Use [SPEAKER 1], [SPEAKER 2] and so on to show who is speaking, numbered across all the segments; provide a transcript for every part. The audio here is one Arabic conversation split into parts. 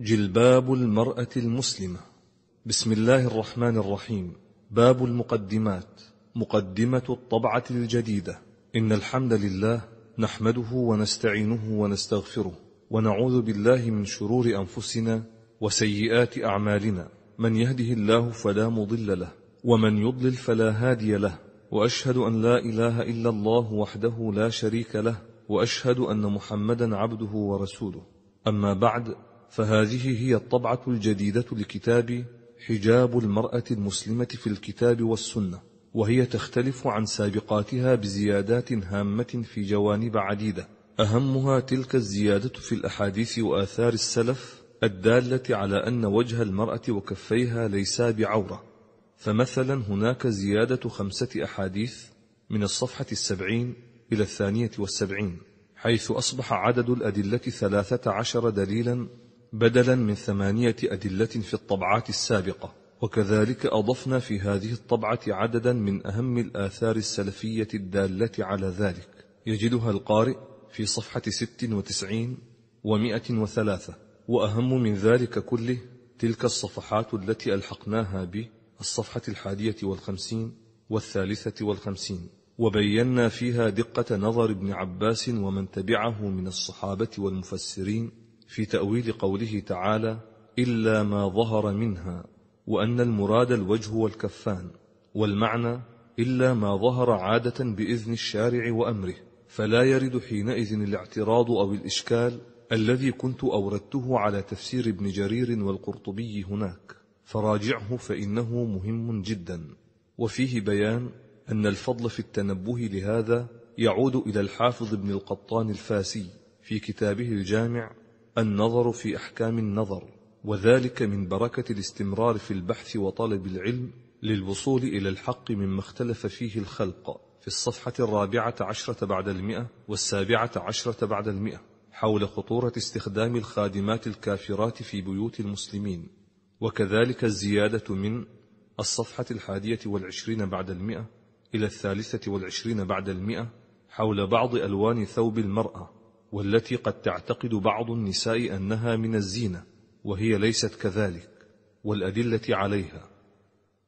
[SPEAKER 1] جلباب المرأة المسلمة بسم الله الرحمن الرحيم باب المقدمات مقدمة الطبعة الجديدة إن الحمد لله نحمده ونستعينه ونستغفره ونعوذ بالله من شرور أنفسنا وسيئات أعمالنا من يهده الله فلا مضل له ومن يضلل فلا هادي له وأشهد أن لا إله إلا الله وحده لا شريك له وأشهد أن محمدا عبده ورسوله أما بعد فهذه هي الطبعة الجديدة لكتاب حجاب المرأة المسلمة في الكتاب والسنة وهي تختلف عن سابقاتها بزيادات هامة في جوانب عديدة أهمها تلك الزيادة في الأحاديث وآثار السلف الدالة على أن وجه المرأة وكفيها ليسا بعورة فمثلا هناك زيادة خمسة أحاديث من الصفحة السبعين إلى الثانية والسبعين حيث أصبح عدد الأدلة ثلاثة عشر دليلا بدلا من ثمانية أدلة في الطبعات السابقة وكذلك أضفنا في هذه الطبعة عددا من أهم الآثار السلفية الدالة على ذلك يجدها القارئ في صفحة 96 و103 وأهم من ذلك كله تلك الصفحات التي ألحقناها بالصفحة الصفحة الحادية والخمسين والثالثة والخمسين وبينا فيها دقة نظر ابن عباس ومن تبعه من الصحابة والمفسرين في تأويل قوله تعالى إلا ما ظهر منها وأن المراد الوجه والكفان والمعنى إلا ما ظهر عادة بإذن الشارع وأمره فلا يرد حينئذ الاعتراض أو الإشكال الذي كنت أوردته على تفسير ابن جرير والقرطبي هناك فراجعه فإنه مهم جدا وفيه بيان أن الفضل في التنبه لهذا يعود إلى الحافظ ابن القطان الفاسي في كتابه الجامع النظر في أحكام النظر وذلك من بركة الاستمرار في البحث وطلب العلم للوصول إلى الحق مما اختلف فيه الخلق في الصفحة الرابعة عشرة بعد المئة والسابعة عشرة بعد المئة حول خطورة استخدام الخادمات الكافرات في بيوت المسلمين وكذلك الزيادة من الصفحة الحادية والعشرين بعد المئة إلى الثالثة والعشرين بعد المئة حول بعض ألوان ثوب المرأة والتي قد تعتقد بعض النساء أنها من الزينة وهي ليست كذلك والأدلة عليها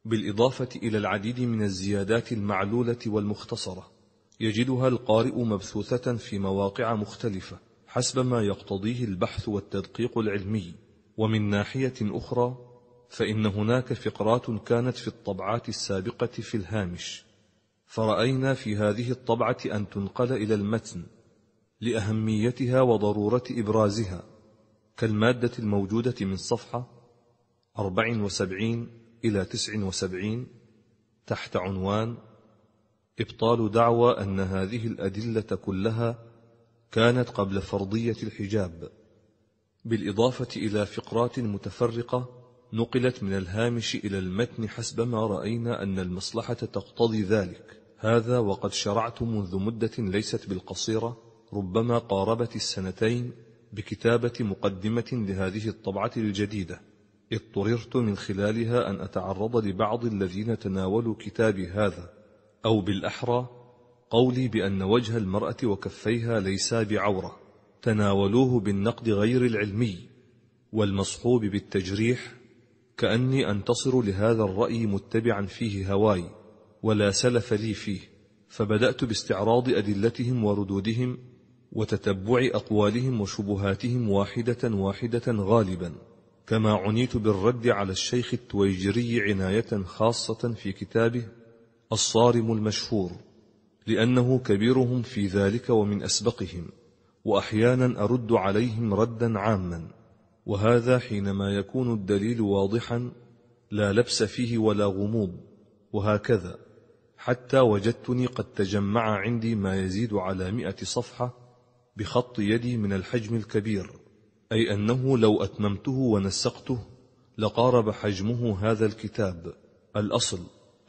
[SPEAKER 1] بالإضافة إلى العديد من الزيادات المعلولة والمختصرة يجدها القارئ مبثوثة في مواقع مختلفة حسب ما يقتضيه البحث والتدقيق العلمي ومن ناحية أخرى فإن هناك فقرات كانت في الطبعات السابقة في الهامش فرأينا في هذه الطبعة أن تنقل إلى المتن لأهميتها وضرورة إبرازها كالمادة الموجودة من صفحة 74 إلى 79 تحت عنوان إبطال دعوى أن هذه الأدلة كلها كانت قبل فرضية الحجاب بالإضافة إلى فقرات متفرقة نقلت من الهامش إلى المتن حسبما رأينا أن المصلحة تقتضي ذلك هذا وقد شرعت منذ مدة ليست بالقصيرة ربما قاربت السنتين بكتابة مقدمة لهذه الطبعة الجديدة اضطررت من خلالها أن أتعرض لبعض الذين تناولوا كتابي هذا أو بالأحرى قولي بأن وجه المرأة وكفيها ليسا بعورة تناولوه بالنقد غير العلمي والمصحوب بالتجريح كأني أنتصر لهذا الرأي متبعا فيه هواي ولا سلف لي فيه فبدأت باستعراض أدلتهم وردودهم وتتبع أقوالهم وشبهاتهم واحدة واحدة غالبا كما عنيت بالرد على الشيخ التويجري عناية خاصة في كتابه الصارم المشهور لأنه كبيرهم في ذلك ومن أسبقهم وأحيانا أرد عليهم ردا عاما وهذا حينما يكون الدليل واضحا لا لبس فيه ولا غموض وهكذا حتى وجدتني قد تجمع عندي ما يزيد على مئة صفحة بخط يدي من الحجم الكبير أي أنه لو أتممته ونسقته لقارب حجمه هذا الكتاب الأصل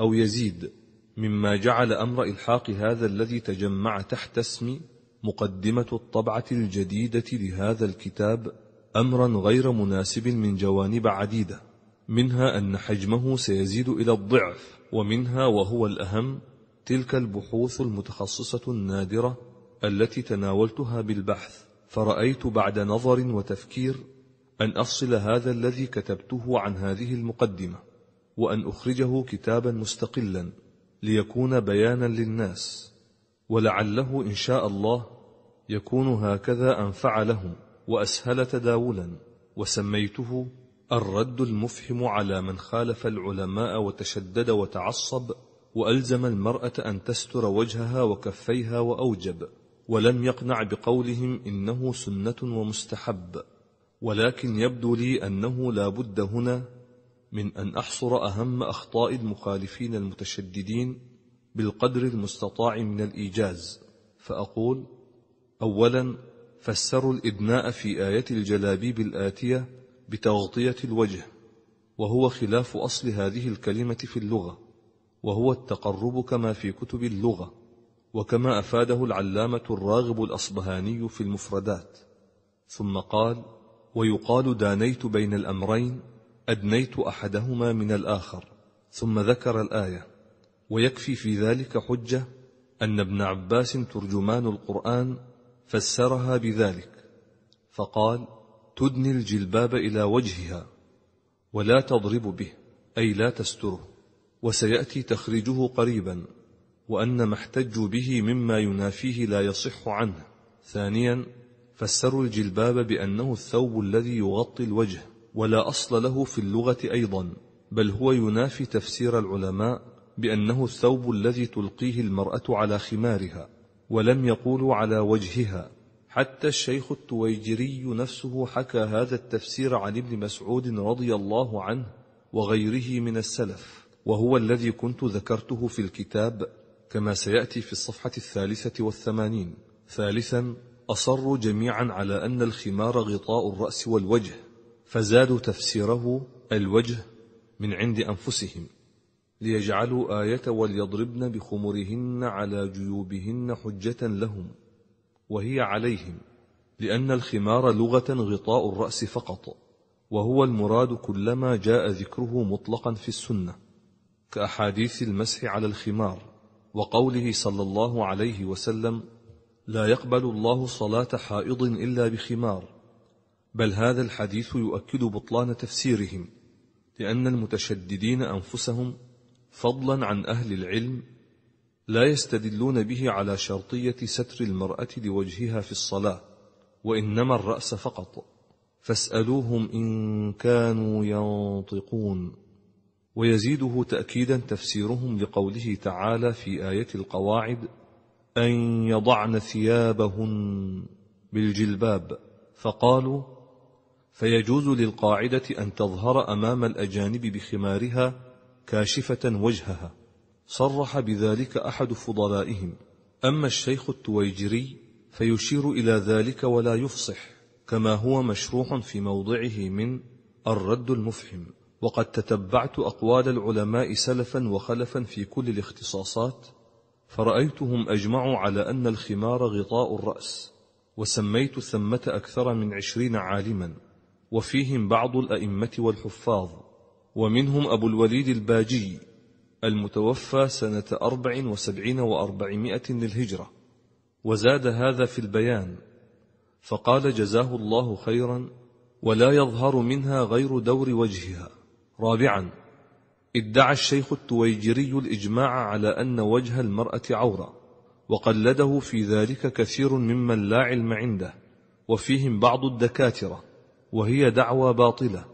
[SPEAKER 1] أو يزيد مما جعل أمر إلحاق هذا الذي تجمع تحت اسم مقدمة الطبعة الجديدة لهذا الكتاب أمرا غير مناسب من جوانب عديدة منها أن حجمه سيزيد إلى الضعف ومنها وهو الأهم تلك البحوث المتخصصة النادرة التي تناولتها بالبحث فرأيت بعد نظر وتفكير أن أفصل هذا الذي كتبته عن هذه المقدمة وأن أخرجه كتابا مستقلا ليكون بيانا للناس ولعله إن شاء الله يكون هكذا أنفع لهم وأسهل تداولا وسميته الرد المفهم على من خالف العلماء وتشدد وتعصب وألزم المرأة أن تستر وجهها وكفيها وأوجب ولم يقنع بقولهم إنه سنة ومستحب ولكن يبدو لي أنه لا بد هنا من أن أحصر أهم أخطاء المخالفين المتشددين بالقدر المستطاع من الإيجاز فأقول أولا فسروا الإدناء في آية الجلابيب الآتية بتغطية الوجه وهو خلاف أصل هذه الكلمة في اللغة وهو التقرب كما في كتب اللغة وكما أفاده العلامة الراغب الأصبهاني في المفردات ثم قال ويقال دانيت بين الأمرين أدنيت أحدهما من الآخر ثم ذكر الآية ويكفي في ذلك حجة أن ابن عباس ترجمان القرآن فسرها بذلك فقال تدني الجلباب إلى وجهها ولا تضرب به أي لا تستره وسيأتي تخرجه قريبا وأن ما احتجوا به مما ينافيه لا يصح عنه ثانيا فسروا الجلباب بأنه الثوب الذي يغطي الوجه ولا أصل له في اللغة أيضا بل هو ينافي تفسير العلماء بأنه الثوب الذي تلقيه المرأة على خمارها ولم يقولوا على وجهها حتى الشيخ التويجري نفسه حكى هذا التفسير عن ابن مسعود رضي الله عنه وغيره من السلف وهو الذي كنت ذكرته في الكتاب كما سيأتي في الصفحة الثالثة والثمانين ثالثا أصروا جميعا على أن الخمار غطاء الرأس والوجه فزادوا تفسيره الوجه من عند أنفسهم ليجعلوا آية وليضربن بخمرهن على جيوبهن حجة لهم وهي عليهم لأن الخمار لغة غطاء الرأس فقط وهو المراد كلما جاء ذكره مطلقا في السنة كأحاديث المسح على الخمار وقوله صلى الله عليه وسلم لا يقبل الله صلاة حائض إلا بخمار بل هذا الحديث يؤكد بطلان تفسيرهم لأن المتشددين أنفسهم فضلا عن أهل العلم لا يستدلون به على شرطية ستر المرأة لوجهها في الصلاة وإنما الرأس فقط فاسألوهم إن كانوا ينطقون ويزيده تأكيدا تفسيرهم لقوله تعالى في آية القواعد أن يضعن ثيابهن بالجلباب فقالوا فيجوز للقاعدة أن تظهر أمام الأجانب بخمارها كاشفة وجهها صرح بذلك أحد فضلائهم أما الشيخ التويجري فيشير إلى ذلك ولا يفصح كما هو مشروح في موضعه من الرد المفحم وقد تتبعت أقوال العلماء سلفا وخلفا في كل الاختصاصات فرأيتهم أجمعوا على أن الخمار غطاء الرأس وسميت ثمة أكثر من عشرين عالما وفيهم بعض الأئمة والحفاظ ومنهم أبو الوليد الباجي المتوفى سنة أربع وسبعين وأربعمائة للهجرة وزاد هذا في البيان فقال جزاه الله خيرا ولا يظهر منها غير دور وجهها رابعا ادعى الشيخ التويجري الإجماع على أن وجه المرأة عورة وقلده في ذلك كثير ممن لا علم عنده وفيهم بعض الدكاترة وهي دعوى باطلة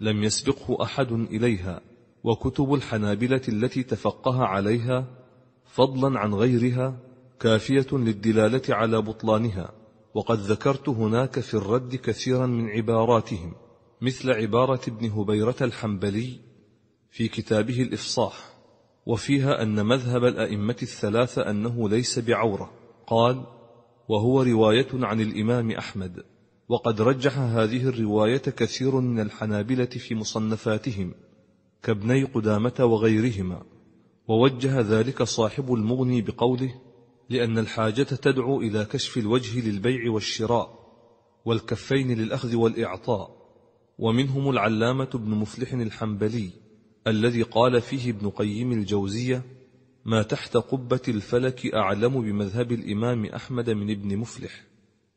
[SPEAKER 1] لم يسبقه أحد إليها وكتب الحنابلة التي تفقه عليها فضلا عن غيرها كافية للدلالة على بطلانها وقد ذكرت هناك في الرد كثيرا من عباراتهم مثل عبارة ابن هبيرة الحنبلي في كتابه الإفصاح وفيها أن مذهب الأئمة الثلاثة أنه ليس بعورة قال وهو رواية عن الإمام أحمد وقد رجح هذه الرواية كثير من الحنابلة في مصنفاتهم كابني قدامة وغيرهما ووجه ذلك صاحب المغني بقوله لأن الحاجة تدعو إلى كشف الوجه للبيع والشراء والكفين للأخذ والإعطاء ومنهم العلامة بن مفلح الحنبلي الذي قال فيه ابن قيم الجوزية ما تحت قبة الفلك أعلم بمذهب الإمام أحمد من ابن مفلح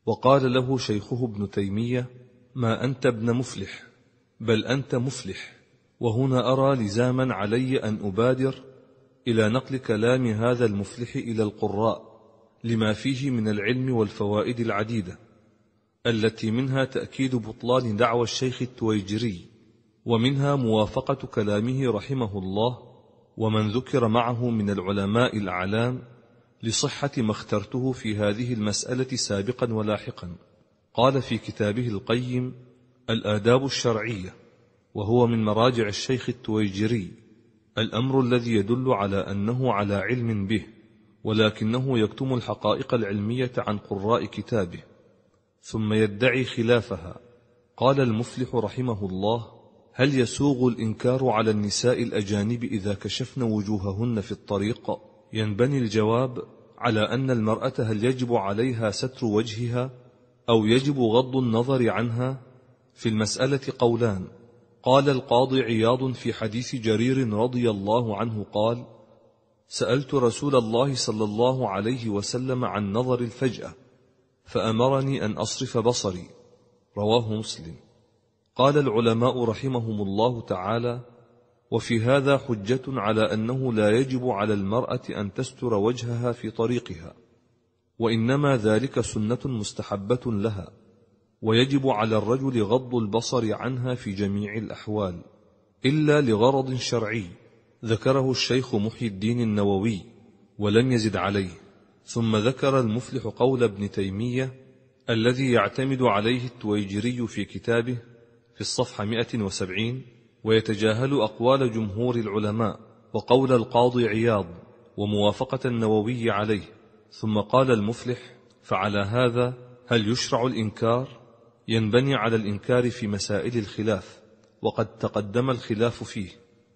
[SPEAKER 1] وقال له شيخه ابن تيمية ما أنت ابن مفلح بل أنت مفلح وهنا أرى لزاما علي أن أبادر إلى نقل كلام هذا المفلح إلى القراء لما فيه من العلم والفوائد العديدة التي منها تأكيد بطلان دعوى الشيخ التويجري ومنها موافقة كلامه رحمه الله ومن ذكر معه من العلماء الأعلام لصحة ما اخترته في هذه المسألة سابقا ولاحقا قال في كتابه القيم الآداب الشرعية وهو من مراجع الشيخ التويجري الأمر الذي يدل على أنه على علم به ولكنه يكتم الحقائق العلمية عن قراء كتابه ثم يدعي خلافها قال المفلح رحمه الله هل يسوغ الإنكار على النساء الأجانب إذا كشفن وجوههن في الطريق ينبني الجواب على أن المرأة هل يجب عليها ستر وجهها أو يجب غض النظر عنها في المسألة قولان قال القاضي عياض في حديث جرير رضي الله عنه قال سألت رسول الله صلى الله عليه وسلم عن نظر الفجأة فأمرني أن أصرف بصري رواه مسلم قال العلماء رحمهم الله تعالى وفي هذا حجة على أنه لا يجب على المرأة أن تستر وجهها في طريقها وإنما ذلك سنة مستحبة لها ويجب على الرجل غض البصر عنها في جميع الأحوال إلا لغرض شرعي ذكره الشيخ محي الدين النووي ولم يزد عليه ثم ذكر المفلح قول ابن تيمية الذي يعتمد عليه التويجري في كتابه في الصفحة 170 ويتجاهل أقوال جمهور العلماء وقول القاضي عياض وموافقة النووي عليه ثم قال المفلح فعلى هذا هل يشرع الإنكار؟ ينبني على الإنكار في مسائل الخلاف وقد تقدم الخلاف فيه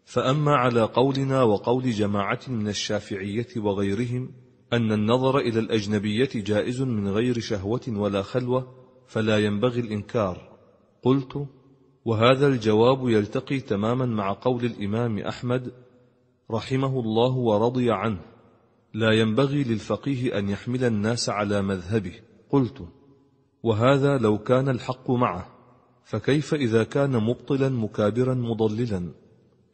[SPEAKER 1] فأما على قولنا وقول جماعة من الشافعية وغيرهم أن النظر إلى الأجنبية جائز من غير شهوة ولا خلوة فلا ينبغي الإنكار قلت وهذا الجواب يلتقي تماما مع قول الإمام أحمد رحمه الله ورضي عنه لا ينبغي للفقيه أن يحمل الناس على مذهبه قلت وهذا لو كان الحق معه فكيف إذا كان مبطلا مكابرا مضللا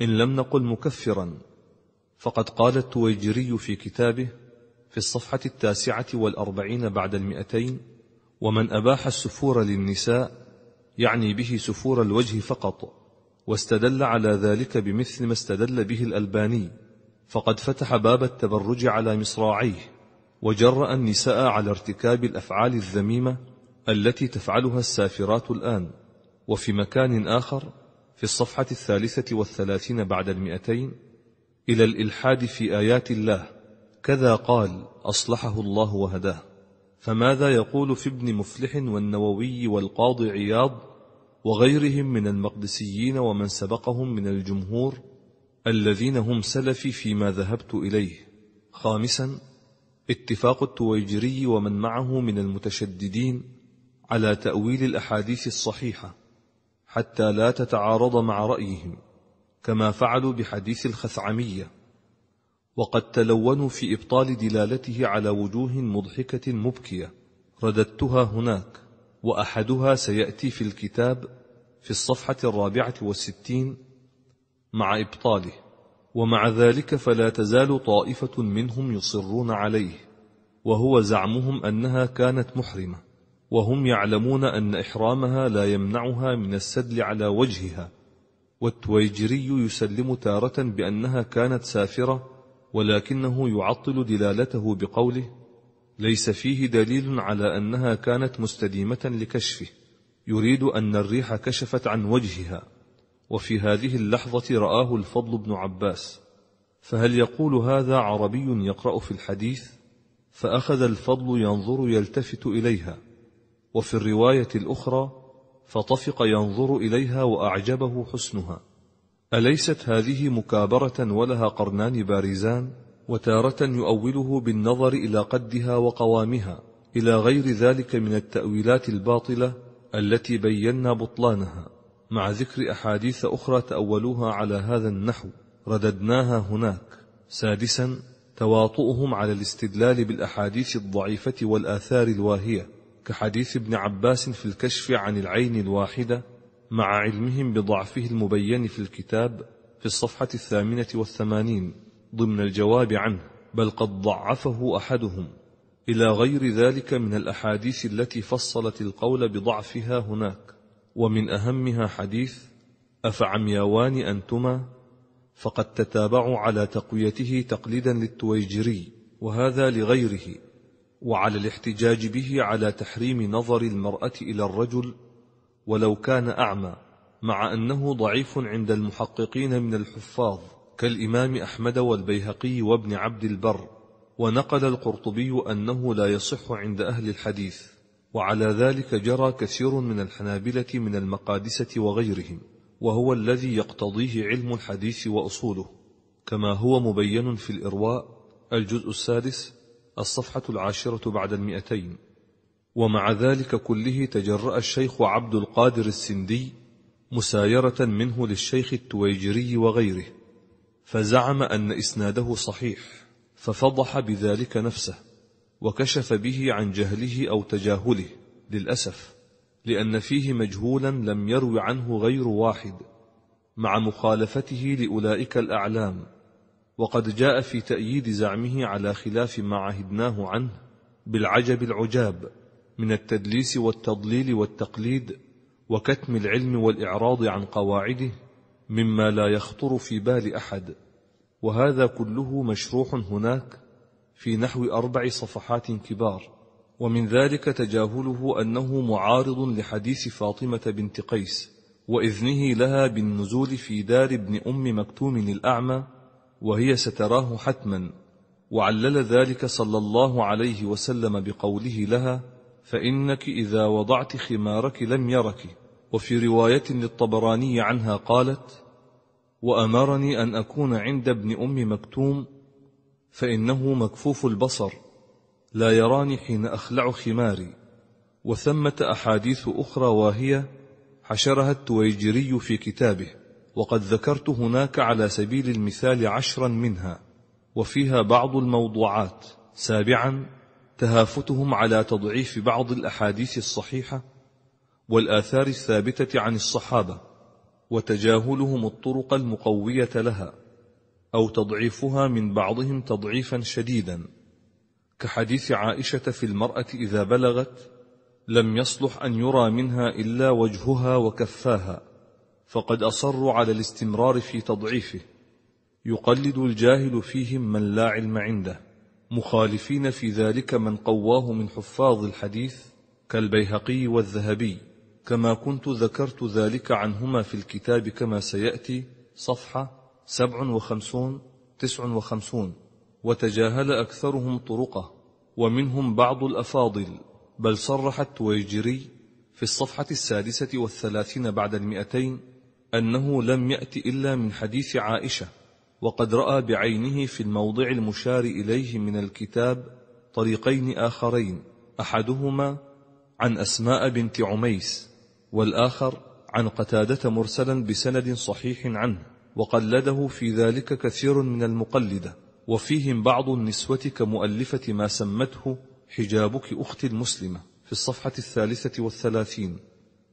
[SPEAKER 1] إن لم نقل مكفرا فقد قال التويجري في كتابه في الصفحة التاسعة والأربعين بعد المئتين ومن أباح السفور للنساء يعني به سفور الوجه فقط واستدل على ذلك بمثل ما استدل به الألباني فقد فتح باب التبرج على مصراعيه وجرأ النساء على ارتكاب الأفعال الذميمة التي تفعلها السافرات الآن وفي مكان آخر في الصفحة الثالثة والثلاثين بعد المئتين إلى الإلحاد في آيات الله كذا قال أصلحه الله وهداه فماذا يقول في ابن مفلح والنووي والقاضي عياض وغيرهم من المقدسيين ومن سبقهم من الجمهور الذين هم سلفي فيما ذهبت إليه خامسا اتفاق التويجري ومن معه من المتشددين على تأويل الأحاديث الصحيحة حتى لا تتعارض مع رأيهم كما فعلوا بحديث الخثعمية وقد تلونوا في إبطال دلالته على وجوه مضحكة مبكية رددتها هناك وأحدها سيأتي في الكتاب في الصفحة الرابعة والستين مع إبطاله ومع ذلك فلا تزال طائفة منهم يصرون عليه وهو زعمهم أنها كانت محرمة وهم يعلمون أن إحرامها لا يمنعها من السدل على وجهها والتويجري يسلم تارة بأنها كانت سافرة ولكنه يعطل دلالته بقوله ليس فيه دليل على أنها كانت مستديمة لكشفه يريد أن الريح كشفت عن وجهها وفي هذه اللحظة رآه الفضل بن عباس فهل يقول هذا عربي يقرأ في الحديث فأخذ الفضل ينظر يلتفت إليها وفي الرواية الأخرى فطفق ينظر إليها وأعجبه حسنها أليست هذه مكابرة ولها قرنان بارزان وتارة يؤوله بالنظر إلى قدها وقوامها إلى غير ذلك من التأويلات الباطلة التي بينا بطلانها مع ذكر أحاديث أخرى تأولوها على هذا النحو رددناها هناك سادسا تواطؤهم على الاستدلال بالأحاديث الضعيفة والآثار الواهية كحديث ابن عباس في الكشف عن العين الواحدة مع علمهم بضعفه المبين في الكتاب في الصفحة الثامنة والثمانين ضمن الجواب عنه بل قد ضعفه أحدهم إلى غير ذلك من الأحاديث التي فصلت القول بضعفها هناك ومن أهمها حديث أفعمياوان أنتما فقد تتابعوا على تقويته تقليدا للتويجري وهذا لغيره وعلى الاحتجاج به على تحريم نظر المرأة إلى الرجل ولو كان أعمى مع أنه ضعيف عند المحققين من الحفاظ كالإمام أحمد والبيهقي وابن عبد البر ونقل القرطبي أنه لا يصح عند أهل الحديث وعلى ذلك جرى كثير من الحنابلة من المقادسة وغيرهم وهو الذي يقتضيه علم الحديث وأصوله كما هو مبين في الإرواء الجزء السادس الصفحة العاشرة بعد المئتين ومع ذلك كله تجرأ الشيخ عبد القادر السندي مسايرة منه للشيخ التويجري وغيره فزعم أن إسناده صحيح ففضح بذلك نفسه وكشف به عن جهله أو تجاهله للأسف لأن فيه مجهولا لم يروي عنه غير واحد مع مخالفته لأولئك الأعلام وقد جاء في تأييد زعمه على خلاف ما عهدناه عنه بالعجب العجاب من التدليس والتضليل والتقليد وكتم العلم والإعراض عن قواعده مما لا يخطر في بال أحد وهذا كله مشروح هناك في نحو أربع صفحات كبار ومن ذلك تجاهله أنه معارض لحديث فاطمة بنت قيس وإذنه لها بالنزول في دار ابن أم مكتوم الأعمى وهي ستراه حتما وعلل ذلك صلى الله عليه وسلم بقوله لها فإنك إذا وضعت خمارك لم يرك وفي رواية للطبراني عنها قالت وأمرني أن أكون عند ابن أم مكتوم فإنه مكفوف البصر لا يراني حين أخلع خماري وثمة أحاديث أخرى واهية حشرها التويجري في كتابه وقد ذكرت هناك على سبيل المثال عشرا منها وفيها بعض الموضوعات سابعا تهافتهم على تضعيف بعض الأحاديث الصحيحة والآثار الثابتة عن الصحابة وتجاهلهم الطرق المقوية لها أو تضعيفها من بعضهم تضعيفا شديدا كحديث عائشة في المرأة إذا بلغت لم يصلح أن يرى منها إلا وجهها وكفاها فقد أصروا على الاستمرار في تضعيفه يقلد الجاهل فيهم من لا علم عنده مخالفين في ذلك من قواه من حفاظ الحديث كالبيهقي والذهبي كما كنت ذكرت ذلك عنهما في الكتاب كما سيأتي صفحة 57 59 وتجاهل أكثرهم طرقه ومنهم بعض الأفاضل بل صرح التويجري في الصفحة السادسة والثلاثين بعد المئتين أنه لم يأت إلا من حديث عائشة وقد رأى بعينه في الموضع المشار إليه من الكتاب طريقين آخرين أحدهما عن أسماء بنت عميس والآخر عن قتادة مرسلا بسند صحيح عنه وقلده في ذلك كثير من المقلدة وفيهم بعض النسوة كمؤلفة ما سمته حجابك أختي المسلمة في الصفحة الثالثة والثلاثين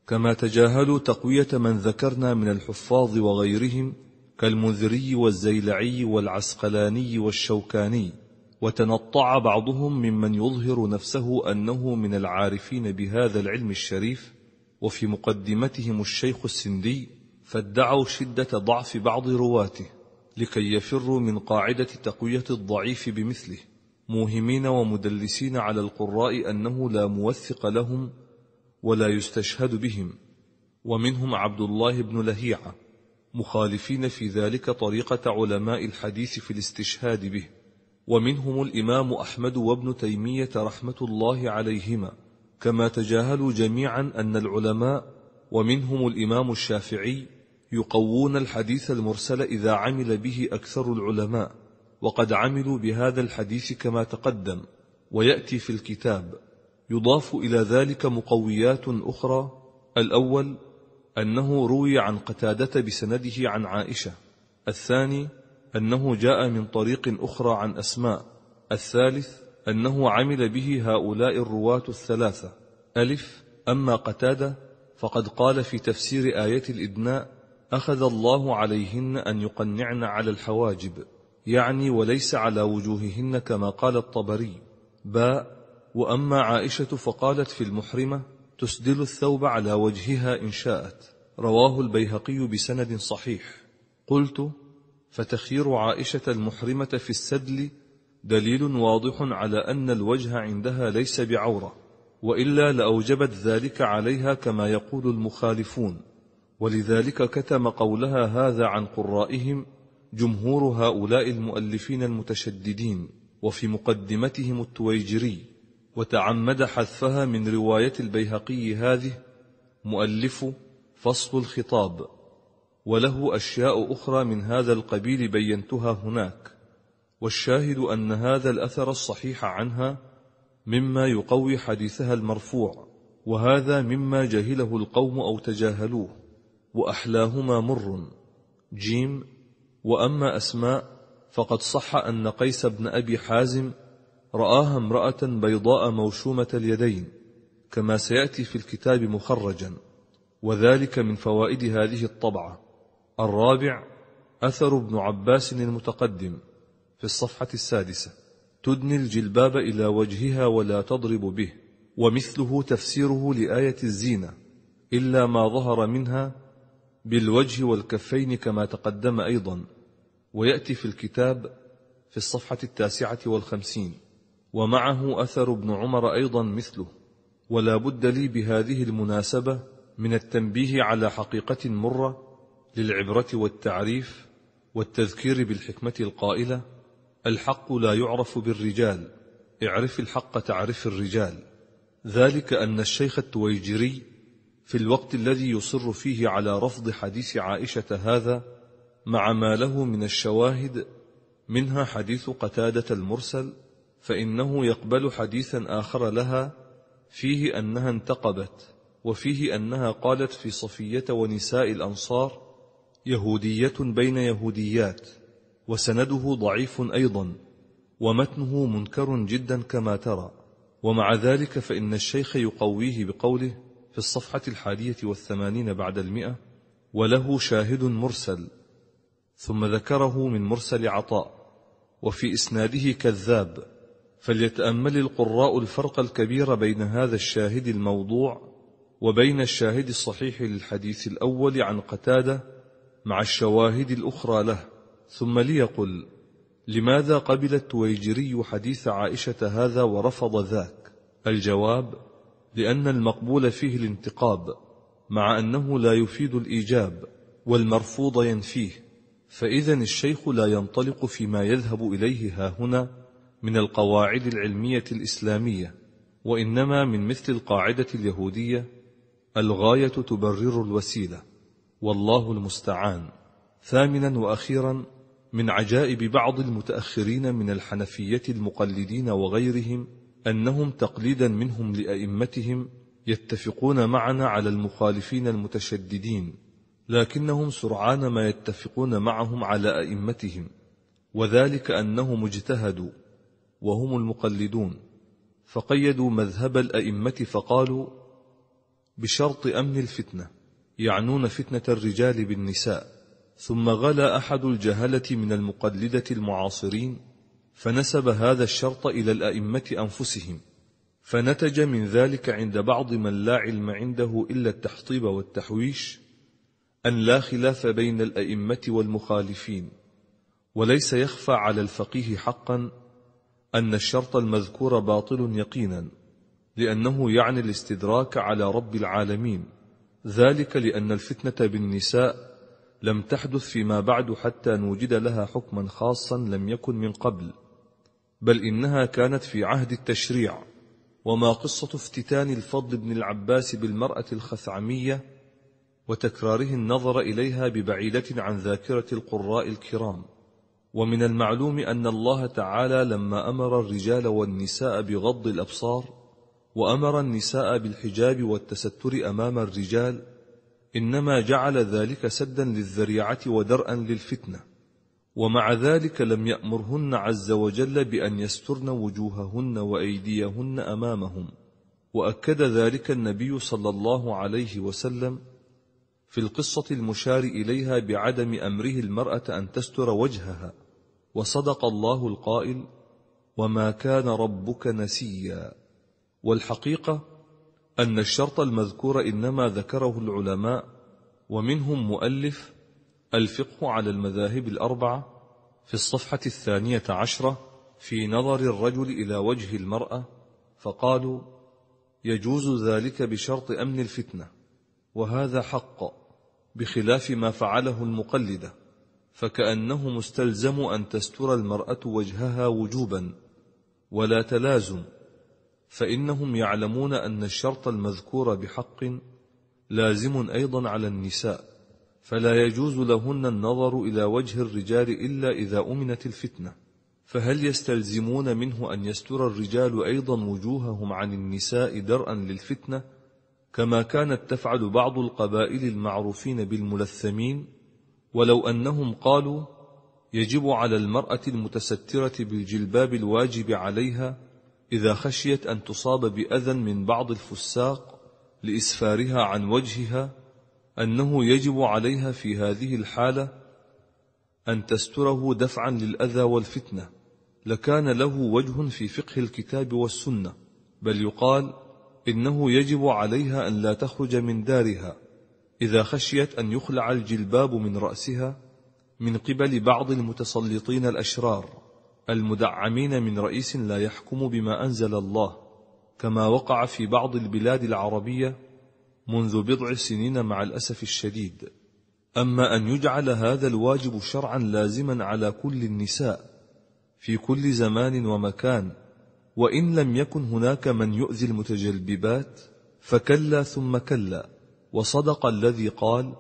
[SPEAKER 1] كما تجاهلوا تقوية من ذكرنا من الحفاظ وغيرهم كالمنذري والزيلعي والعسقلاني والشوكاني وتنطع بعضهم ممن يظهر نفسه أنه من العارفين بهذا العلم الشريف وفي مقدمتهم الشيخ السندي فادعوا شدة ضعف بعض رواته لكي يفروا من قاعدة تقوية الضعيف بمثله موهمين ومدلسين على القراء أنه لا موثق لهم ولا يستشهد بهم ومنهم عبد الله بن لهيعه مخالفين في ذلك طريقة علماء الحديث في الاستشهاد به ومنهم الإمام أحمد وابن تيمية رحمة الله عليهما كما تجاهلوا جميعا أن العلماء ومنهم الإمام الشافعي يقوون الحديث المرسل إذا عمل به أكثر العلماء وقد عملوا بهذا الحديث كما تقدم ويأتي في الكتاب يضاف إلى ذلك مقويات أخرى الأول أنه روي عن قتادة بسنده عن عائشة الثاني أنه جاء من طريق أخرى عن أسماء الثالث أنه عمل به هؤلاء الرواة الثلاثة ألف أما قتادة فقد قال في تفسير آية الإدناء أخذ الله عليهن أن يقنعن على الحواجب يعني وليس على وجوههن كما قال الطبري باء وأما عائشة فقالت في المحرمة تسدل الثوب على وجهها إن شاءت رواه البيهقي بسند صحيح قلت فتخير عائشة المحرمة في السدل دليل واضح على أن الوجه عندها ليس بعورة وإلا لأوجبت ذلك عليها كما يقول المخالفون ولذلك كتم قولها هذا عن قرائهم جمهور هؤلاء المؤلفين المتشددين وفي مقدمتهم التويجري وتعمد حذفها من رواية البيهقي هذه مؤلف فصل الخطاب وله أشياء أخرى من هذا القبيل بينتها هناك والشاهد أن هذا الأثر الصحيح عنها مما يقوي حديثها المرفوع وهذا مما جهله القوم أو تجاهلوه وأحلاهما مر جيم وأما أسماء فقد صح أن قيس بن أبي حازم رآها امرأة بيضاء موشومة اليدين كما سيأتي في الكتاب مخرجا وذلك من فوائد هذه الطبعة الرابع أثر ابن عباس المتقدم في الصفحة السادسة تدني الجلباب إلى وجهها ولا تضرب به ومثله تفسيره لآية الزينة إلا ما ظهر منها بالوجه والكفين كما تقدم أيضا ويأتي في الكتاب في الصفحة التاسعة والخمسين ومعه أثر ابن عمر أيضا مثله ولا بد لي بهذه المناسبة من التنبيه على حقيقة مرة للعبرة والتعريف والتذكير بالحكمة القائلة الحق لا يعرف بالرجال اعرف الحق تعرف الرجال ذلك أن الشيخ التويجري في الوقت الذي يصر فيه على رفض حديث عائشة هذا مع ما له من الشواهد منها حديث قتادة المرسل فإنه يقبل حديثا آخر لها فيه أنها انتقبت وفيه أنها قالت في صفية ونساء الأنصار يهودية بين يهوديات وسنده ضعيف أيضا ومتنه منكر جدا كما ترى ومع ذلك فإن الشيخ يقويه بقوله في الصفحة الحادية والثمانين بعد المئة وله شاهد مرسل ثم ذكره من مرسل عطاء وفي إسناده كذاب فليتأمل القراء الفرق الكبير بين هذا الشاهد الموضوع وبين الشاهد الصحيح للحديث الأول عن قتادة مع الشواهد الأخرى له ثم ليقل لماذا قبل التويجري حديث عائشة هذا ورفض ذاك الجواب لأن المقبول فيه الانتقاب مع أنه لا يفيد الإيجاب والمرفوض ينفيه فإذا الشيخ لا ينطلق فيما يذهب إليه هنا من القواعد العلمية الإسلامية وإنما من مثل القاعدة اليهودية الغاية تبرر الوسيلة والله المستعان ثامنا وأخيرا من عجائب بعض المتأخرين من الحنفية المقلدين وغيرهم أنهم تقليدا منهم لأئمتهم يتفقون معنا على المخالفين المتشددين لكنهم سرعان ما يتفقون معهم على أئمتهم وذلك أنهم اجتهدوا وهم المقلدون فقيدوا مذهب الأئمة فقالوا بشرط أمن الفتنة يعنون فتنة الرجال بالنساء ثم غلا أحد الجهلة من المقلدة المعاصرين فنسب هذا الشرط إلى الأئمة أنفسهم فنتج من ذلك عند بعض من لا علم عنده إلا التحطيب والتحويش أن لا خلاف بين الأئمة والمخالفين وليس يخفى على الفقيه حقا أن الشرط المذكور باطل يقينا لأنه يعني الاستدراك على رب العالمين ذلك لأن الفتنة بالنساء لم تحدث فيما بعد حتى نوجد لها حكما خاصا لم يكن من قبل بل إنها كانت في عهد التشريع وما قصة افتتان الفضل بن العباس بالمرأة الخثعمية وتكراره النظر إليها ببعيدة عن ذاكرة القراء الكرام ومن المعلوم أن الله تعالى لما أمر الرجال والنساء بغض الأبصار وأمر النساء بالحجاب والتستر أمام الرجال إنما جعل ذلك سدا للذريعة ودرءا للفتنة ومع ذلك لم يأمرهن عز وجل بأن يسترن وجوههن وأيديهن أمامهم وأكد ذلك النبي صلى الله عليه وسلم في القصة المشار إليها بعدم أمره المرأة أن تستر وجهها وصدق الله القائل وما كان ربك نسيا والحقيقة أن الشرط المذكور إنما ذكره العلماء ومنهم مؤلف الفقه على المذاهب الأربعة في الصفحة الثانية عشرة في نظر الرجل إلى وجه المرأة فقالوا يجوز ذلك بشرط أمن الفتنة وهذا حق بخلاف ما فعله المقلدة فكأنهم استلزموا أن تستر المرأة وجهها وجوبا ولا تلازم فإنهم يعلمون أن الشرط المذكور بحق لازم أيضا على النساء فلا يجوز لهن النظر إلى وجه الرجال إلا إذا أمنت الفتنة فهل يستلزمون منه أن يستر الرجال أيضا وجوههم عن النساء درءا للفتنة؟ كما كانت تفعل بعض القبائل المعروفين بالملثمين ولو أنهم قالوا يجب على المرأة المتسترة بالجلباب الواجب عليها إذا خشيت أن تصاب بأذى من بعض الفساق لإسفارها عن وجهها أنه يجب عليها في هذه الحالة أن تستره دفعا للأذى والفتنة لكان له وجه في فقه الكتاب والسنة بل يقال إنه يجب عليها أن لا تخرج من دارها إذا خشيت أن يخلع الجلباب من رأسها من قبل بعض المتسلطين الأشرار المدعمين من رئيس لا يحكم بما أنزل الله كما وقع في بعض البلاد العربية منذ بضع سنين مع الأسف الشديد أما أن يجعل هذا الواجب شرعا لازما على كل النساء في كل زمان ومكان وإن لم يكن هناك من يؤذي المتجلببات فكلا ثم كلا وصدق الذي قال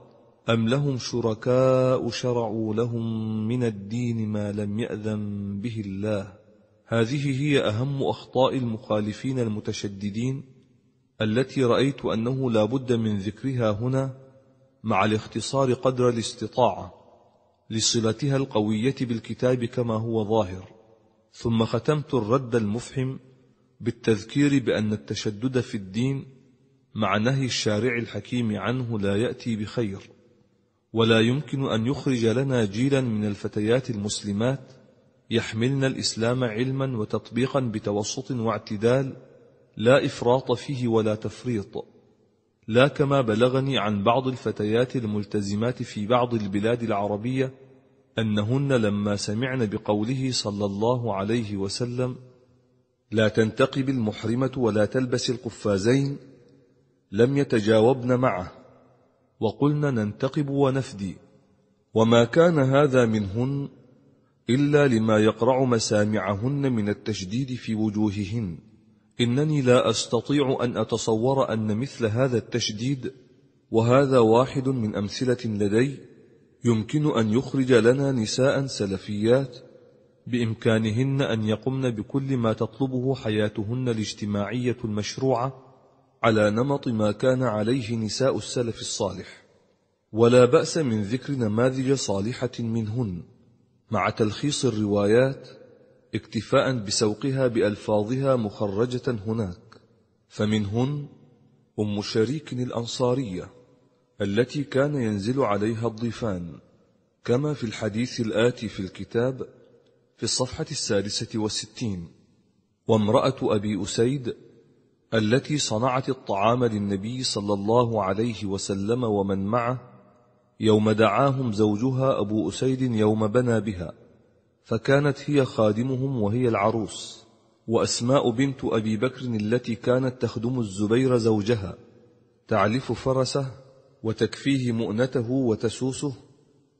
[SPEAKER 1] أم لهم شركاء شرعوا لهم من الدين ما لم يأذن به الله هذه هي أهم أخطاء المخالفين المتشددين التي رأيت أنه لا بد من ذكرها هنا مع الاختصار قدر الاستطاعة لصلتها القوية بالكتاب كما هو ظاهر ثم ختمت الرد المفحم بالتذكير بأن التشدد في الدين مع نهي الشارع الحكيم عنه لا يأتي بخير ولا يمكن أن يخرج لنا جيلا من الفتيات المسلمات يحملن الإسلام علما وتطبيقا بتوسط واعتدال لا إفراط فيه ولا تفريط لا كما بلغني عن بعض الفتيات الملتزمات في بعض البلاد العربية أنهن لما سمعن بقوله صلى الله عليه وسلم لا تنتقب المحرمة ولا تلبس القفازين لم يتجاوبن معه وقلن ننتقب ونفدي وما كان هذا منهن إلا لما يقرع مسامعهن من التشديد في وجوههن إنني لا أستطيع أن أتصور أن مثل هذا التشديد وهذا واحد من أمثلة لدي يمكن أن يخرج لنا نساء سلفيات بإمكانهن أن يقمن بكل ما تطلبه حياتهن الاجتماعية المشروعة على نمط ما كان عليه نساء السلف الصالح ولا بأس من ذكر نماذج صالحة منهن مع تلخيص الروايات اكتفاء بسوقها بألفاظها مخرجة هناك فمنهن أم شريك الأنصارية التي كان ينزل عليها الضيفان كما في الحديث الآتي في الكتاب في الصفحة السادسة والستين وامرأة أبي أسيد التي صنعت الطعام للنبي صلى الله عليه وسلم ومن معه يوم دعاهم زوجها أبو أسيد يوم بنى بها فكانت هي خادمهم وهي العروس وأسماء بنت أبي بكر التي كانت تخدم الزبير زوجها تعلف فرسه وتكفيه مؤنته وتسوسه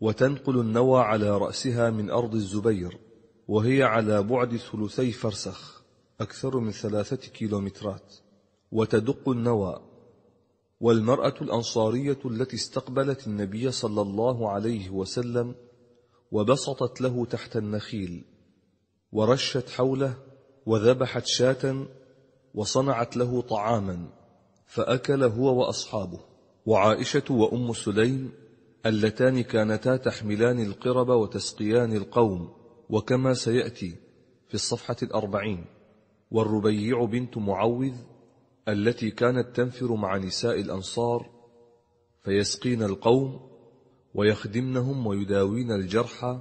[SPEAKER 1] وتنقل النوى على رأسها من أرض الزبير وهي على بعد ثلثي فرسخ أكثر من ثلاثة كيلومترات وتدق النوى والمرأة الأنصارية التي استقبلت النبي صلى الله عليه وسلم وبسطت له تحت النخيل ورشت حوله وذبحت شاة وصنعت له طعاما فأكل هو وأصحابه وعائشة وأم سليم اللتان كانتا تحملان القرب وتسقيان القوم وكما سيأتي في الصفحة الأربعين والربيع بنت معوذ التي كانت تنفر مع نساء الأنصار فيسقين القوم ويخدمنهم ويداوين الجرحى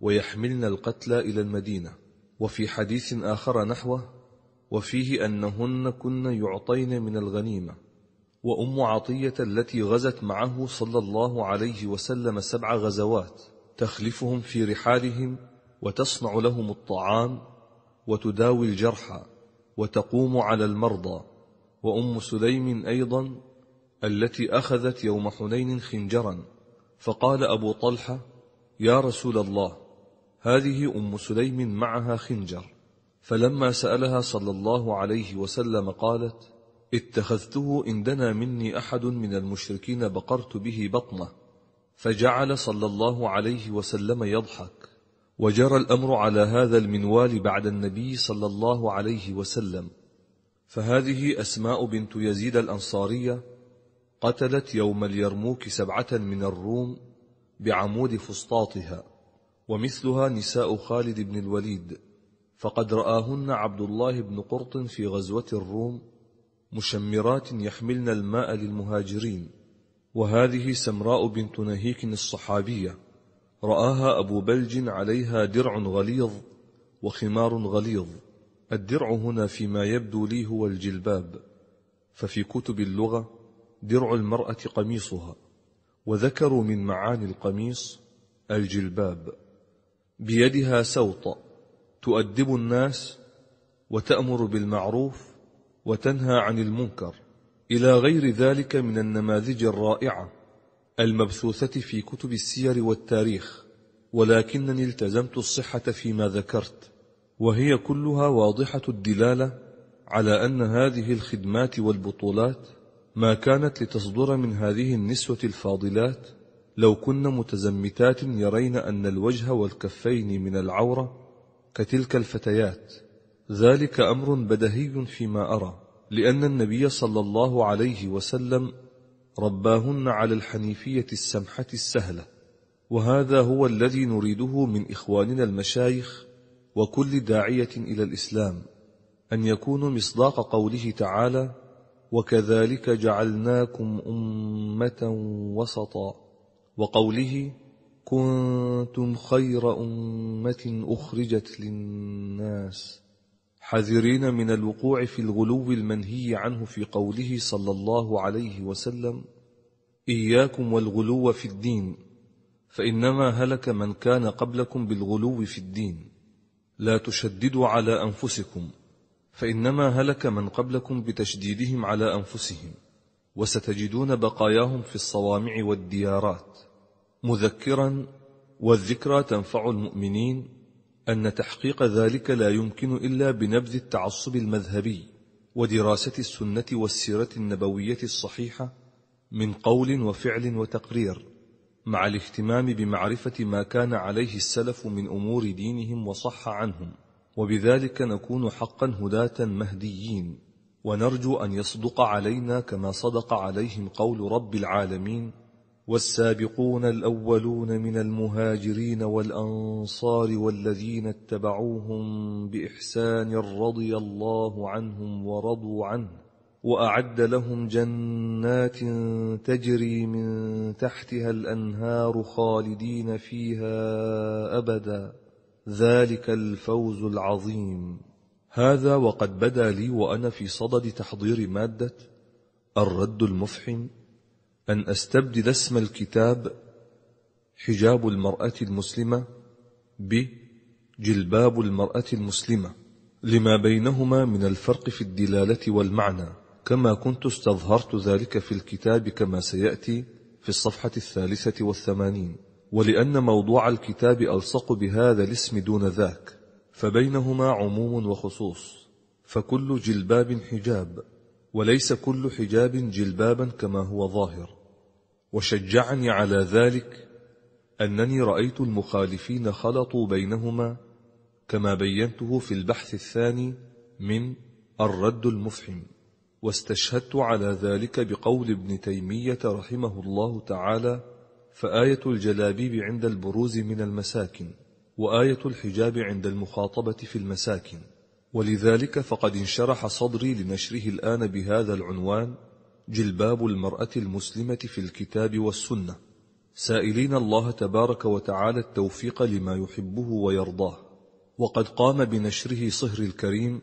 [SPEAKER 1] ويحملن القتلى إلى المدينة وفي حديث آخر نحوه وفيه أنهن كن يعطين من الغنيمة وأم عطية التي غزت معه صلى الله عليه وسلم سبع غزوات تخلفهم في رحالهم وتصنع لهم الطعام وتداوي الجرحى وتقوم على المرضى وأم سليم أيضا التي أخذت يوم حنين خنجرا فقال أبو طلحة يا رسول الله هذه أم سليم معها خنجر فلما سألها صلى الله عليه وسلم قالت اتخذته إن دنا مني أحد من المشركين بقرت به بطنه فجعل صلى الله عليه وسلم يضحك وجرى الأمر على هذا المنوال بعد النبي صلى الله عليه وسلم فهذه أسماء بنت يزيد الأنصارية قتلت يوم اليرموك سبعة من الروم بعمود فسطاطها ومثلها نساء خالد بن الوليد فقد رآهن عبد الله بن قرط في غزوة الروم مشمرات يحملن الماء للمهاجرين وهذه سمراء بنت نهيك الصحابية رآها أبو بلج عليها درع غليظ وخمار غليظ الدرع هنا فيما يبدو لي هو الجلباب ففي كتب اللغة درع المرأة قميصها وذكروا من معاني القميص الجلباب بيدها سوط تؤدب الناس وتأمر بالمعروف وتنهى عن المنكر إلى غير ذلك من النماذج الرائعة المبثوثة في كتب السير والتاريخ ولكنني التزمت الصحة فيما ذكرت وهي كلها واضحة الدلالة على أن هذه الخدمات والبطولات ما كانت لتصدر من هذه النسوة الفاضلات لو كن متزمتات يرين أن الوجه والكفين من العورة كتلك الفتيات ذلك أمر بدهي فيما أرى لأن النبي صلى الله عليه وسلم رباهن على الحنيفية السمحة السهلة وهذا هو الذي نريده من إخواننا المشايخ وكل داعية إلى الإسلام أن يكونوا مصداق قوله تعالى وكذلك جعلناكم أمة وسطا وقوله كنتم خير أمة أخرجت للناس حذرين من الوقوع في الغلو المنهي عنه في قوله صلى الله عليه وسلم إياكم والغلو في الدين فإنما هلك من كان قبلكم بالغلو في الدين لا تشددوا على أنفسكم فإنما هلك من قبلكم بتشديدهم على أنفسهم وستجدون بقاياهم في الصوامع والديارات مذكرا والذكرى تنفع المؤمنين أن تحقيق ذلك لا يمكن إلا بنبذ التعصب المذهبي ودراسة السنة والسيرة النبوية الصحيحة من قول وفعل وتقرير مع الاهتمام بمعرفة ما كان عليه السلف من أمور دينهم وصح عنهم وبذلك نكون حقا هداة مهديين ونرجو أن يصدق علينا كما صدق عليهم قول رب العالمين والسابقون الأولون من المهاجرين والأنصار والذين اتبعوهم بإحسان رضي الله عنهم ورضوا عنه وأعد لهم جنات تجري من تحتها الأنهار خالدين فيها أبدا ذلك الفوز العظيم هذا وقد بدا لي وأنا في صدد تحضير مادة الرد المفحم أن أستبدل اسم الكتاب حجاب المرأة المسلمة بجلباب المرأة المسلمة لما بينهما من الفرق في الدلالة والمعنى كما كنت استظهرت ذلك في الكتاب كما سيأتي في الصفحة الثالثة والثمانين ولأن موضوع الكتاب ألصق بهذا الاسم دون ذاك فبينهما عموم وخصوص فكل جلباب حجاب وليس كل حجاب جلبابا كما هو ظاهر وشجعني على ذلك أنني رأيت المخالفين خلطوا بينهما كما بينته في البحث الثاني من الرد المفحم واستشهدت على ذلك بقول ابن تيمية رحمه الله تعالى فآية الجلابيب عند البروز من المساكن وآية الحجاب عند المخاطبة في المساكن ولذلك فقد انشرح صدري لنشره الآن بهذا العنوان جلباب المرأة المسلمة في الكتاب والسنة سائلين الله تبارك وتعالى التوفيق لما يحبه ويرضاه وقد قام بنشره صهر الكريم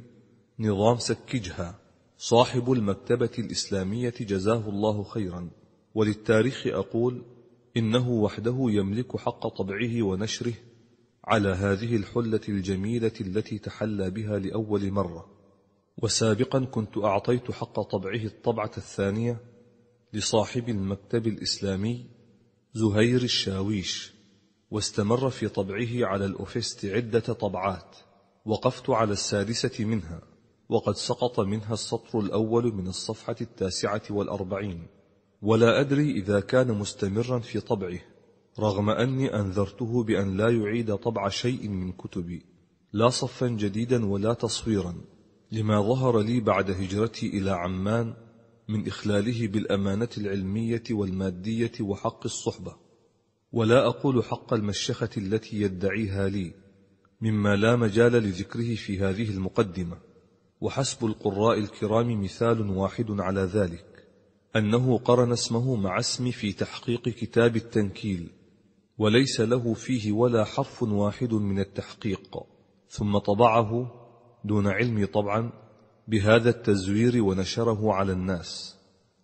[SPEAKER 1] نظام سكجها صاحب المكتبة الإسلامية جزاه الله خيرا وللتاريخ أقول إنه وحده يملك حق طبعه ونشره على هذه الحلة الجميلة التي تحلى بها لأول مرة وسابقا كنت أعطيت حق طبعه الطبعة الثانية لصاحب المكتب الإسلامي زهير الشاويش واستمر في طبعه على الأوفيست عدة طبعات وقفت على السادسة منها وقد سقط منها السطر الأول من الصفحة التاسعة والأربعين ولا أدري إذا كان مستمرا في طبعه رغم أني أنذرته بأن لا يعيد طبع شيء من كتبي لا صفا جديدا ولا تصويرا لما ظهر لي بعد هجرتي إلى عمان من إخلاله بالأمانة العلمية والمادية وحق الصحبة ولا أقول حق المشيخة التي يدعيها لي مما لا مجال لذكره في هذه المقدمة وحسب القراء الكرام مثال واحد على ذلك أنه قرن اسمه مع اسمي في تحقيق كتاب التنكيل وليس له فيه ولا حرف واحد من التحقيق ثم طبعه دون علمي طبعا بهذا التزوير ونشره على الناس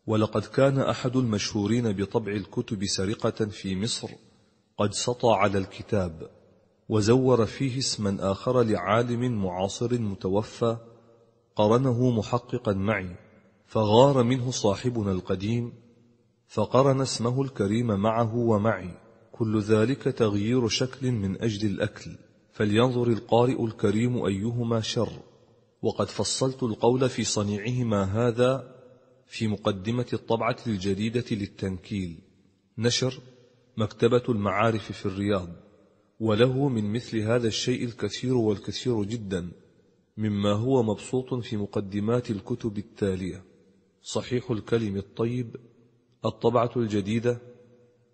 [SPEAKER 1] ولقد كان أحد المشهورين بطبع الكتب سرقة في مصر قد سطى على الكتاب وزور فيه اسما آخر لعالم معاصر متوفى قرنه محققا معي فغار منه صاحبنا القديم فقرن اسمه الكريم معه ومعي كل ذلك تغيير شكل من أجل الأكل فلينظر القارئ الكريم أيهما شر وقد فصلت القول في صنيعهما هذا في مقدمة الطبعة الجديدة للتنكيل نشر مكتبة المعارف في الرياض وله من مثل هذا الشيء الكثير والكثير جدا مما هو مبسوط في مقدمات الكتب التالية صحيح الكلم الطيب الطبعة الجديدة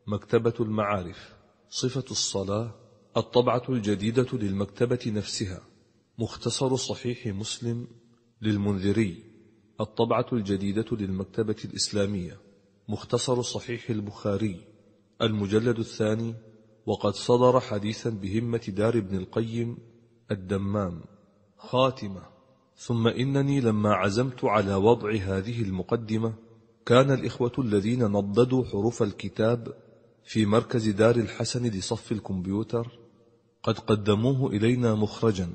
[SPEAKER 1] مكتبة المعارف صفة الصلاة الطبعة الجديدة للمكتبة نفسها مختصر صحيح مسلم للمنذري الطبعة الجديدة للمكتبة الإسلامية مختصر صحيح البخاري المجلد الثاني وقد صدر حديثا بهمة دار ابن القيم الدمام خاتمة ثم إنني لما عزمت على وضع هذه المقدمة كان الإخوة الذين نضدوا حروف الكتاب في مركز دار الحسن لصف الكمبيوتر قد قدموه إلينا مخرجا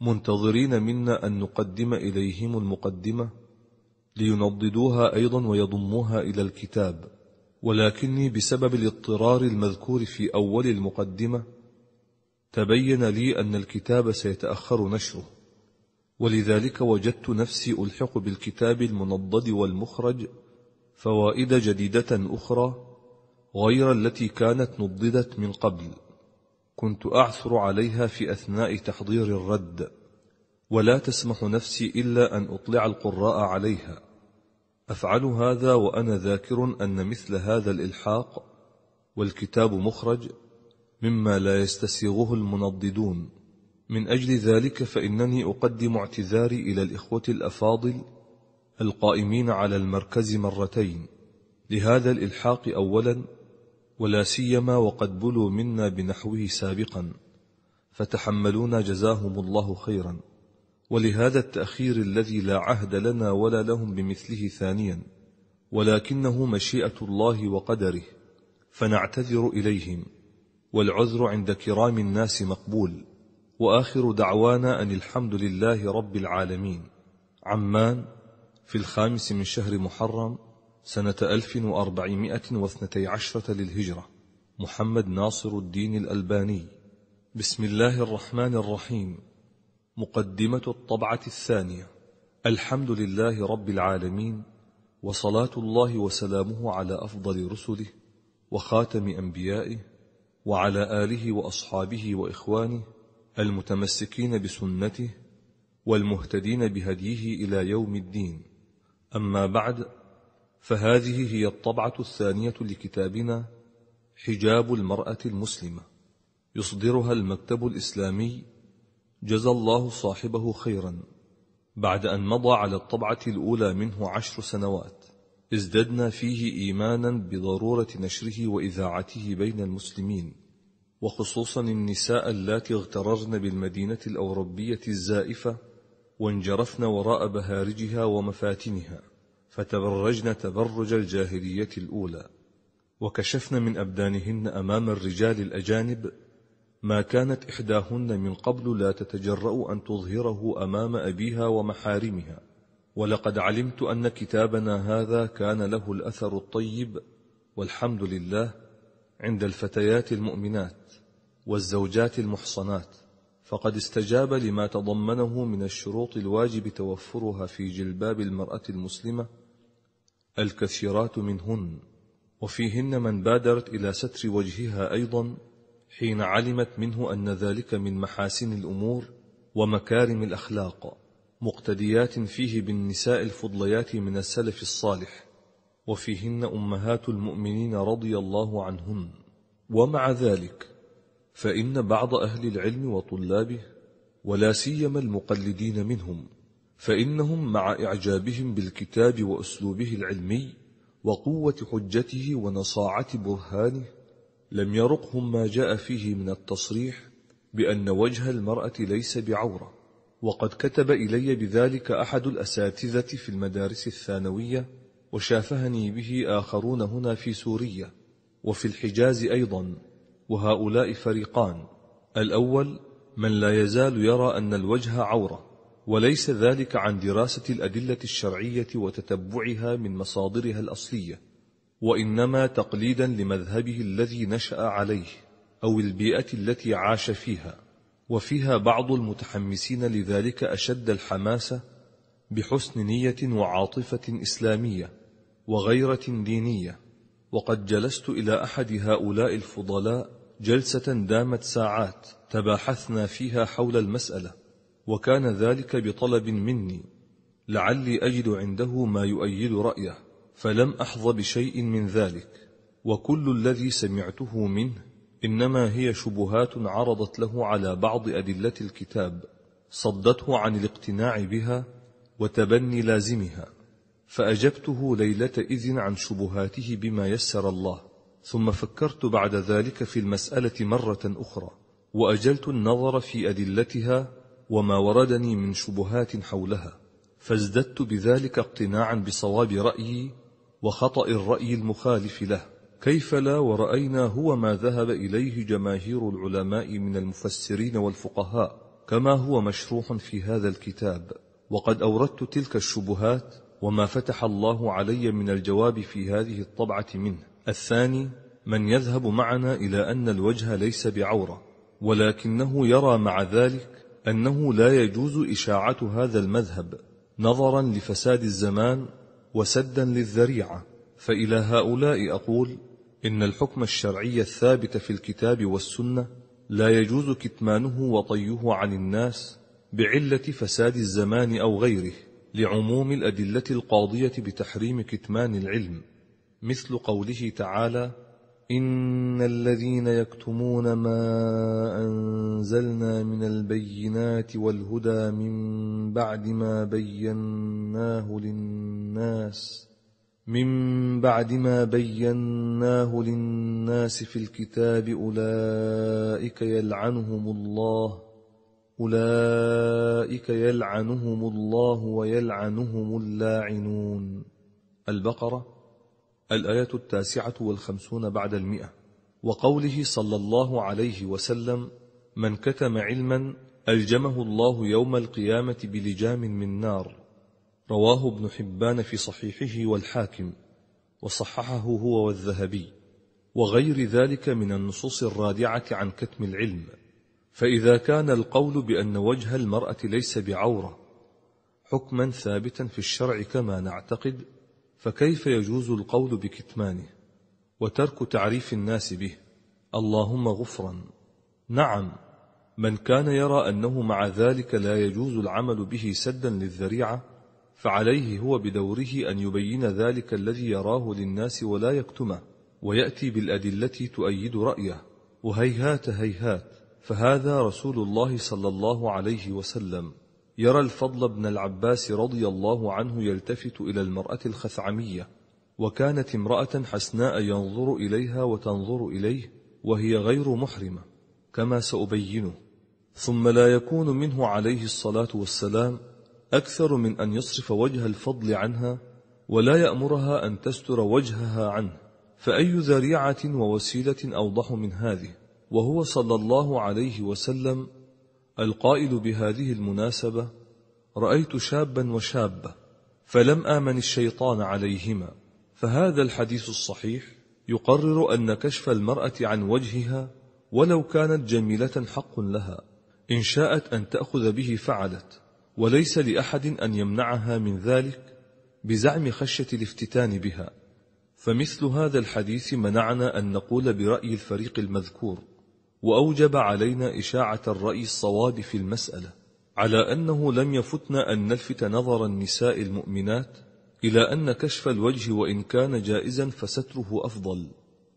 [SPEAKER 1] منتظرين منا أن نقدم إليهم المقدمة لينضدوها أيضا ويضموها إلى الكتاب ولكني بسبب الاضطرار المذكور في أول المقدمة تبين لي أن الكتاب سيتأخر نشره ولذلك وجدت نفسي ألحق بالكتاب المنضد والمخرج فوائد جديدة أخرى غير التي كانت نضدت من قبل كنت أعثر عليها في أثناء تحضير الرد ولا تسمح نفسي إلا أن أطلع القراء عليها أفعل هذا وأنا ذاكر أن مثل هذا الإلحاق والكتاب مخرج مما لا يستسيغه المنضدون من أجل ذلك فإنني أقدم اعتذاري إلى الإخوة الأفاضل القائمين على المركز مرتين لهذا الإلحاق أولا ولا سيما وقد بلوا منا بنحوه سابقا فتحملونا جزاهم الله خيرا ولهذا التأخير الذي لا عهد لنا ولا لهم بمثله ثانيا ولكنه مشيئة الله وقدره فنعتذر إليهم والعذر عند كرام الناس مقبول وآخر دعوانا أن الحمد لله رب العالمين عمان في الخامس من شهر محرم سنة 1412 للهجرة محمد ناصر الدين الألباني بسم الله الرحمن الرحيم مقدمة الطبعة الثانية الحمد لله رب العالمين وصلاة الله وسلامه على أفضل رسله وخاتم أنبيائه وعلى آله وأصحابه وإخوانه المتمسكين بسنته والمهتدين بهديه إلى يوم الدين أما بعد فهذه هي الطبعة الثانية لكتابنا حجاب المرأة المسلمة يصدرها المكتب الإسلامي جزى الله صاحبه خيرا بعد أن مضى على الطبعة الأولى منه عشر سنوات ازددنا فيه إيمانا بضرورة نشره وإذاعته بين المسلمين وخصوصا النساء اللاتي اغتررن بالمدينة الأوروبية الزائفة وانجرفن وراء بهارجها ومفاتنها فتبرجن تبرج الجاهلية الأولى وكشفن من أبدانهن أمام الرجال الأجانب ما كانت إحداهن من قبل لا تتجرأ أن تظهره أمام أبيها ومحارمها ولقد علمت أن كتابنا هذا كان له الأثر الطيب والحمد لله عند الفتيات المؤمنات والزوجات المحصنات فقد استجاب لما تضمنه من الشروط الواجب توفرها في جلباب المرأة المسلمة الكثيرات منهن وفيهن من بادرت إلى ستر وجهها أيضا حين علمت منه أن ذلك من محاسن الأمور ومكارم الأخلاق مقتديات فيه بالنساء الفضليات من السلف الصالح وفيهن أمهات المؤمنين رضي الله عنهن ومع ذلك فإن بعض أهل العلم وطلابه ولا سيما المقلدين منهم فإنهم مع إعجابهم بالكتاب وأسلوبه العلمي وقوة حجته ونصاعة برهانه لم يرقهم ما جاء فيه من التصريح بأن وجه المرأة ليس بعورة وقد كتب إلي بذلك أحد الأساتذة في المدارس الثانوية وشافهني به آخرون هنا في سوريا وفي الحجاز أيضا وهؤلاء فريقان الأول من لا يزال يرى أن الوجه عورة وليس ذلك عن دراسة الأدلة الشرعية وتتبعها من مصادرها الأصلية وإنما تقليدا لمذهبه الذي نشأ عليه أو البيئة التي عاش فيها وفيها بعض المتحمسين لذلك أشد الحماسة بحسن نية وعاطفة إسلامية وغيرة دينية وقد جلست إلى أحد هؤلاء الفضلاء جلسة دامت ساعات تباحثنا فيها حول المسألة وكان ذلك بطلب مني لعلي أجد عنده ما يؤيد رأيه فلم أحظ بشيء من ذلك وكل الذي سمعته منه إنما هي شبهات عرضت له على بعض أدلة الكتاب صدته عن الاقتناع بها وتبني لازمها فأجبته ليلة إذ عن شبهاته بما يسر الله ثم فكرت بعد ذلك في المسألة مرة أخرى وأجلت النظر في أدلتها وما وردني من شبهات حولها فازددت بذلك اقتناعا بصواب رأيي وخطأ الرأي المخالف له كيف لا ورأينا هو ما ذهب إليه جماهير العلماء من المفسرين والفقهاء كما هو مشروح في هذا الكتاب وقد أوردت تلك الشبهات وما فتح الله علي من الجواب في هذه الطبعة منه الثاني من يذهب معنا إلى أن الوجه ليس بعورة ولكنه يرى مع ذلك أنه لا يجوز إشاعة هذا المذهب نظرا لفساد الزمان وسدا للذريعة فإلى هؤلاء أقول إن الحكم الشرعي الثابت في الكتاب والسنة لا يجوز كتمانه وطيه عن الناس بعلة فساد الزمان أو غيره لعموم الأدلة القاضية بتحريم كتمان العلم مثل قوله تعالى إن الذين يكتمون ما أنزلنا من البينات والهدى من بعد ما بيناه للناس من بعد ما بيناه للناس في الكتاب أولئك يلعنهم الله أولئك يلعنهم الله ويلعنهم اللاعنون البقرة الآية التاسعة والخمسون بعد المئة وقوله صلى الله عليه وسلم من كتم علما ألجمه الله يوم القيامة بلجام من نار رواه ابن حبان في صحيحه والحاكم وصححه هو والذهبي وغير ذلك من النصوص الرادعة عن كتم العلم فإذا كان القول بأن وجه المرأة ليس بعورة حكما ثابتا في الشرع كما نعتقد فكيف يجوز القول بكتمانه وترك تعريف الناس به اللهم غفرا نعم من كان يرى أنه مع ذلك لا يجوز العمل به سدا للذريعة فعليه هو بدوره أن يبين ذلك الذي يراه للناس ولا يكتمه ويأتي بالأدلة تؤيد رأيه وهيهات هيهات فهذا رسول الله صلى الله عليه وسلم يرى الفضل بن العباس رضي الله عنه يلتفت إلى المرأة الخثعمية وكانت امرأة حسناء ينظر إليها وتنظر إليه وهي غير محرمة كما سأبينه ثم لا يكون منه عليه الصلاة والسلام أكثر من أن يصرف وجه الفضل عنها ولا يأمرها أن تستر وجهها عنه فأي ذريعة ووسيلة أوضح من هذه وهو صلى الله عليه وسلم القائل بهذه المناسبة رأيت شابا وشابة فلم آمن الشيطان عليهما فهذا الحديث الصحيح يقرر أن كشف المرأة عن وجهها ولو كانت جميلة حق لها إن شاءت أن تأخذ به فعلت وليس لأحد أن يمنعها من ذلك بزعم خشية الافتتان بها فمثل هذا الحديث منعنا أن نقول برأي الفريق المذكور وأوجب علينا إشاعة الرأي الصواب في المسألة على أنه لم يفتنا أن نلفت نظر النساء المؤمنات إلى أن كشف الوجه وإن كان جائزا فستره أفضل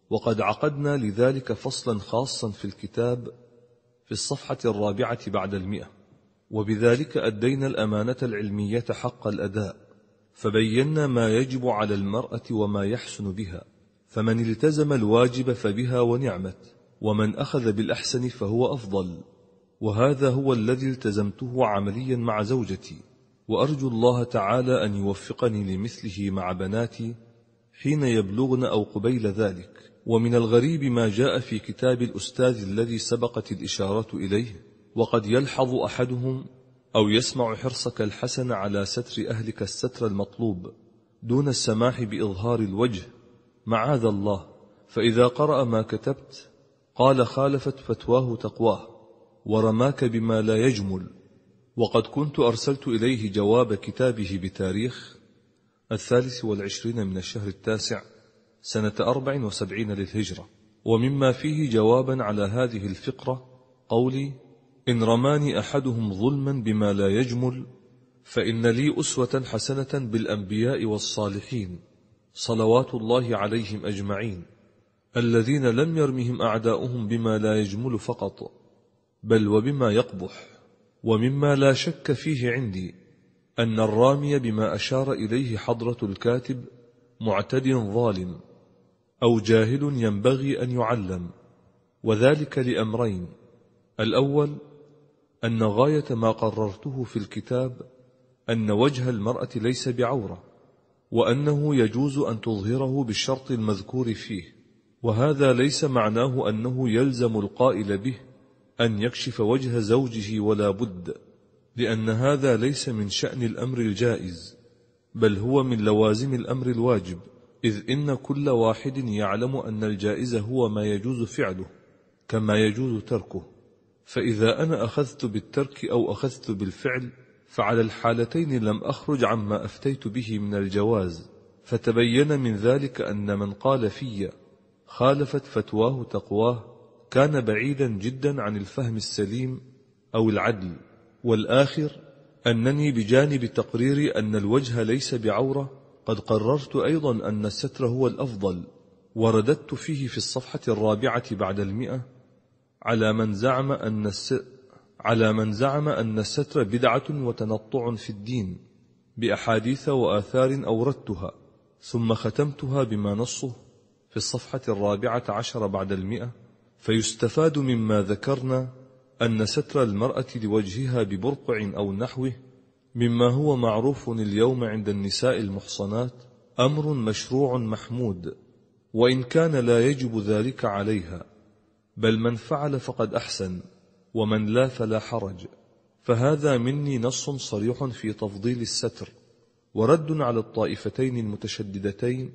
[SPEAKER 1] وقد عقدنا لذلك فصلا خاصا في الكتاب في الصفحة الرابعة بعد المئة وبذلك أدينا الأمانة العلمية حق الأداء فبينا ما يجب على المرأة وما يحسن بها فمن التزم الواجب فبها ونعمت ومن أخذ بالأحسن فهو أفضل وهذا هو الذي التزمته عمليا مع زوجتي وأرجو الله تعالى أن يوفقني لمثله مع بناتي حين يبلغن أو قبيل ذلك ومن الغريب ما جاء في كتاب الأستاذ الذي سبقت الإشارة إليه وقد يلحظ أحدهم أو يسمع حرصك الحسن على ستر أهلك الستر المطلوب دون السماح بإظهار الوجه معاذ الله فإذا قرأ ما كتبت قال خالفت فتواه تقواه ورماك بما لا يجمل وقد كنت أرسلت إليه جواب كتابه بتاريخ الثالث والعشرين من الشهر التاسع سنة أربع وسبعين للهجرة ومما فيه جوابا على هذه الفقرة قولي إن رماني أحدهم ظلما بما لا يجمل فإن لي أسوة حسنة بالأنبياء والصالحين صلوات الله عليهم أجمعين الذين لم يرمهم أعداؤهم بما لا يجمل فقط بل وبما يقبح ومما لا شك فيه عندي أن الرامي بما أشار إليه حضرة الكاتب معتد ظالم أو جاهل ينبغي أن يعلم وذلك لأمرين الأول أن غاية ما قررته في الكتاب أن وجه المرأة ليس بعورة وأنه يجوز أن تظهره بالشرط المذكور فيه وهذا ليس معناه أنه يلزم القائل به أن يكشف وجه زوجه ولا بد لأن هذا ليس من شأن الأمر الجائز بل هو من لوازم الأمر الواجب إذ إن كل واحد يعلم أن الجائز هو ما يجوز فعله كما يجوز تركه فإذا أنا أخذت بالترك أو أخذت بالفعل فعلى الحالتين لم أخرج عما أفتيت به من الجواز فتبين من ذلك أن من قال في خالفت فتواه تقواه كان بعيدا جدا عن الفهم السليم أو العدل والآخر أنني بجانب تقريري أن الوجه ليس بعورة قد قررت أيضا أن الستر هو الأفضل ورددت فيه في الصفحة الرابعة بعد المئة على من زعم أن الس... على من زعم أن الستر بدعة وتنطع في الدين بأحاديث وآثار أوردتها ثم ختمتها بما نصه في الصفحة الرابعة عشر بعد المئة فيستفاد مما ذكرنا أن ستر المرأة لوجهها ببرقع أو نحوه مما هو معروف اليوم عند النساء المحصنات أمر مشروع محمود وإن كان لا يجب ذلك عليها بل من فعل فقد أحسن ومن لا فلا حرج فهذا مني نص صريح في تفضيل الستر ورد على الطائفتين المتشددتين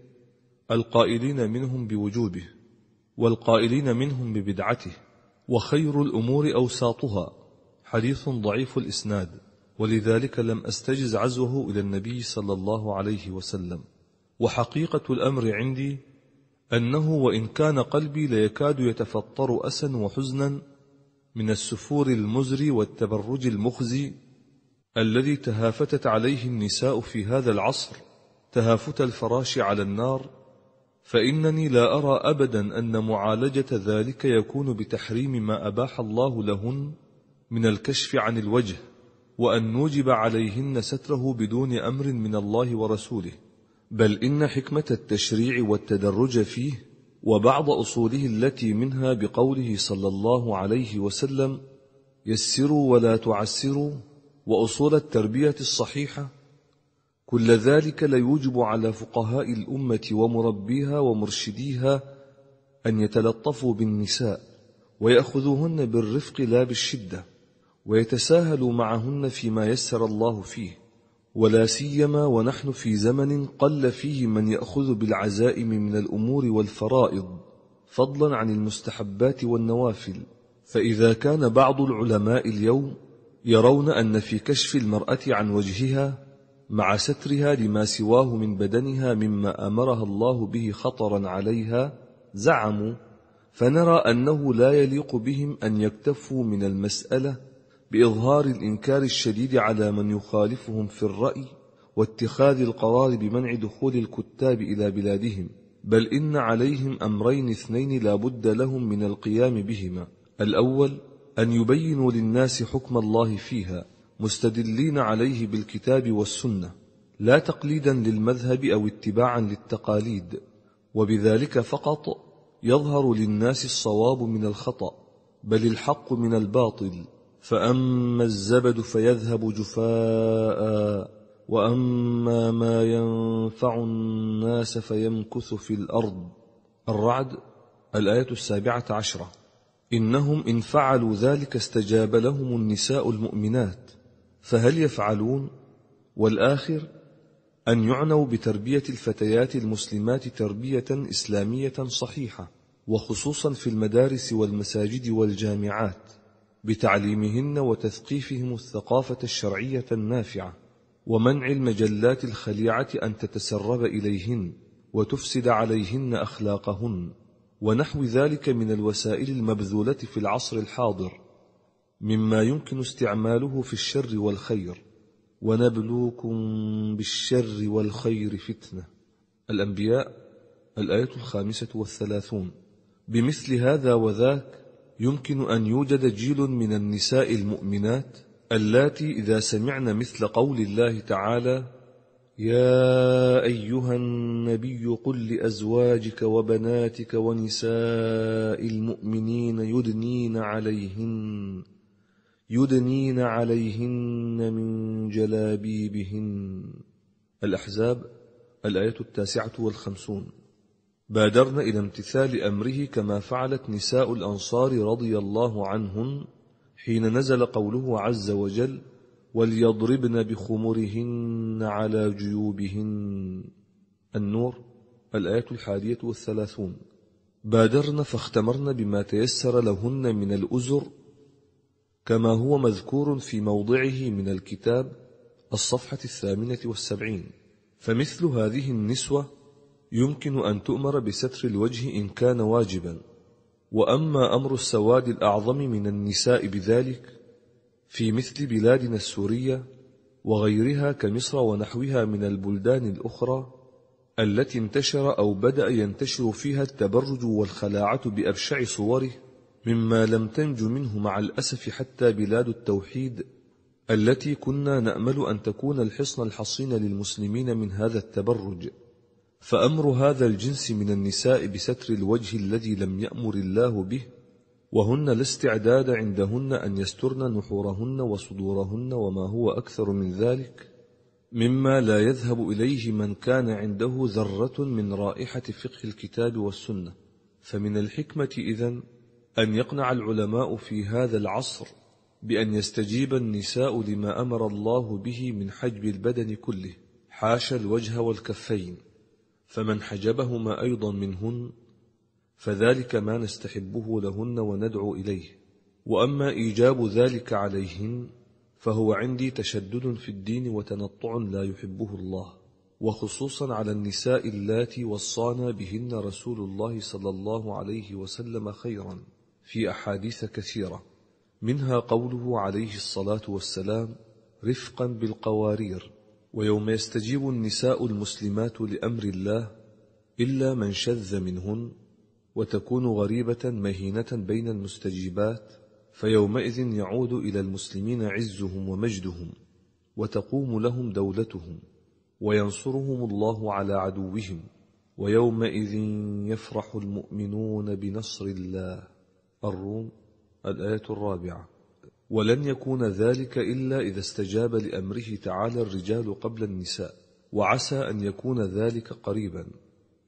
[SPEAKER 1] القائلين منهم بوجوبه والقائلين منهم ببدعته وخير الأمور أوساطها حديث ضعيف الإسناد ولذلك لم أستجز عزوه إلى النبي صلى الله عليه وسلم وحقيقة الأمر عندي أنه وإن كان قلبي ليكاد يتفطر أسا وحزنا من السفور المزري والتبرج المخزي الذي تهافتت عليه النساء في هذا العصر تهافت الفراش على النار فإنني لا أرى أبدا أن معالجة ذلك يكون بتحريم ما أباح الله لهن من الكشف عن الوجه وأن نوجب عليهن ستره بدون أمر من الله ورسوله بل إن حكمة التشريع والتدرج فيه وبعض أصوله التي منها بقوله صلى الله عليه وسلم يسروا ولا تعسروا وأصول التربية الصحيحة كل ذلك لا يوجب على فقهاء الأمة ومربيها ومرشديها أن يتلطفوا بالنساء ويأخذوهن بالرفق لا بالشدة ويتساهلوا معهن فيما يسر الله فيه ولا سيما ونحن في زمن قل فيه من يأخذ بالعزائم من الأمور والفرائض فضلا عن المستحبات والنوافل فإذا كان بعض العلماء اليوم يرون أن في كشف المرأة عن وجهها مع سترها لما سواه من بدنها مما امرها الله به خطرا عليها زعموا فنرى انه لا يليق بهم ان يكتفوا من المساله باظهار الانكار الشديد على من يخالفهم في الراي واتخاذ القرار بمنع دخول الكتاب الى بلادهم بل ان عليهم امرين اثنين لا بد لهم من القيام بهما الاول ان يبينوا للناس حكم الله فيها مستدلين عليه بالكتاب والسنه لا تقليدا للمذهب او اتباعا للتقاليد وبذلك فقط يظهر للناس الصواب من الخطا بل الحق من الباطل فاما الزبد فيذهب جفاء واما ما ينفع الناس فيمكث في الارض الرعد الايه السابعه عشره انهم ان فعلوا ذلك استجاب لهم النساء المؤمنات فهل يفعلون والآخر أن يعنوا بتربية الفتيات المسلمات تربية إسلامية صحيحة وخصوصا في المدارس والمساجد والجامعات بتعليمهن وتثقيفهم الثقافة الشرعية النافعة ومنع المجلات الخليعة أن تتسرب إليهن وتفسد عليهن أخلاقهن ونحو ذلك من الوسائل المبذولة في العصر الحاضر مما يمكن استعماله في الشر والخير ونبلوكم بالشر والخير فتنة الأنبياء الآية الخامسة والثلاثون بمثل هذا وذاك يمكن أن يوجد جيل من النساء المؤمنات اللاتي إذا سمعن مثل قول الله تعالى يا أيها النبي قل لأزواجك وبناتك ونساء المؤمنين يدنين عليهن يدنين عليهن من جلابيبهن الأحزاب الآية التاسعة والخمسون بادرن إلى امتثال أمره كما فعلت نساء الأنصار رضي الله عنهن حين نزل قوله عز وجل وليضربن بخمرهن على جيوبهن النور الآية الحادية والثلاثون بادرن فاختمرن بما تيسر لهن من الأزر كما هو مذكور في موضعه من الكتاب الصفحة الثامنة والسبعين فمثل هذه النسوة يمكن أن تؤمر بستر الوجه إن كان واجبا وأما أمر السواد الأعظم من النساء بذلك في مثل بلادنا السورية وغيرها كمصر ونحوها من البلدان الأخرى التي انتشر أو بدأ ينتشر فيها التبرج والخلاعة بأبشع صوره مما لم تنج منه مع الأسف حتى بلاد التوحيد التي كنا نأمل أن تكون الحصن الحصين للمسلمين من هذا التبرج فأمر هذا الجنس من النساء بستر الوجه الذي لم يأمر الله به وهن لا استعداد عندهن أن يسترن نحورهن وصدورهن وما هو أكثر من ذلك مما لا يذهب إليه من كان عنده ذرة من رائحة فقه الكتاب والسنة فمن الحكمة إذن أن يقنع العلماء في هذا العصر بأن يستجيب النساء لما أمر الله به من حجب البدن كله حاشا الوجه والكفين فمن حجبهما أيضا منهن فذلك ما نستحبه لهن وندعو إليه وأما إيجاب ذلك عليهن فهو عندي تشدد في الدين وتنطع لا يحبه الله وخصوصا على النساء اللاتي وصانا بهن رسول الله صلى الله عليه وسلم خيرا في أحاديث كثيرة منها قوله عليه الصلاة والسلام رفقا بالقوارير ويوم يستجيب النساء المسلمات لأمر الله إلا من شذ منهن وتكون غريبة مهينة بين المستجيبات فيومئذ يعود إلى المسلمين عزهم ومجدهم وتقوم لهم دولتهم وينصرهم الله على عدوهم ويومئذ يفرح المؤمنون بنصر الله الروم الآية الرابعة ولن يكون ذلك إلا إذا استجاب لأمره تعالى الرجال قبل النساء وعسى أن يكون ذلك قريبا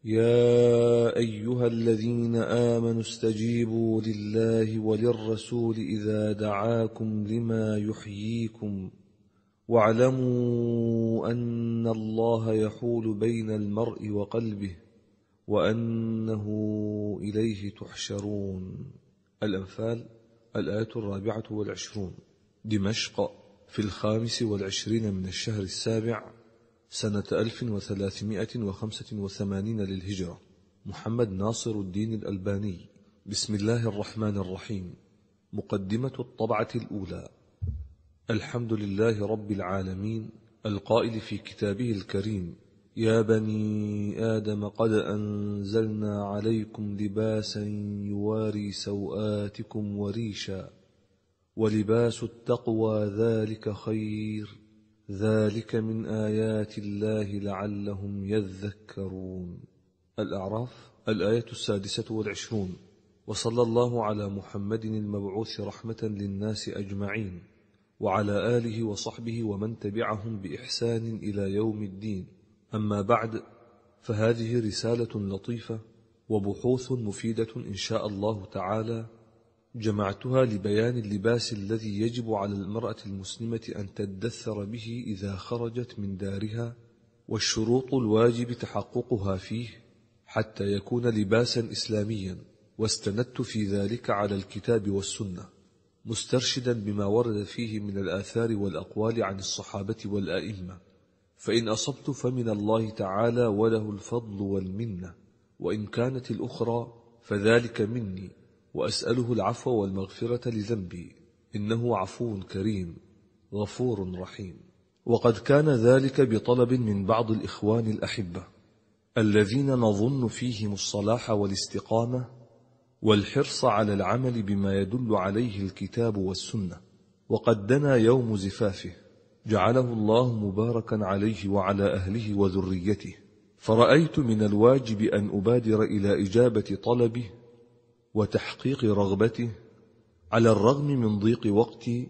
[SPEAKER 1] يا أيها الذين آمنوا استجيبوا لله وللرسول إذا دعاكم لما يحييكم واعلموا أن الله يحول بين المرء وقلبه وأنه إليه تحشرون الأنفال الآية الرابعة والعشرون دمشق في الخامس والعشرين من الشهر السابع سنة ألف وثلاثمائة وخمسة وثمانين للهجرة محمد ناصر الدين الألباني بسم الله الرحمن الرحيم مقدمة الطبعة الأولى الحمد لله رب العالمين القائل في كتابه الكريم يا بني آدم قد أنزلنا عليكم لباسا يواري سوآتكم وريشا ولباس التقوى ذلك خير ذلك من آيات الله لعلهم يذكرون الأعراف الآية السادسة والعشرون وصلى الله على محمد المبعوث رحمة للناس أجمعين وعلى آله وصحبه ومن تبعهم بإحسان إلى يوم الدين أما بعد فهذه رسالة لطيفة وبحوث مفيدة إن شاء الله تعالى جمعتها لبيان اللباس الذي يجب على المرأة المسلمة أن تدثر به إذا خرجت من دارها والشروط الواجب تحققها فيه حتى يكون لباسا إسلاميا واستندت في ذلك على الكتاب والسنة مسترشدا بما ورد فيه من الآثار والأقوال عن الصحابة والأئمة فإن أصبت فمن الله تعالى وله الفضل والمنة وإن كانت الأخرى فذلك مني وأسأله العفو والمغفرة لذنبي إنه عفو كريم غفور رحيم وقد كان ذلك بطلب من بعض الإخوان الأحبة الذين نظن فيهم الصلاح والاستقامة والحرص على العمل بما يدل عليه الكتاب والسنة وقد دنا يوم زفافه جعله الله مباركا عليه وعلى أهله وذريته فرأيت من الواجب أن أبادر إلى إجابة طلبه وتحقيق رغبته على الرغم من ضيق وقتي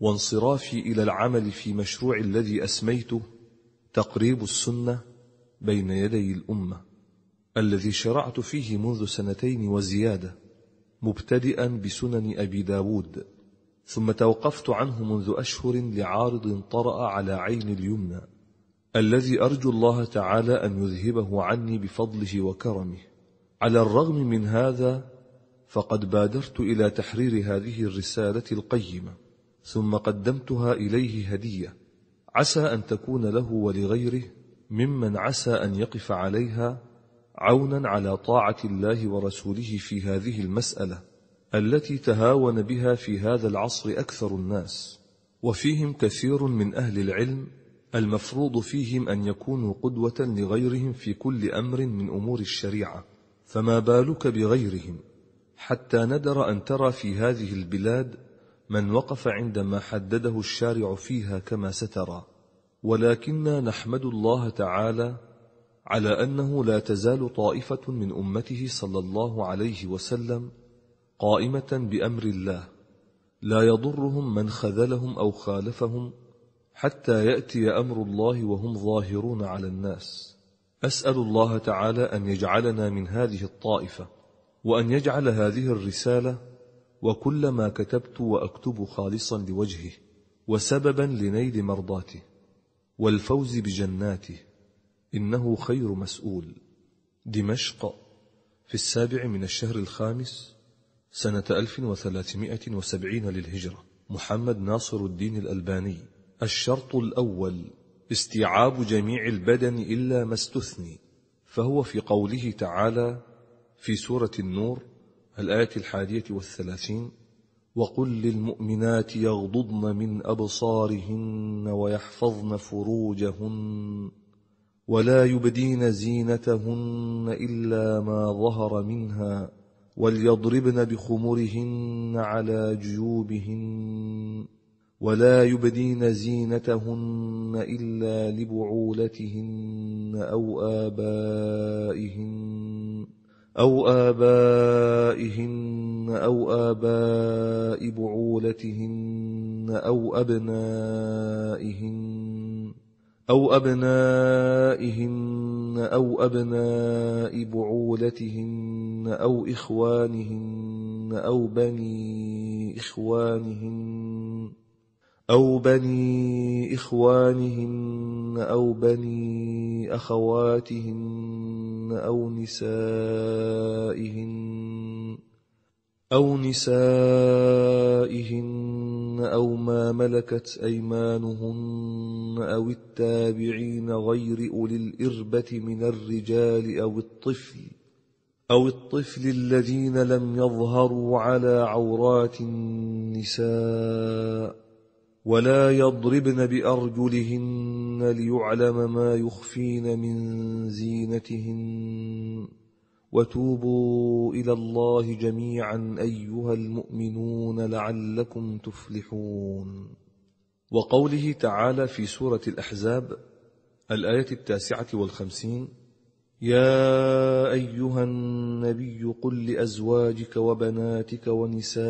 [SPEAKER 1] وانصرافي إلى العمل في مشروع الذي أسميته تقريب السنة بين يدي الأمة الذي شرعت فيه منذ سنتين وزيادة مبتدئا بسنن أبي داود ثم توقفت عنه منذ أشهر لعارض طرأ على عين اليمنى الذي أرجو الله تعالى أن يذهبه عني بفضله وكرمه على الرغم من هذا فقد بادرت إلى تحرير هذه الرسالة القيمة ثم قدمتها إليه هدية عسى أن تكون له ولغيره ممن عسى أن يقف عليها عونا على طاعة الله ورسوله في هذه المسألة التي تهاون بها في هذا العصر أكثر الناس وفيهم كثير من أهل العلم المفروض فيهم أن يكونوا قدوة لغيرهم في كل أمر من أمور الشريعة فما بالك بغيرهم حتى ندر أن ترى في هذه البلاد من وقف عندما حدده الشارع فيها كما سترى ولكنا نحمد الله تعالى على أنه لا تزال طائفة من أمته صلى الله عليه وسلم قائمة بأمر الله لا يضرهم من خذلهم أو خالفهم حتى يأتي أمر الله وهم ظاهرون على الناس أسأل الله تعالى أن يجعلنا من هذه الطائفة وأن يجعل هذه الرسالة وكل ما كتبت وأكتب خالصا لوجهه وسببا لنيل مرضاته والفوز بجناته إنه خير مسؤول دمشق في السابع من الشهر الخامس سنة 1370 للهجرة محمد ناصر الدين الألباني الشرط الأول استيعاب جميع البدن إلا ما استثني فهو في قوله تعالى في سورة النور الآية الحادية والثلاثين وقل للمؤمنات يغضضن من أبصارهن ويحفظن فروجهن ولا يبدين زينتهن إلا ما ظهر منها وليضربن بخمرهن على جيوبهن ولا يبدين زينتهن إلا لبعولتهن أو آبائهن أو آبائهن أو آباء بعولتهن أو أبنائهن أو أبنائهن أو أبناء بعولتهن أو إخوانهن أو بني إخوانهن أو بني إخوانهن أو بني أخواتهن أو نسائهن أو نسائهن أو ما ملكت أيمانهن أو التابعين غير أولي الإربة من الرجال أو الطفل أو الطفل الذين لم يظهروا على عورات النساء ولا يضربن بأرجلهن ليعلم ما يخفين من زينتهن وتوبوا إلى الله جميعا أيها المؤمنون لعلكم تفلحون وقوله تعالى في سورة الأحزاب الآية التاسعة والخمسين يا أيها النبي قل لأزواجك وبناتك ونساء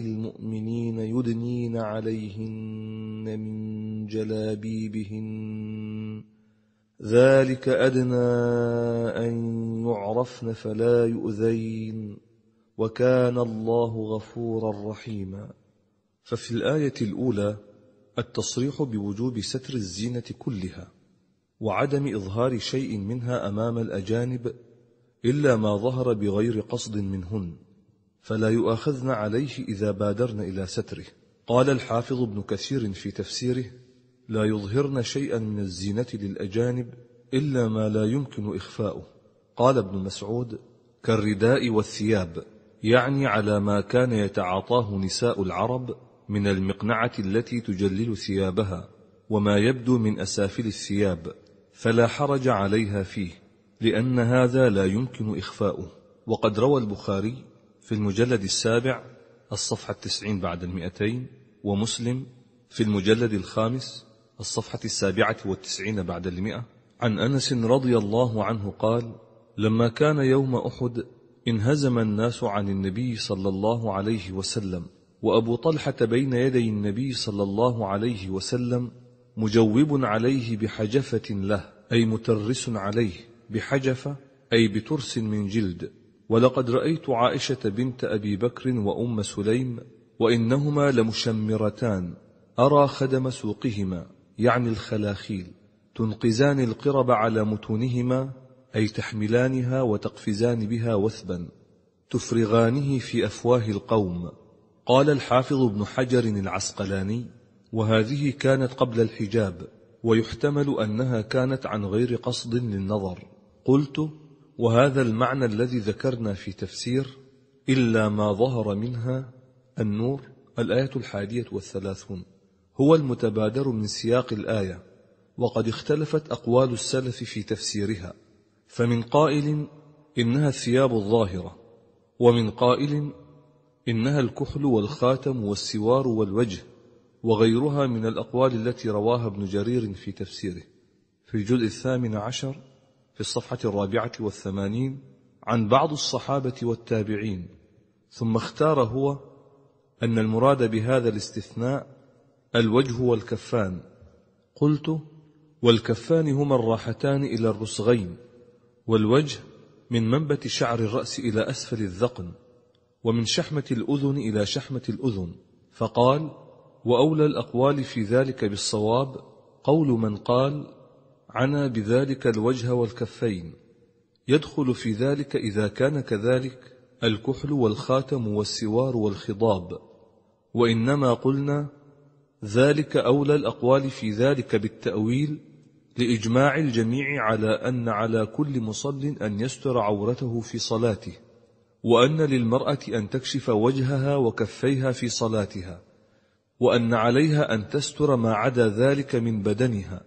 [SPEAKER 1] المؤمنين يدنين عليهن من جلابيبهن
[SPEAKER 2] ذلك
[SPEAKER 1] أدنى أن يعرفن فلا يؤذين وكان الله غفورا رحيما ففي الآية الأولى التصريح بوجوب ستر الزينة كلها وعدم إظهار شيء منها أمام الأجانب إلا ما ظهر بغير قصد منهن فلا يؤاخذن عليه إذا بادرن إلى ستره قال الحافظ ابن كثير في تفسيره لا يظهرن شيئا من الزينة للأجانب إلا ما لا يمكن إخفاؤه قال ابن مسعود كالرداء والثياب يعني على ما كان يتعاطاه نساء العرب من المقنعة التي تجلل ثيابها وما يبدو من أسافل الثياب فلا حرج عليها فيه لأن هذا لا يمكن إخفاؤه وقد روى البخاري في المجلد السابع الصفحة التسعين بعد المئتين ومسلم في المجلد الخامس الصفحة السابعة والتسعين بعد المئة عن أنس رضي الله عنه قال لما كان يوم أحد انهزم الناس عن النبي صلى الله عليه وسلم وأبو طلحة بين يدي النبي صلى الله عليه وسلم مجوب عليه بحجفة له أي مترس عليه بحجفة أي بترس من جلد ولقد رأيت عائشة بنت أبي بكر وأم سليم وإنهما لمشمرتان أرى خدم سوقهما يعني الخلاخيل تنقزان القرب على متونهما أي تحملانها وتقفزان بها وثبا تفرغانه في أفواه القوم قال الحافظ ابن حجر العسقلاني وهذه كانت قبل الحجاب ويحتمل أنها كانت عن غير قصد للنظر قلت وهذا المعنى الذي ذكرنا في تفسير إلا ما ظهر منها النور الآية الحادية والثلاثون هو المتبادر من سياق الآية وقد اختلفت أقوال السلف في تفسيرها فمن قائل إنها الثياب الظاهرة ومن قائل إنها الكحل والخاتم والسوار والوجه وغيرها من الأقوال التي رواها ابن جرير في تفسيره في الجزء الثامن عشر في الصفحة الرابعة والثمانين عن بعض الصحابة والتابعين ثم اختار هو أن المراد بهذا الاستثناء الوجه والكفان قلت والكفان هما الراحتان إلى الرسغين والوجه من منبت شعر الرأس إلى أسفل الذقن ومن شحمة الأذن إلى شحمة الأذن فقال وأولى الأقوال في ذلك بالصواب قول من قال عنا بذلك الوجه والكفين يدخل في ذلك إذا كان كذلك الكحل والخاتم والسوار والخضاب وإنما قلنا ذلك أولى الأقوال في ذلك بالتأويل لإجماع الجميع على أن على كل مصل أن يستر عورته في صلاته وأن للمرأة أن تكشف وجهها وكفيها في صلاتها وأن عليها أن تستر ما عدا ذلك من بدنها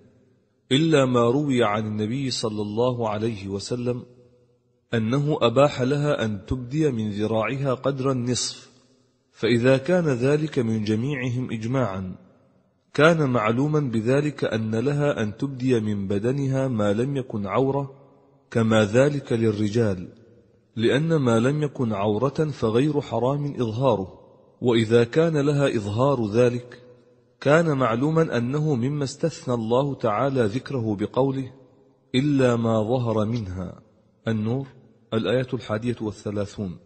[SPEAKER 1] إلا ما روي عن النبي صلى الله عليه وسلم أنه أباح لها أن تبدي من ذراعها قدر النصف فإذا كان ذلك من جميعهم إجماعا كان معلوما بذلك أن لها أن تبدي من بدنها ما لم يكن عورة كما ذلك للرجال لأن ما لم يكن عورة فغير حرام إظهاره وإذا كان لها إظهار ذلك كان معلوما أنه مما استثنى الله تعالى ذكره بقوله إلا ما ظهر منها النور الآية الحادية والثلاثون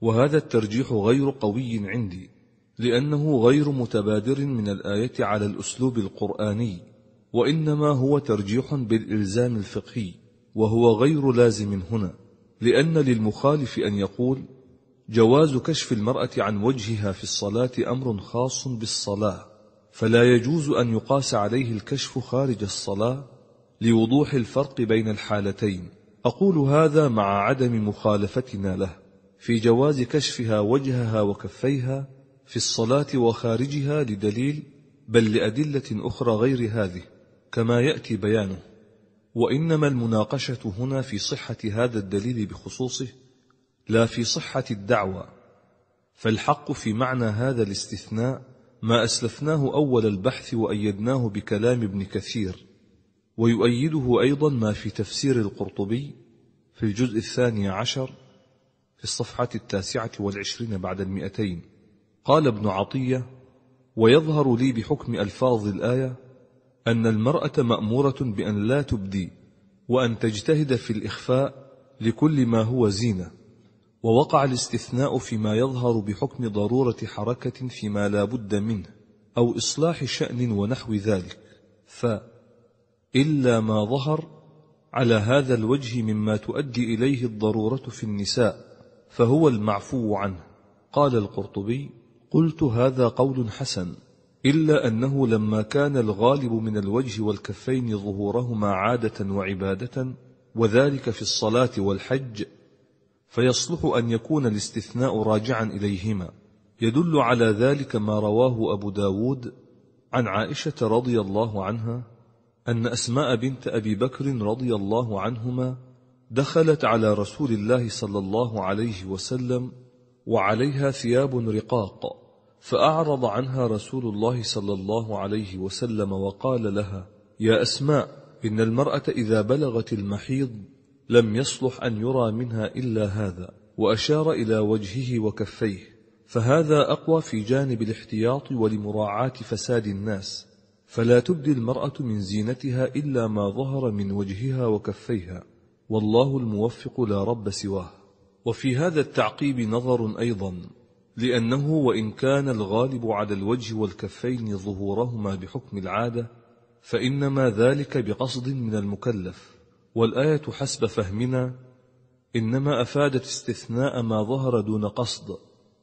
[SPEAKER 1] وهذا الترجيح غير قوي عندي لأنه غير متبادر من الآية على الأسلوب القرآني وإنما هو ترجيح بالإلزام الفقهي وهو غير لازم هنا لأن للمخالف أن يقول جواز كشف المرأة عن وجهها في الصلاة أمر خاص بالصلاة فلا يجوز أن يقاس عليه الكشف خارج الصلاة لوضوح الفرق بين الحالتين أقول هذا مع عدم مخالفتنا له في جواز كشفها وجهها وكفيها في الصلاة وخارجها لدليل بل لأدلة أخرى غير هذه كما يأتي بيانه وإنما المناقشة هنا في صحة هذا الدليل بخصوصه لا في صحة الدعوى فالحق في معنى هذا الاستثناء ما أسلفناه أول البحث وأيدناه بكلام ابن كثير ويؤيده أيضا ما في تفسير القرطبي في الجزء الثاني عشر في الصفحة التاسعة والعشرين بعد المئتين قال ابن عطية ويظهر لي بحكم ألفاظ الآية أن المرأة مأمورة بأن لا تبدي وأن تجتهد في الإخفاء لكل ما هو زينة ووقع الاستثناء فيما يظهر بحكم ضرورة حركة فيما لا بد منه أو إصلاح شأن ونحو ذلك ف إلا ما ظهر على هذا الوجه مما تؤدي إليه الضرورة في النساء فهو المعفو عنه قال القرطبي قلت هذا قول حسن إلا أنه لما كان الغالب من الوجه والكفين ظهورهما عادة وعبادة وذلك في الصلاة والحج فيصلح أن يكون الاستثناء راجعا إليهما يدل على ذلك ما رواه أبو داود عن عائشة رضي الله عنها أن أسماء بنت أبي بكر رضي الله عنهما دخلت على رسول الله صلى الله عليه وسلم وعليها ثياب رقاق فأعرض عنها رسول الله صلى الله عليه وسلم وقال لها يا أسماء إن المرأة إذا بلغت المحيض لم يصلح أن يرى منها إلا هذا وأشار إلى وجهه وكفيه فهذا أقوى في جانب الاحتياط ولمراعاة فساد الناس فلا تبدي المرأة من زينتها إلا ما ظهر من وجهها وكفيها والله الموفق لا رب سواه وفي هذا التعقيب نظر أيضا لأنه وإن كان الغالب على الوجه والكفين ظهورهما بحكم العادة فإنما ذلك بقصد من المكلف والآية حسب فهمنا إنما أفادت استثناء ما ظهر دون قصد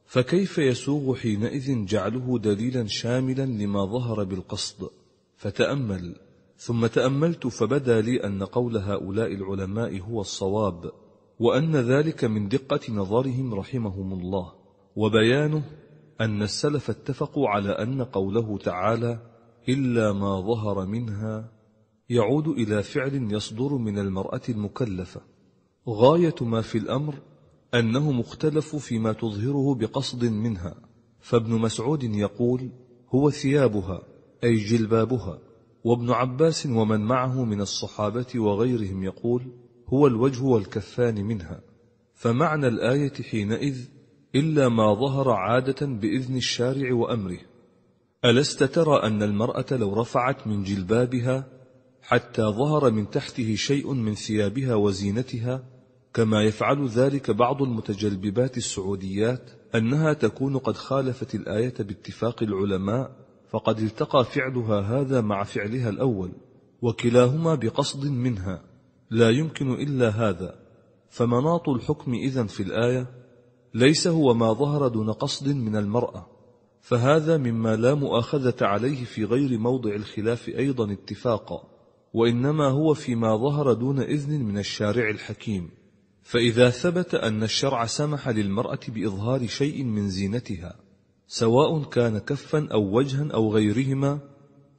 [SPEAKER 1] فكيف يسوغ حينئذ جعله دليلا شاملا لما ظهر بالقصد فتأمل ثم تأملت فبدا لي أن قول هؤلاء العلماء هو الصواب وأن ذلك من دقة نظرهم رحمهم الله وبيانه أن السلف اتفقوا على أن قوله تعالى إلا ما ظهر منها يعود إلى فعل يصدر من المرأة المكلفة غاية ما في الأمر أنهم اختلفوا فيما تظهره بقصد منها فابن مسعود يقول هو ثيابها أي جلبابها وابن عباس ومن معه من الصحابة وغيرهم يقول هو الوجه والكفان منها فمعنى الآية حينئذ إلا ما ظهر عادة بإذن الشارع وأمره ألست ترى أن المرأة لو رفعت من جلبابها حتى ظهر من تحته شيء من ثيابها وزينتها كما يفعل ذلك بعض المتجلببات السعوديات أنها تكون قد خالفت الآية باتفاق العلماء فقد التقى فعلها هذا مع فعلها الأول وكلاهما بقصد منها لا يمكن إلا هذا فمناط الحكم إذا في الآية ليس هو ما ظهر دون قصد من المرأة فهذا مما لا مؤاخذة عليه في غير موضع الخلاف أيضا اتفاقا وإنما هو فيما ظهر دون إذن من الشارع الحكيم فإذا ثبت أن الشرع سمح للمرأة بإظهار شيء من زينتها سواء كان كفا أو وجها أو غيرهما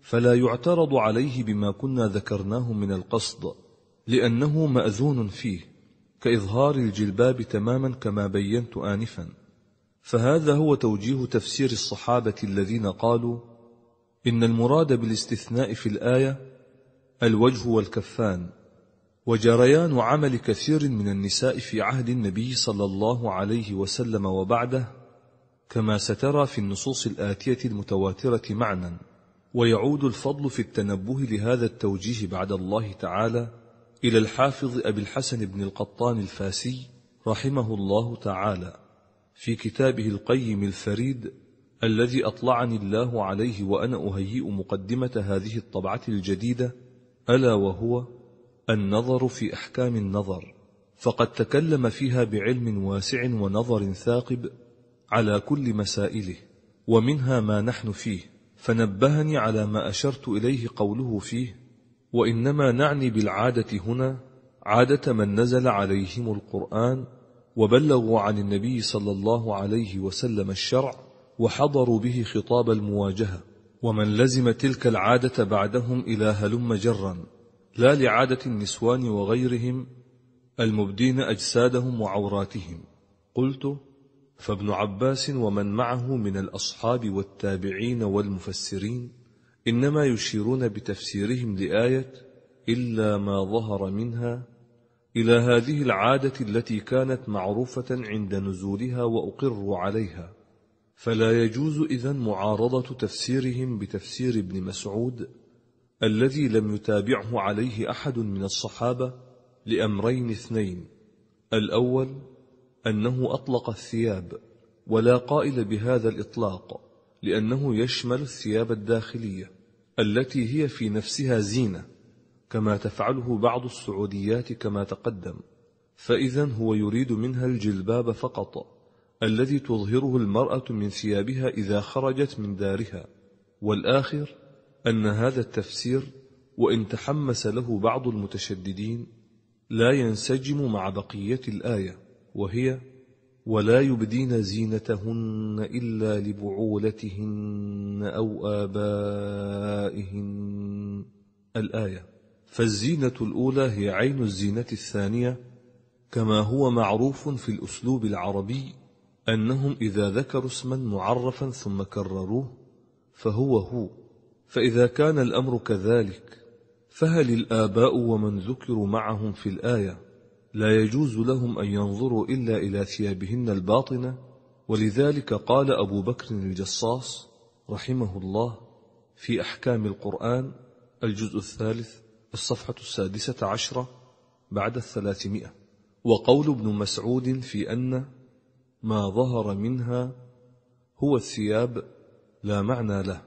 [SPEAKER 1] فلا يعترض عليه بما كنا ذكرناه من القصد لأنه مأذون فيه كإظهار الجلباب تماما كما بينت آنفا فهذا هو توجيه تفسير الصحابة الذين قالوا إن المراد بالاستثناء في الآية الوجه والكفان وجريان عمل كثير من النساء في عهد النبي صلى الله عليه وسلم وبعده كما سترى في النصوص الآتية المتواترة معنى ويعود الفضل في التنبه لهذا التوجيه بعد الله تعالى إلى الحافظ أبي الحسن بن القطان الفاسي رحمه الله تعالى في كتابه القيم الفريد الذي أطلعني الله عليه وأنا أهيئ مقدمة هذه الطبعة الجديدة ألا وهو النظر في أحكام النظر فقد تكلم فيها بعلم واسع ونظر ثاقب على كل مسائله ومنها ما نحن فيه فنبهني على ما أشرت إليه قوله فيه وإنما نعني بالعادة هنا عادة من نزل عليهم القرآن وبلغوا عن النبي صلى الله عليه وسلم الشرع وحضروا به خطاب المواجهة ومن لزم تلك العادة بعدهم إلى هلم جرا لا لعادة النسوان وغيرهم المبدين أجسادهم وعوراتهم قلت فابن عباس ومن معه من الأصحاب والتابعين والمفسرين إنما يشيرون بتفسيرهم لآية إلا ما ظهر منها إلى هذه العادة التي كانت معروفة عند نزولها وأقر عليها فلا يجوز إذن معارضة تفسيرهم بتفسير ابن مسعود الذي لم يتابعه عليه أحد من الصحابة لأمرين اثنين الأول أنه أطلق الثياب ولا قائل بهذا الإطلاق لأنه يشمل الثياب الداخلية التي هي في نفسها زينة كما تفعله بعض السعوديات كما تقدم فإذا هو يريد منها الجلباب فقط الذي تظهره المرأة من ثيابها إذا خرجت من دارها والآخر أن هذا التفسير وإن تحمس له بعض المتشددين لا ينسجم مع بقية الآية وهي ولا يبدين زينتهن إلا لبعولتهن أو آبائهن الآية فالزينة الأولى هي عين الزينة الثانية كما هو معروف في الأسلوب العربي أنهم إذا ذكروا اسما معرفا ثم كرروه فهو هو فإذا كان الأمر كذلك فهل الآباء ومن ذكروا معهم في الآية لا يجوز لهم أن ينظروا إلا إلى ثيابهن الباطنة ولذلك قال أبو بكر الجصاص رحمه الله في أحكام القرآن الجزء الثالث الصفحة السادسة عشرة بعد الثلاثمائة وقول ابن مسعود في أن ما ظهر منها هو الثياب لا معنى له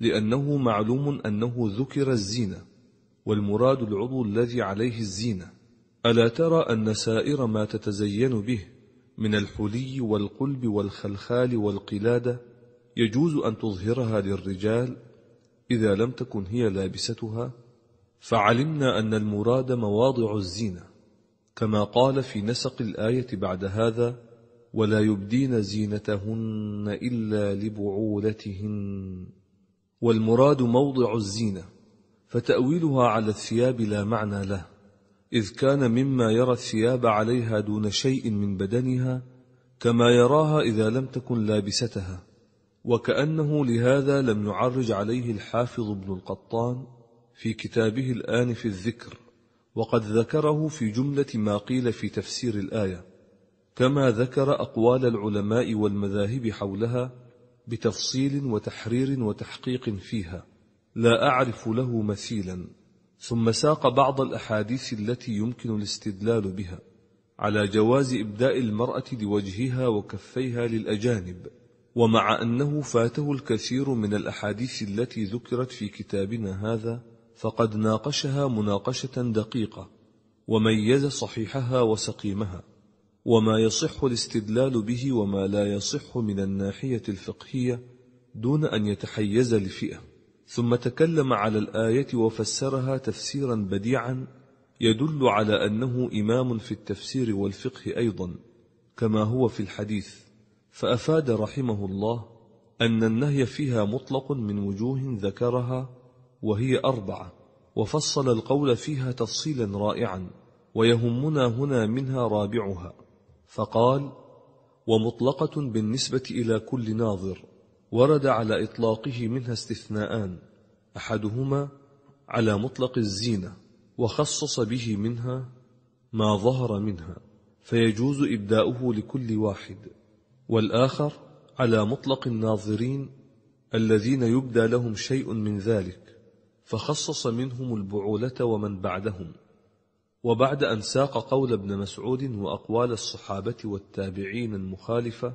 [SPEAKER 1] لأنه معلوم أنه ذكر الزينة والمراد العضو الذي عليه الزينه ألا ترى أن سائر ما تتزين به من الحلي والقلب والخلخال والقلادة يجوز أن تظهرها للرجال إذا لم تكن هي لابستها فعلمنا أن المراد مواضع الزينة كما قال في نسق الآية بعد هذا ولا يبدين زينتهن إلا لبعولتهن والمراد موضع الزينة فتأويلها على الثياب لا معنى له إذ كان مما يرى الثياب عليها دون شيء من بدنها كما يراها إذا لم تكن لابستها وكأنه لهذا لم يعرج عليه الحافظ ابن القطان في كتابه الآن في الذكر وقد ذكره في جملة ما قيل في تفسير الآية كما ذكر أقوال العلماء والمذاهب حولها بتفصيل وتحرير وتحقيق فيها لا أعرف له مثيلا ثم ساق بعض الأحاديث التي يمكن الاستدلال بها على جواز إبداء المرأة لوجهها وكفيها للأجانب ومع أنه فاته الكثير من الأحاديث التي ذكرت في كتابنا هذا فقد ناقشها مناقشة دقيقة وميز صحيحها وسقيمها وما يصح الاستدلال به وما لا يصح من الناحية الفقهية دون أن يتحيز لفئة ثم تكلم على الآية وفسرها تفسيرا بديعا يدل على أنه إمام في التفسير والفقه أيضا كما هو في الحديث فأفاد رحمه الله أن النهي فيها مطلق من وجوه ذكرها وهي أربعة وفصل القول فيها تفصيلا رائعا ويهمنا هنا منها رابعها فقال ومطلقة بالنسبة إلى كل ناظر ورد على إطلاقه منها استثناءان أحدهما على مطلق الزينة وخصص به منها ما ظهر منها فيجوز إبداؤه لكل واحد والآخر على مطلق الناظرين الذين يبدى لهم شيء من ذلك فخصص منهم البعولة ومن بعدهم وبعد أن ساق قول ابن مسعود وأقوال الصحابة والتابعين المخالفة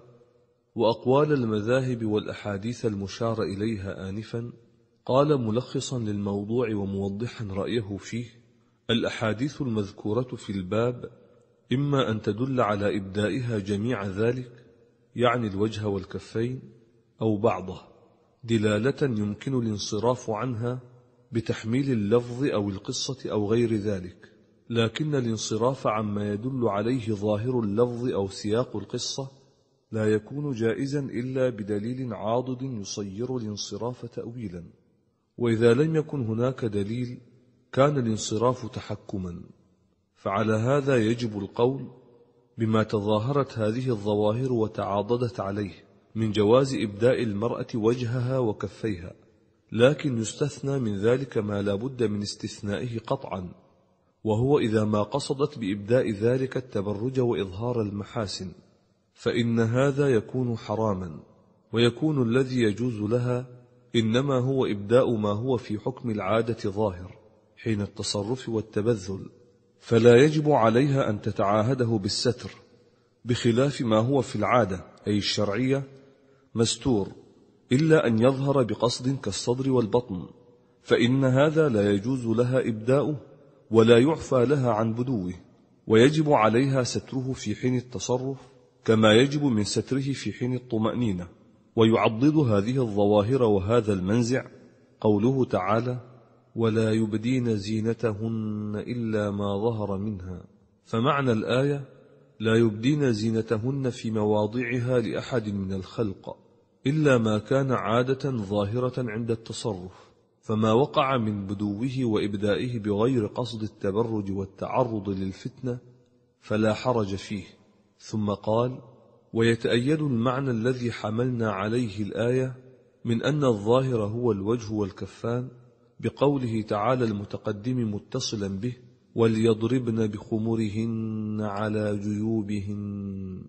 [SPEAKER 1] وأقوال المذاهب والأحاديث المشار إليها آنفا قال ملخصا للموضوع وموضحا رأيه فيه الأحاديث المذكورة في الباب إما أن تدل على إبدائها جميع ذلك يعني الوجه والكفين أو بعضه دلالة يمكن الانصراف عنها بتحميل اللفظ أو القصة أو غير ذلك لكن الانصراف عما يدل عليه ظاهر اللفظ أو سياق القصة لا يكون جائزا إلا بدليل عاضد يصير الانصراف تأويلا وإذا لم يكن هناك دليل كان الانصراف تحكما فعلى هذا يجب القول بما تظاهرت هذه الظواهر وتعاضدت عليه من جواز إبداء المرأة وجهها وكفيها لكن يستثنى من ذلك ما لا بد من استثنائه قطعا وهو إذا ما قصدت بإبداء ذلك التبرج وإظهار المحاسن فإن هذا يكون حراما ويكون الذي يجوز لها إنما هو إبداء ما هو في حكم العادة ظاهر حين التصرف والتبذل فلا يجب عليها أن تتعاهده بالستر بخلاف ما هو في العادة أي الشرعية مستور إلا أن يظهر بقصد كالصدر والبطن فإن هذا لا يجوز لها إبداؤه ولا يعفى لها عن بدوه ويجب عليها ستره في حين التصرف كما يجب من ستره في حين الطمأنينة ويعضد هذه الظواهر وهذا المنزع قوله تعالى ولا يبدين زينتهن إلا ما ظهر منها فمعنى الآية لا يبدين زينتهن في مواضعها لأحد من الخلق إلا ما كان عادة ظاهرة عند التصرف فما وقع من بدوه وإبدائه بغير قصد التبرج والتعرض للفتنة فلا حرج فيه ثم قال ويتأيد المعنى الذي حملنا عليه الآية من أن الظاهر هو الوجه والكفان بقوله تعالى المتقدم متصلا به وليضربن بخمرهن على جيوبهن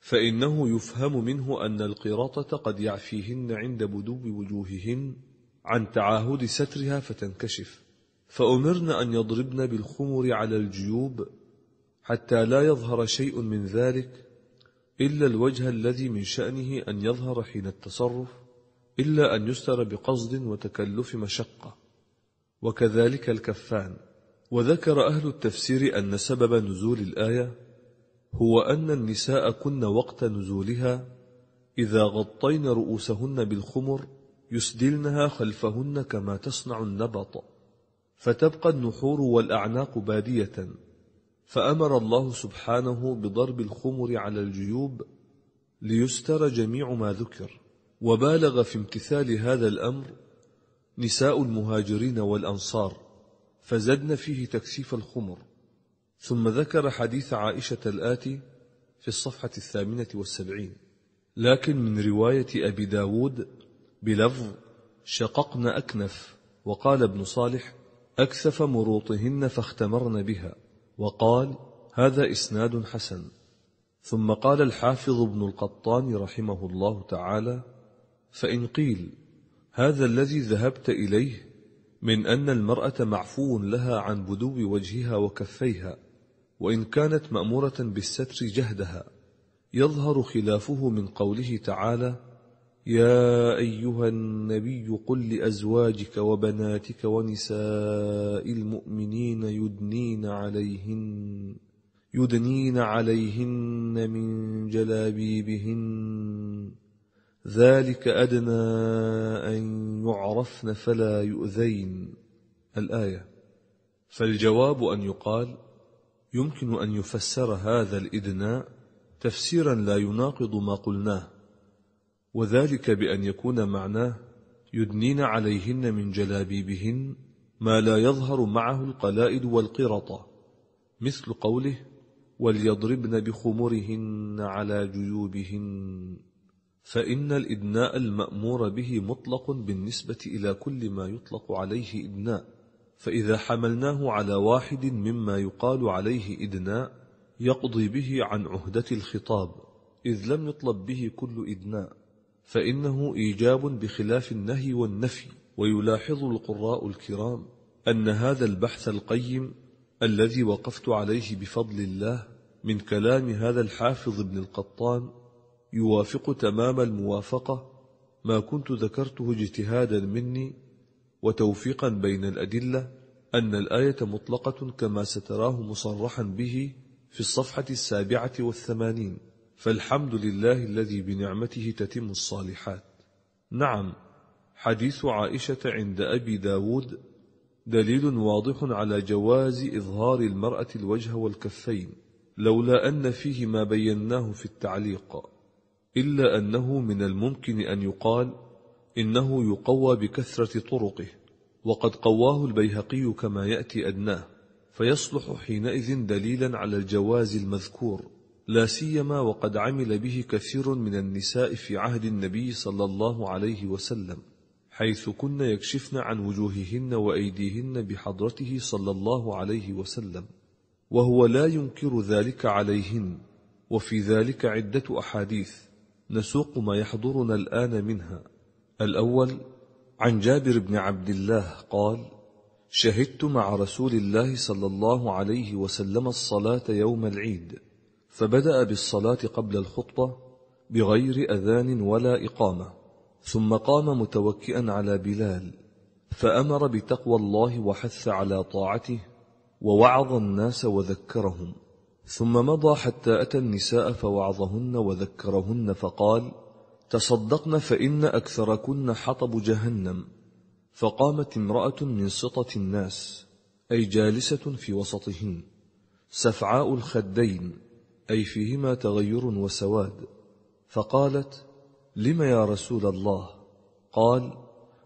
[SPEAKER 1] فإنه يفهم منه أن القراطة قد يعفيهن عند بدو وجوههن عن تعاهد سترها فتنكشف فأمرن أن يضربن بالخمر على الجيوب حتى لا يظهر شيء من ذلك إلا الوجه الذي من شأنه أن يظهر حين التصرف إلا أن يستر بقصد وتكلف مشقة وكذلك الكفان وذكر أهل التفسير أن سبب نزول الآية هو أن النساء كن وقت نزولها إذا غطين رؤوسهن بالخمر يسدلنها خلفهن كما تصنع النبط فتبقى النحور والأعناق بادية فأمر الله سبحانه بضرب الخمر على الجيوب ليستر جميع ما ذكر وبالغ في امتثال هذا الأمر نساء المهاجرين والأنصار فزدن فيه تكثيف الخمر ثم ذكر حديث عائشة الآتي في الصفحة الثامنة والسبعين لكن من رواية أبي داود بلفظ شققن أكنف وقال ابن صالح أكثف مروطهن فاختمرن بها وقال هذا إسناد حسن ثم قال الحافظ ابن القطان رحمه الله تعالى فإن قيل هذا الذي ذهبت إليه من أن المرأة معفو لها عن بدو وجهها وكفيها وإن كانت مأمورة بالستر جهدها يظهر خلافه من قوله تعالى يا أيها النبي قل لأزواجك وبناتك ونساء المؤمنين يدنين عليهن يدنين عليهن من جلابيبهن ذلك أدنى أن يعرفن فلا يؤذين الآية فالجواب أن يقال يمكن أن يفسر هذا الإدناء تفسيرا لا يناقض ما قلناه وذلك بأن يكون معناه يدنين عليهن من جلابيبهن ما لا يظهر معه القلائد والقرطة مثل قوله وليضربن بخمرهن على جيوبهن فإن الإدناء المأمور به مطلق بالنسبة إلى كل ما يطلق عليه إدناء فإذا حملناه على واحد مما يقال عليه إدناء يقضي به عن عهدة الخطاب إذ لم يطلب به كل إدناء فإنه إيجاب بخلاف النهي والنفي ويلاحظ القراء الكرام أن هذا البحث القيم الذي وقفت عليه بفضل الله من كلام هذا الحافظ ابن القطان يوافق تمام الموافقة ما كنت ذكرته اجتهادا مني وتوفيقا بين الأدلة أن الآية مطلقة كما ستراه مصرحا به في الصفحة السابعة والثمانين فالحمد لله الذي بنعمته تتم الصالحات نعم حديث عائشة عند أبي داود دليل واضح على جواز إظهار المرأة الوجه والكفين لولا أن فيه ما بيناه في التعليق إلا أنه من الممكن أن يقال إنه يقوى بكثرة طرقه وقد قواه البيهقي كما يأتي أدناه فيصلح حينئذ دليلا على الجواز المذكور لا سيما وقد عمل به كثير من النساء في عهد النبي صلى الله عليه وسلم حيث كن يكشفن عن وجوههن وأيديهن بحضرته صلى الله عليه وسلم وهو لا ينكر ذلك عليهن وفي ذلك عدة أحاديث نسوق ما يحضرنا الآن منها الأول عن جابر بن عبد الله قال شهدت مع رسول الله صلى الله عليه وسلم الصلاة يوم العيد فبدأ بالصلاة قبل الخطبة بغير أذان ولا إقامة ثم قام متوكئا على بلال فأمر بتقوى الله وحث على طاعته ووعظ الناس وذكرهم ثم مضى حتى أتى النساء فوعظهن وذكرهن فقال تصدقن فإن أكثركن حطب جهنم فقامت امرأة من سطة الناس أي جالسة في وسطهن سفعاء الخدين أي فيهما تغير وسواد فقالت لم يا رسول الله قال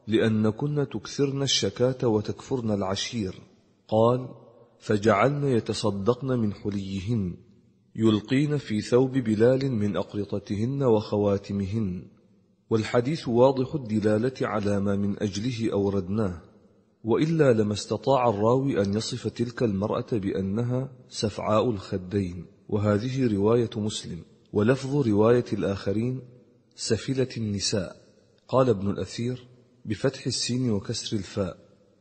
[SPEAKER 1] لأنكن تكثرن الشكاة وتكفرن العشير قال فجعلن يتصدقن من حليهن يلقين في ثوب بلال من أقرطتهن وخواتمهن والحديث واضح الدلالة على ما من أجله أوردناه وإلا لما استطاع الراوي أن يصف تلك المرأة بأنها سفعاء الخدين وهذه رواية مسلم ولفظ رواية الآخرين سفلة النساء قال ابن الأثير بفتح السين وكسر الفاء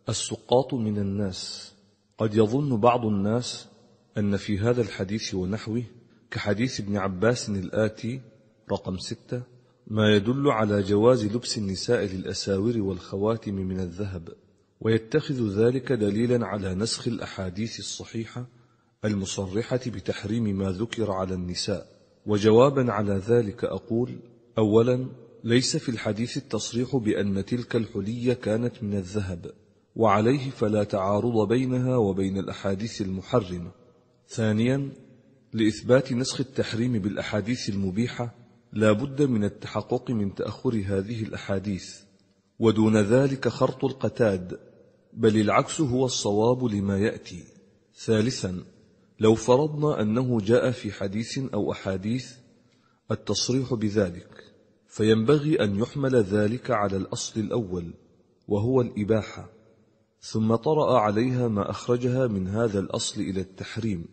[SPEAKER 1] السقاط من الناس قد يظن بعض الناس أن في هذا الحديث ونحوه كحديث ابن عباس الآتي رقم ستة ما يدل على جواز لبس النساء للأساور والخواتم من الذهب ويتخذ ذلك دليلا على نسخ الأحاديث الصحيحة المصرحة بتحريم ما ذكر على النساء وجوابا على ذلك أقول أولا ليس في الحديث التصريح بأن تلك الحلية كانت من الذهب وعليه فلا تعارض بينها وبين الأحاديث المحرمة ثانيا لإثبات نسخ التحريم بالأحاديث المبيحة لا بد من التحقق من تأخر هذه الأحاديث ودون ذلك خرط القتاد بل العكس هو الصواب لما يأتي ثالثا لو فرضنا أنه جاء في حديث أو أحاديث التصريح بذلك فينبغي أن يحمل ذلك على الأصل الأول وهو الإباحة ثم طرأ عليها ما أخرجها من هذا الأصل إلى التحريم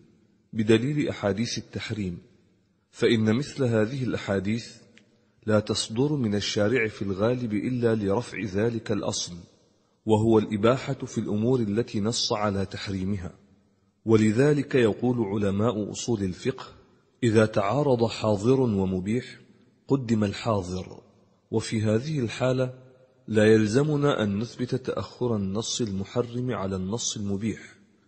[SPEAKER 1] بدليل أحاديث التحريم فإن مثل هذه الأحاديث لا تصدر من الشارع في الغالب إلا لرفع ذلك الأصل وهو الإباحة في الأمور التي نص على تحريمها ولذلك يقول علماء أصول الفقه إذا تعارض حاضر ومبيح قدم الحاضر وفي هذه الحالة لا يلزمنا أن نثبت تأخر النص المحرم على النص المبيح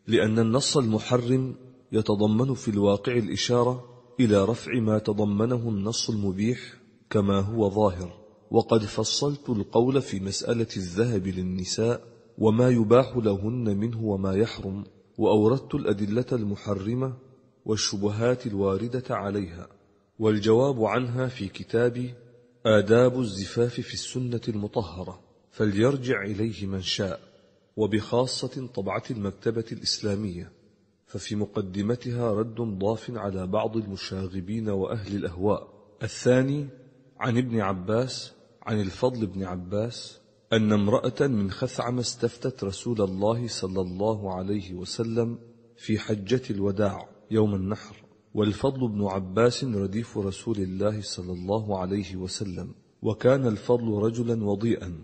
[SPEAKER 1] لأن النص المحرم يتضمن في الواقع الإشارة إلى رفع ما تضمنه النص المبيح كما هو ظاهر وقد فصلت القول في مسألة الذهب للنساء وما يباح لهن منه وما يحرم وأوردت الأدلة المحرمة والشبهات الواردة عليها والجواب عنها في كتابي آداب الزفاف في السنة المطهرة فليرجع إليه من شاء وبخاصة طبعة المكتبة الإسلامية ففي مقدمتها رد ضاف على بعض المشاغبين وأهل الأهواء الثاني عن ابن عباس عن الفضل بن عباس أن امرأة من خثعم استفتت رسول الله صلى الله عليه وسلم في حجة الوداع يوم النحر والفضل بن عباس رديف رسول الله صلى الله عليه وسلم وكان الفضل رجلا وضيئا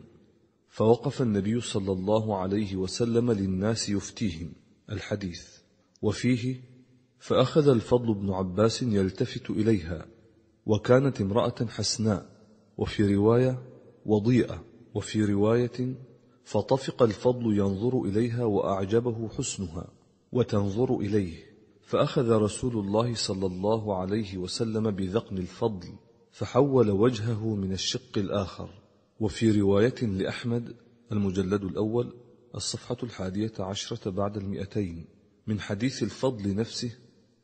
[SPEAKER 1] فوقف النبي صلى الله عليه وسلم للناس يفتيهم الحديث وفيه فأخذ الفضل بن عباس يلتفت إليها وكانت امرأة حسناء وفي رواية وضيئة وفي رواية فطفق الفضل ينظر إليها وأعجبه حسنها وتنظر إليه فأخذ رسول الله صلى الله عليه وسلم بذقن الفضل فحول وجهه من الشق الآخر وفي رواية لأحمد المجلد الأول الصفحة الحادية عشرة بعد المئتين من حديث الفضل نفسه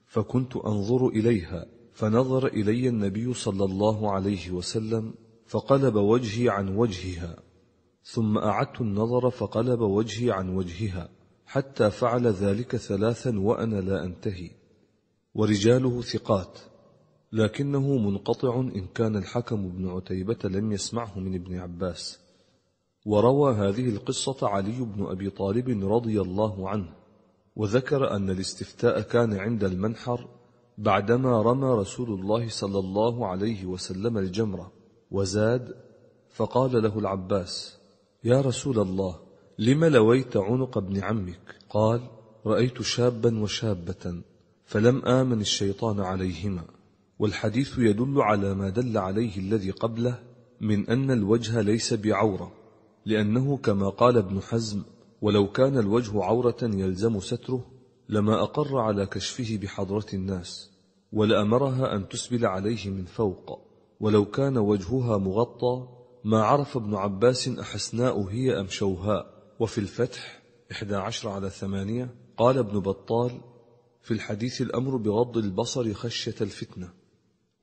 [SPEAKER 1] فكنت أنظر إليها فنظر إلي النبي صلى الله عليه وسلم فقلب وجهي عن وجهها ثم أعدت النظر فقلب وجهي عن وجهها حتى فعل ذلك ثلاثا وأنا لا أنتهي ورجاله ثقات لكنه منقطع إن كان الحكم بن عتيبة لم يسمعه من ابن عباس وروى هذه القصة علي بن أبي طالب رضي الله عنه وذكر أن الاستفتاء كان عند المنحر بعدما رمى رسول الله صلى الله عليه وسلم الجمرة وزاد فقال له العباس يا رسول الله لم لويت عنق ابن عمك قال رأيت شابا وشابة فلم آمن الشيطان عليهما والحديث يدل على ما دل عليه الذي قبله من أن الوجه ليس بعورة لأنه كما قال ابن حزم ولو كان الوجه عورة يلزم ستره لما أقر على كشفه بحضرة الناس ولأمرها أن تسبل عليه من فوق ولو كان وجهها مغطى ما عرف ابن عباس أحسناء هي أم شوهاء وفي الفتح 11 على 8 قال ابن بطال في الحديث الأمر بغض البصر خشية الفتنة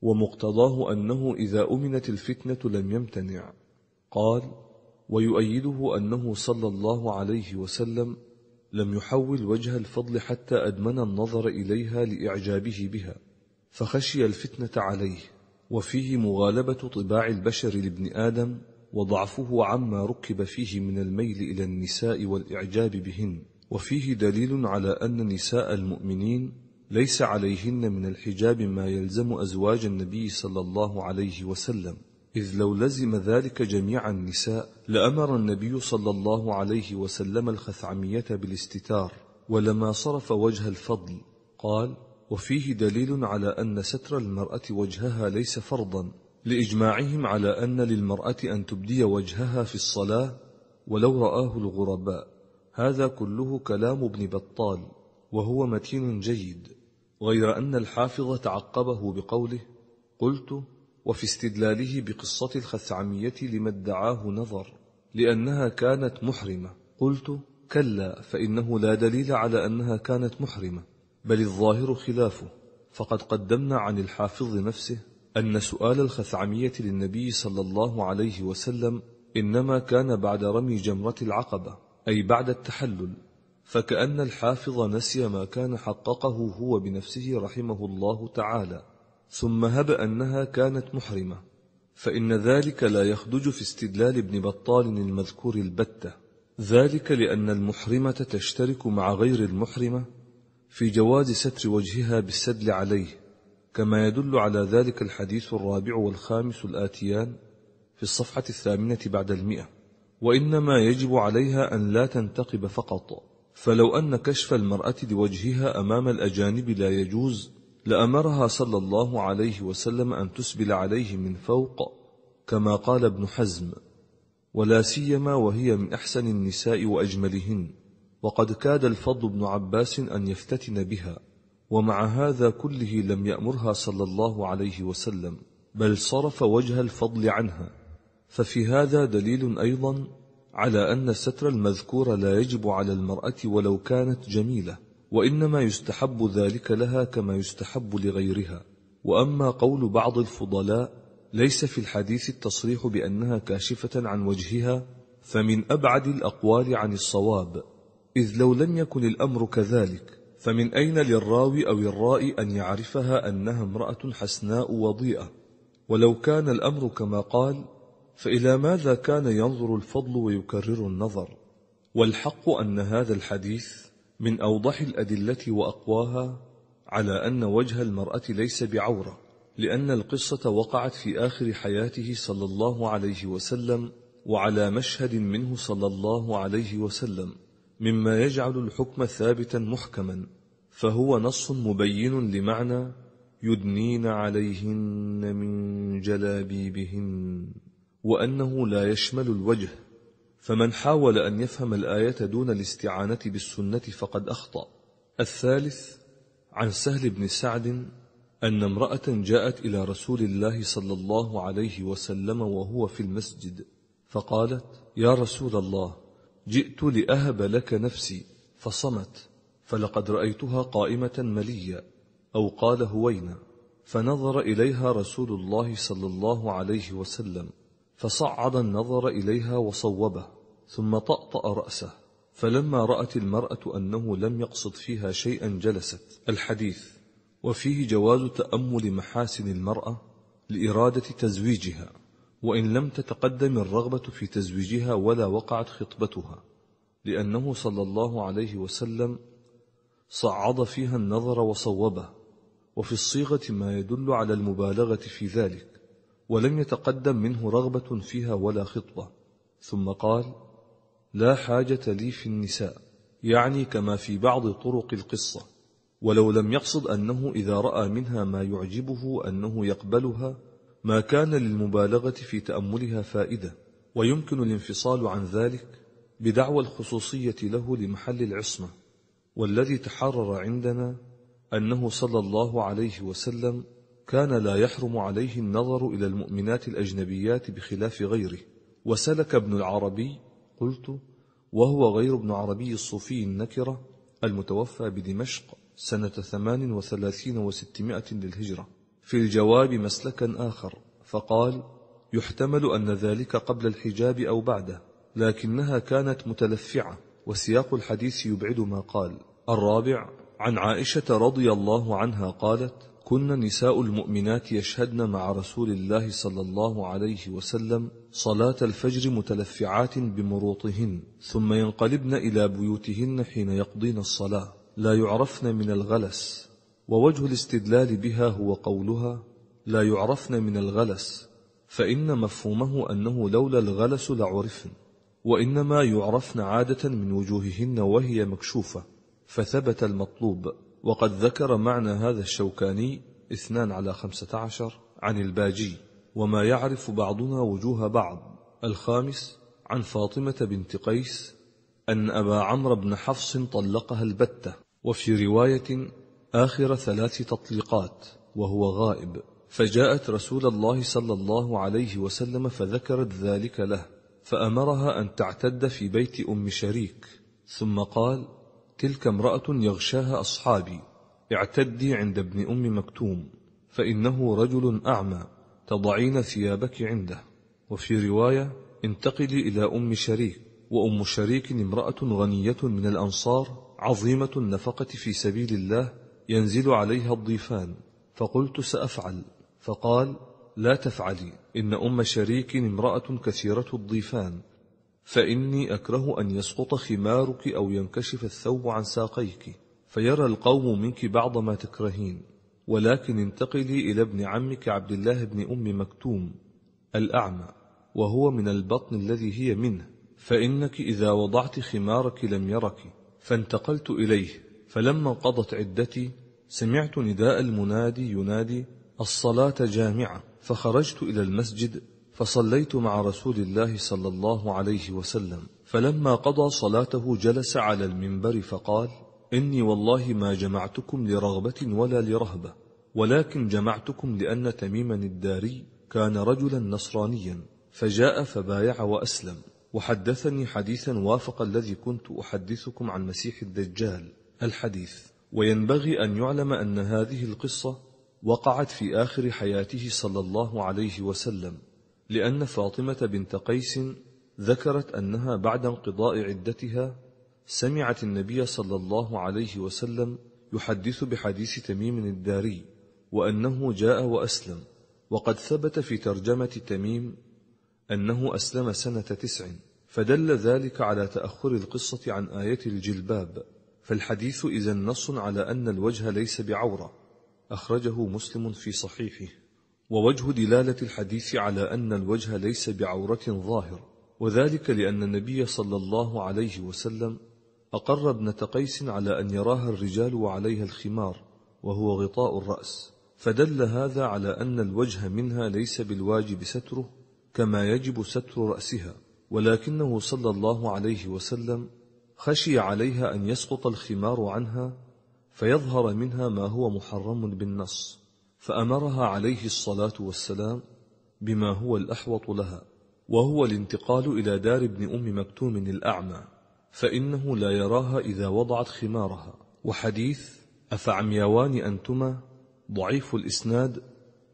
[SPEAKER 1] ومقتضاه أنه إذا أمنت الفتنة لم يمتنع قال ويؤيده أنه صلى الله عليه وسلم لم يحول وجه الفضل حتى أدمن النظر إليها لإعجابه بها فخشي الفتنة عليه وفيه مغالبة طباع البشر لابن آدم وضعفه عما ركب فيه من الميل إلى النساء والإعجاب بهن وفيه دليل على أن نساء المؤمنين ليس عليهن من الحجاب ما يلزم أزواج النبي صلى الله عليه وسلم إذ لو لزم ذلك جميع النساء لأمر النبي صلى الله عليه وسلم الخثعمية بالاستتار ولما صرف وجه الفضل قال وفيه دليل على أن ستر المرأة وجهها ليس فرضا لإجماعهم على أن للمرأة أن تبدي وجهها في الصلاة ولو رآه الغرباء هذا كله كلام ابن بطال وهو متين جيد غير أن الحافظ تعقبه بقوله قلت وفي استدلاله بقصة الخثعمية لما ادعاه نظر لأنها كانت محرمة قلت كلا فإنه لا دليل على أنها كانت محرمة بل الظاهر خلافه فقد قدمنا عن الحافظ نفسه أن سؤال الخثعمية للنبي صلى الله عليه وسلم إنما كان بعد رمي جمرة العقبة أي بعد التحلل فكأن الحافظ نسي ما كان حققه هو بنفسه رحمه الله تعالى ثم هب أنها كانت محرمة فإن ذلك لا يخدج في استدلال ابن بطال المذكور البتة ذلك لأن المحرمة تشترك مع غير المحرمة في جواز ستر وجهها بالسدل عليه كما يدل على ذلك الحديث الرابع والخامس الآتيان في الصفحة الثامنة بعد المئة وإنما يجب عليها أن لا تنتقب فقط فلو أن كشف المرأة لوجهها أمام الأجانب لا يجوز لأمرها صلى الله عليه وسلم أن تسبل عليه من فوق كما قال ابن حزم ولا سيما وهي من أحسن النساء وأجملهن وقد كاد الفضل بن عباس أن يفتتن بها ومع هذا كله لم يأمرها صلى الله عليه وسلم بل صرف وجه الفضل عنها ففي هذا دليل أيضا على أن الستر المذكور لا يجب على المرأة ولو كانت جميلة وإنما يستحب ذلك لها كما يستحب لغيرها وأما قول بعض الفضلاء ليس في الحديث التصريح بأنها كاشفة عن وجهها فمن أبعد الأقوال عن الصواب إذ لو لم يكن الأمر كذلك فمن أين للراوي أو الرائي أن يعرفها أنها امرأة حسناء وضيئة ولو كان الأمر كما قال فإلى ماذا كان ينظر الفضل ويكرر النظر والحق أن هذا الحديث من أوضح الأدلة وأقواها على أن وجه المرأة ليس بعورة لأن القصة وقعت في آخر حياته صلى الله عليه وسلم وعلى مشهد منه صلى الله عليه وسلم مما يجعل الحكم ثابتا محكما فهو نص مبين لمعنى يدنين عليهن من جلابيبهن وأنه لا يشمل الوجه فمن حاول أن يفهم الآية دون الاستعانة بالسنة فقد أخطأ الثالث عن سهل بن سعد أن امرأة جاءت إلى رسول الله صلى الله عليه وسلم وهو في المسجد فقالت يا رسول الله جئت لأهب لك نفسي فصمت فلقد رأيتها قائمة مليا أو قال هوينا فنظر إليها رسول الله صلى الله عليه وسلم فصعد النظر إليها وصوبه ثم طأطأ رأسه فلما رأت المرأة أنه لم يقصد فيها شيئا جلست الحديث وفيه جواز تأمل محاسن المرأة لإرادة تزويجها وإن لم تتقدم الرغبة في تزويجها ولا وقعت خطبتها لأنه صلى الله عليه وسلم صعد فيها النظر وصوبه وفي الصيغة ما يدل على المبالغة في ذلك ولم يتقدم منه رغبة فيها ولا خطبة ثم قال لا حاجة لي في النساء يعني كما في بعض طرق القصة ولو لم يقصد أنه إذا رأى منها ما يعجبه أنه يقبلها ما كان للمبالغة في تأملها فائدة ويمكن الانفصال عن ذلك بدعوى الخصوصية له لمحل العصمة والذي تحرر عندنا أنه صلى الله عليه وسلم كان لا يحرم عليه النظر إلى المؤمنات الأجنبيات بخلاف غيره وسلك ابن العربي قلت وهو غير ابن عربي الصوفي النكرة المتوفى بدمشق سنة ثمان وثلاثين وستمائة للهجرة في الجواب مسلكا آخر فقال يحتمل أن ذلك قبل الحجاب أو بعده لكنها كانت متلفعة وسياق الحديث يبعد ما قال الرابع عن عائشة رضي الله عنها قالت كن نساء المؤمنات يشهدن مع رسول الله صلى الله عليه وسلم صلاة الفجر متلفعات بمروطهن ثم ينقلبن إلى بيوتهن حين يقضين الصلاة لا يعرفن من الغلس ووجه الاستدلال بها هو قولها لا يعرفن من الغلس فإن مفهومه أنه لولا الغلس لعرفن وإنما يعرفن عادة من وجوههن وهي مكشوفة فثبت المطلوب وقد ذكر معنى هذا الشوكاني اثنان على خمسة عشر عن الباجي وما يعرف بعضنا وجوه بعض الخامس عن فاطمة بنت قيس أن أبا عمرو بن حفص طلقها البتة وفي رواية آخر ثلاث تطليقات وهو غائب فجاءت رسول الله صلى الله عليه وسلم فذكرت ذلك له فأمرها أن تعتد في بيت أم شريك ثم قال تلك امرأة يغشاها أصحابي اعتدي عند ابن أم مكتوم فإنه رجل أعمى تضعين ثيابك عنده وفي رواية انتقلي إلى أم شريك وأم شريك امرأة غنية من الأنصار عظيمة النفقة في سبيل الله ينزل عليها الضيفان فقلت سأفعل فقال لا تفعلي إن أم شريك امرأة كثيرة الضيفان فإني أكره أن يسقط خمارك أو ينكشف الثوب عن ساقيك فيرى القوم منك بعض ما تكرهين ولكن انتقلي إلى ابن عمك عبد الله بن أم مكتوم الأعمى وهو من البطن الذي هي منه فإنك إذا وضعت خمارك لم يرك فانتقلت إليه فلما انقضت عدتي سمعت نداء المنادي ينادي الصلاة جامعة فخرجت إلى المسجد فصليت مع رسول الله صلى الله عليه وسلم فلما قضى صلاته جلس على المنبر فقال إني والله ما جمعتكم لرغبة ولا لرهبة ولكن جمعتكم لأن تميما الداري كان رجلا نصرانيا فجاء فبايع وأسلم وحدثني حديثا وافق الذي كنت أحدثكم عن مسيح الدجال الحديث وينبغي أن يعلم أن هذه القصة وقعت في آخر حياته صلى الله عليه وسلم لأن فاطمة بنت قيس ذكرت أنها بعد انقضاء عدتها سمعت النبي صلى الله عليه وسلم يحدث بحديث تميم الداري وأنه جاء وأسلم وقد ثبت في ترجمة تميم أنه أسلم سنة تسع فدل ذلك على تأخر القصة عن آية الجلباب فالحديث إذا نص على أن الوجه ليس بعورة أخرجه مسلم في صحيحه ووجه دلالة الحديث على أن الوجه ليس بعورة ظاهر وذلك لأن النبي صلى الله عليه وسلم أقر ابنة قيس على أن يراها الرجال وعليها الخمار وهو غطاء الرأس فدل هذا على أن الوجه منها ليس بالواجب ستره كما يجب ستر رأسها ولكنه صلى الله عليه وسلم خشي عليها أن يسقط الخمار عنها فيظهر منها ما هو محرم بالنص فأمرها عليه الصلاة والسلام بما هو الأحوط لها وهو الانتقال إلى دار ابن أم مكتوم الأعمى فإنه لا يراها إذا وضعت خمارها وحديث أفعميوان أنتما ضعيف الإسناد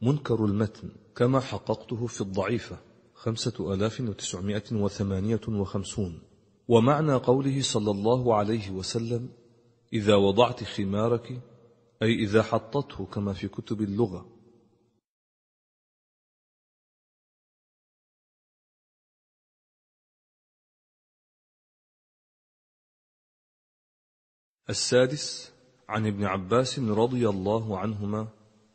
[SPEAKER 1] منكر المتن كما حققته في الضعيفة 5958 ومعنى قوله صلى الله عليه وسلم إذا وضعت خمارك أي إذا حطته كما في كتب اللغة السادس عن ابن عباس رضي الله عنهما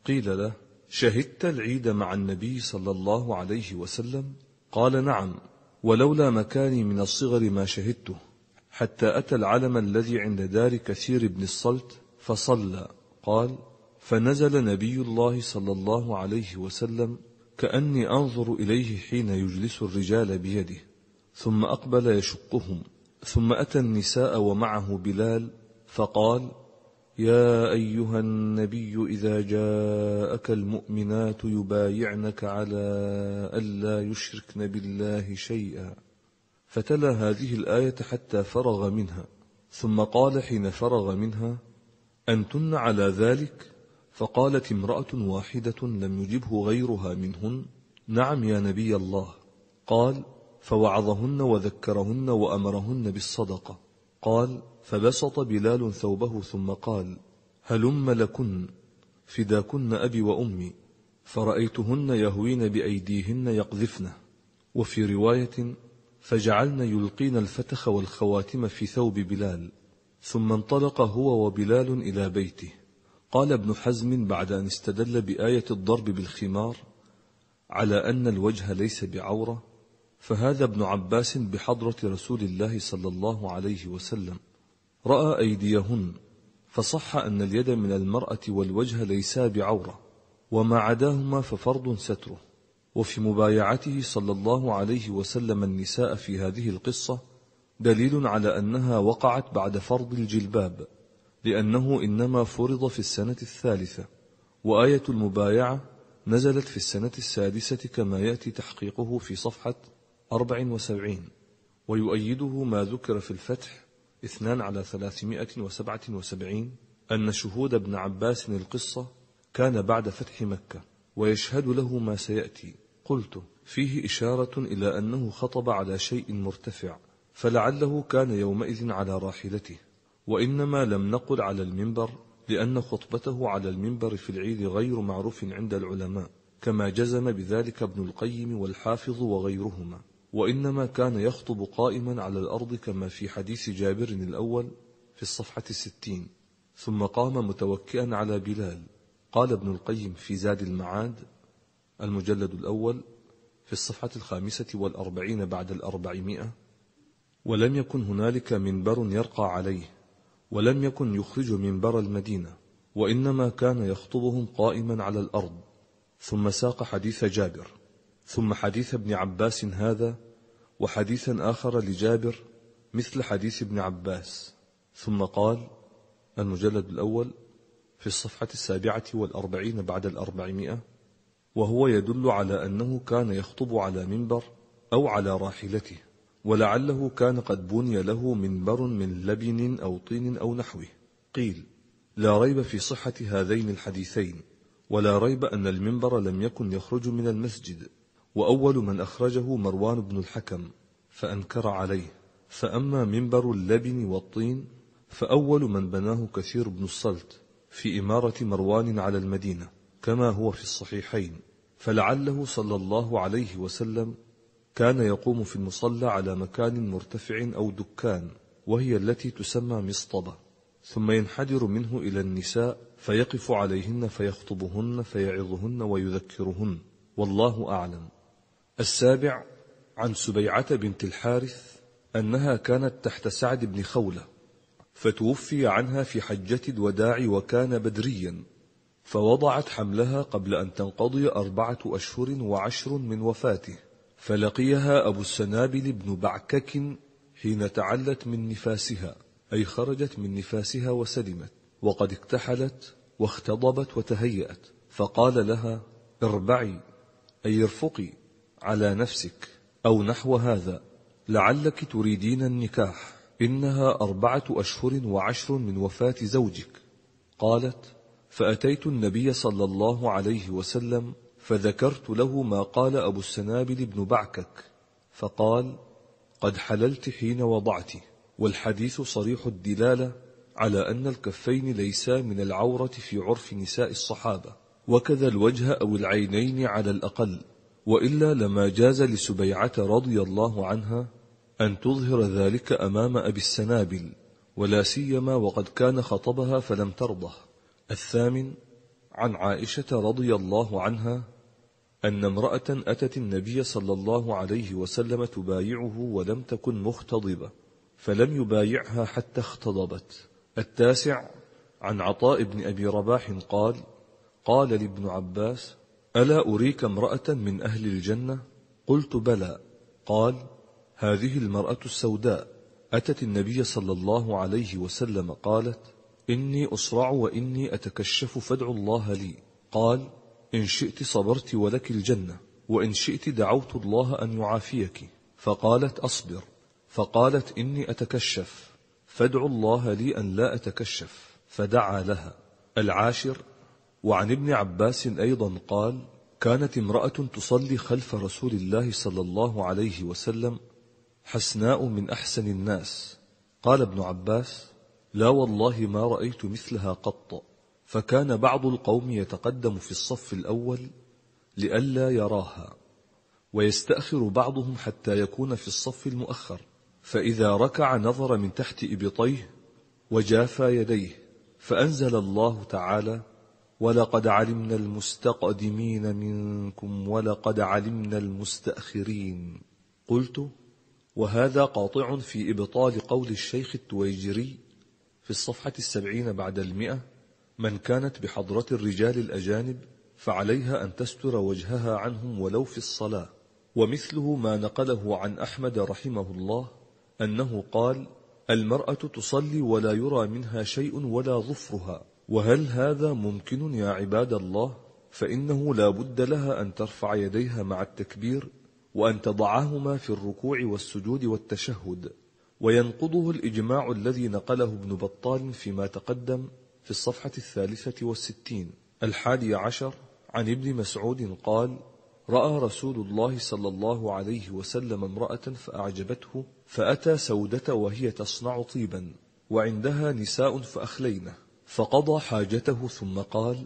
[SPEAKER 1] قيل له شهدت العيد مع النبي صلى الله عليه وسلم قال نعم ولولا مكاني من الصغر ما شهدته حتى أتى العلم الذي عند دار كثير بن الصلت فصلى قال فنزل نبي الله صلى الله عليه وسلم كأني أنظر إليه حين يجلس الرجال بيده ثم أقبل يشقهم ثم أتى النساء ومعه بلال فقال يا أيها النبي إذا جاءك المؤمنات يبايعنك على ألا يشركن بالله شيئا فتلا هذه الآية حتى فرغ منها ثم قال حين فرغ منها أنتن على ذلك فقالت امرأة واحدة لم يجبه غيرها منهن نعم يا نبي الله قال فوعظهن وذكرهن وأمرهن بالصدقة قال فبسط بلال ثوبه ثم قال هلم لكن فداكن أبي وأمي فرأيتهن يهوين بأيديهن يقذفنه وفي رواية فجعلن يلقين الفتخ والخواتم في ثوب بلال ثم انطلق هو وبلال إلى بيته قال ابن حزم بعد أن استدل بآية الضرب بالخمار على أن الوجه ليس بعورة فهذا ابن عباس بحضرة رسول الله صلى الله عليه وسلم رأى أيديهن فصح أن اليد من المرأة والوجه ليسا بعورة وما عداهما ففرض ستره وفي مبايعته صلى الله عليه وسلم النساء في هذه القصة دليل على أنها وقعت بعد فرض الجلباب لأنه إنما فرض في السنة الثالثة وآية المبايعة نزلت في السنة السادسة كما يأتي تحقيقه في صفحة 74 ويؤيده ما ذكر في الفتح اثنان على ثلاثمائة وسبعة وسبعين أن شهود ابن عباس القصة كان بعد فتح مكة ويشهد له ما سيأتي قلت فيه إشارة إلى أنه خطب على شيء مرتفع فلعله كان يومئذ على راحلته وإنما لم نقل على المنبر لأن خطبته على المنبر في العيد غير معروف عند العلماء كما جزم بذلك ابن القيم والحافظ وغيرهما وإنما كان يخطب قائما على الأرض كما في حديث جابر الأول في الصفحة الستين ثم قام متوكئا على بلال قال ابن القيم في زاد المعاد المجلد الأول في الصفحة الخامسة والأربعين بعد الأربعمائة ولم يكن هنالك منبر يرقى عليه ولم يكن يخرج منبر المدينة وإنما كان يخطبهم قائما على الأرض ثم ساق حديث جابر ثم حديث ابن عباس هذا وحديثا آخر لجابر مثل حديث ابن عباس ثم قال المجلد الأول في الصفحة السابعة والأربعين بعد الأربعمائة وهو يدل على أنه كان يخطب على منبر أو على راحلته ولعله كان قد بني له منبر من لبن أو طين أو نحوه قيل لا ريب في صحة هذين الحديثين ولا ريب أن المنبر لم يكن يخرج من المسجد وأول من أخرجه مروان بن الحكم فأنكر عليه فأما منبر اللبن والطين فأول من بناه كثير بن الصلت في إمارة مروان على المدينة كما هو في الصحيحين فلعله صلى الله عليه وسلم كان يقوم في المصلى على مكان مرتفع أو دكان وهي التي تسمى مصطبة ثم ينحدر منه إلى النساء فيقف عليهن فيخطبهن فيعظهن ويذكرهن والله أعلم السابع عن سبيعة بنت الحارث أنها كانت تحت سعد بن خولة فتوفي عنها في حجة الوداع وكان بدريا فوضعت حملها قبل أن تنقضي أربعة أشهر وعشر من وفاته فلقيها أبو السنابل بن بعكك حين تعلت من نفاسها أي خرجت من نفاسها وسلمت وقد اكتحلت واختضبت وتهيأت فقال لها اربعي أي ارفقي على نفسك أو نحو هذا لعلك تريدين النكاح إنها أربعة أشهر وعشر من وفاة زوجك قالت فأتيت النبي صلى الله عليه وسلم فذكرت له ما قال أبو السنابل بن بعكك فقال قد حللت حين وضعت والحديث صريح الدلالة على أن الكفين ليسا من العورة في عرف نساء الصحابة وكذا الوجه أو العينين على الأقل وإلا لما جاز لسبيعة رضي الله عنها أن تظهر ذلك أمام أبي السنابل ولا سيما وقد كان خطبها فلم ترضه الثامن عن عائشة رضي الله عنها أن امرأة أتت النبي صلى الله عليه وسلم تبايعه ولم تكن مختضبة فلم يبايعها حتى اختضبت التاسع عن عطاء بن أبي رباح قال قال لابن عباس ألا أريك امرأة من أهل الجنة؟ قلت بلى قال هذه المرأة السوداء أتت النبي صلى الله عليه وسلم قالت إني أصرع وإني أتكشف فادعوا الله لي قال إن شئت صبرت ولك الجنة وإن شئت دعوت الله أن يعافيك فقالت أصبر فقالت إني أتكشف فادعوا الله لي أن لا أتكشف فدعا لها العاشر وعن ابن عباس أيضا قال كانت امرأة تصلي خلف رسول الله صلى الله عليه وسلم حسناء من أحسن الناس قال ابن عباس لا والله ما رأيت مثلها قط فكان بعض القوم يتقدم في الصف الأول لئلا يراها ويستأخر بعضهم حتى يكون في الصف المؤخر فإذا ركع نظر من تحت إبطيه وجافى يديه فأنزل الله تعالى ولقد علمنا المستقدمين منكم ولقد علمنا المستأخرين قلت وهذا قاطع في إبطال قول الشيخ التويجري في الصفحة السبعين بعد المئة من كانت بحضرة الرجال الأجانب فعليها أن تستر وجهها عنهم ولو في الصلاة ومثله ما نقله عن أحمد رحمه الله أنه قال المرأة تصلي ولا يرى منها شيء ولا ظفرها وهل هذا ممكن يا عباد الله فإنه لا بد لها أن ترفع يديها مع التكبير وأن تضعهما في الركوع والسجود والتشهد وينقضه الإجماع الذي نقله ابن بطال فيما تقدم في الصفحة الثالثة والستين الحادي عشر عن ابن مسعود قال رأى رسول الله صلى الله عليه وسلم امرأة فأعجبته فأتى سودة وهي تصنع طيبا وعندها نساء فأخلينه فقضى حاجته ثم قال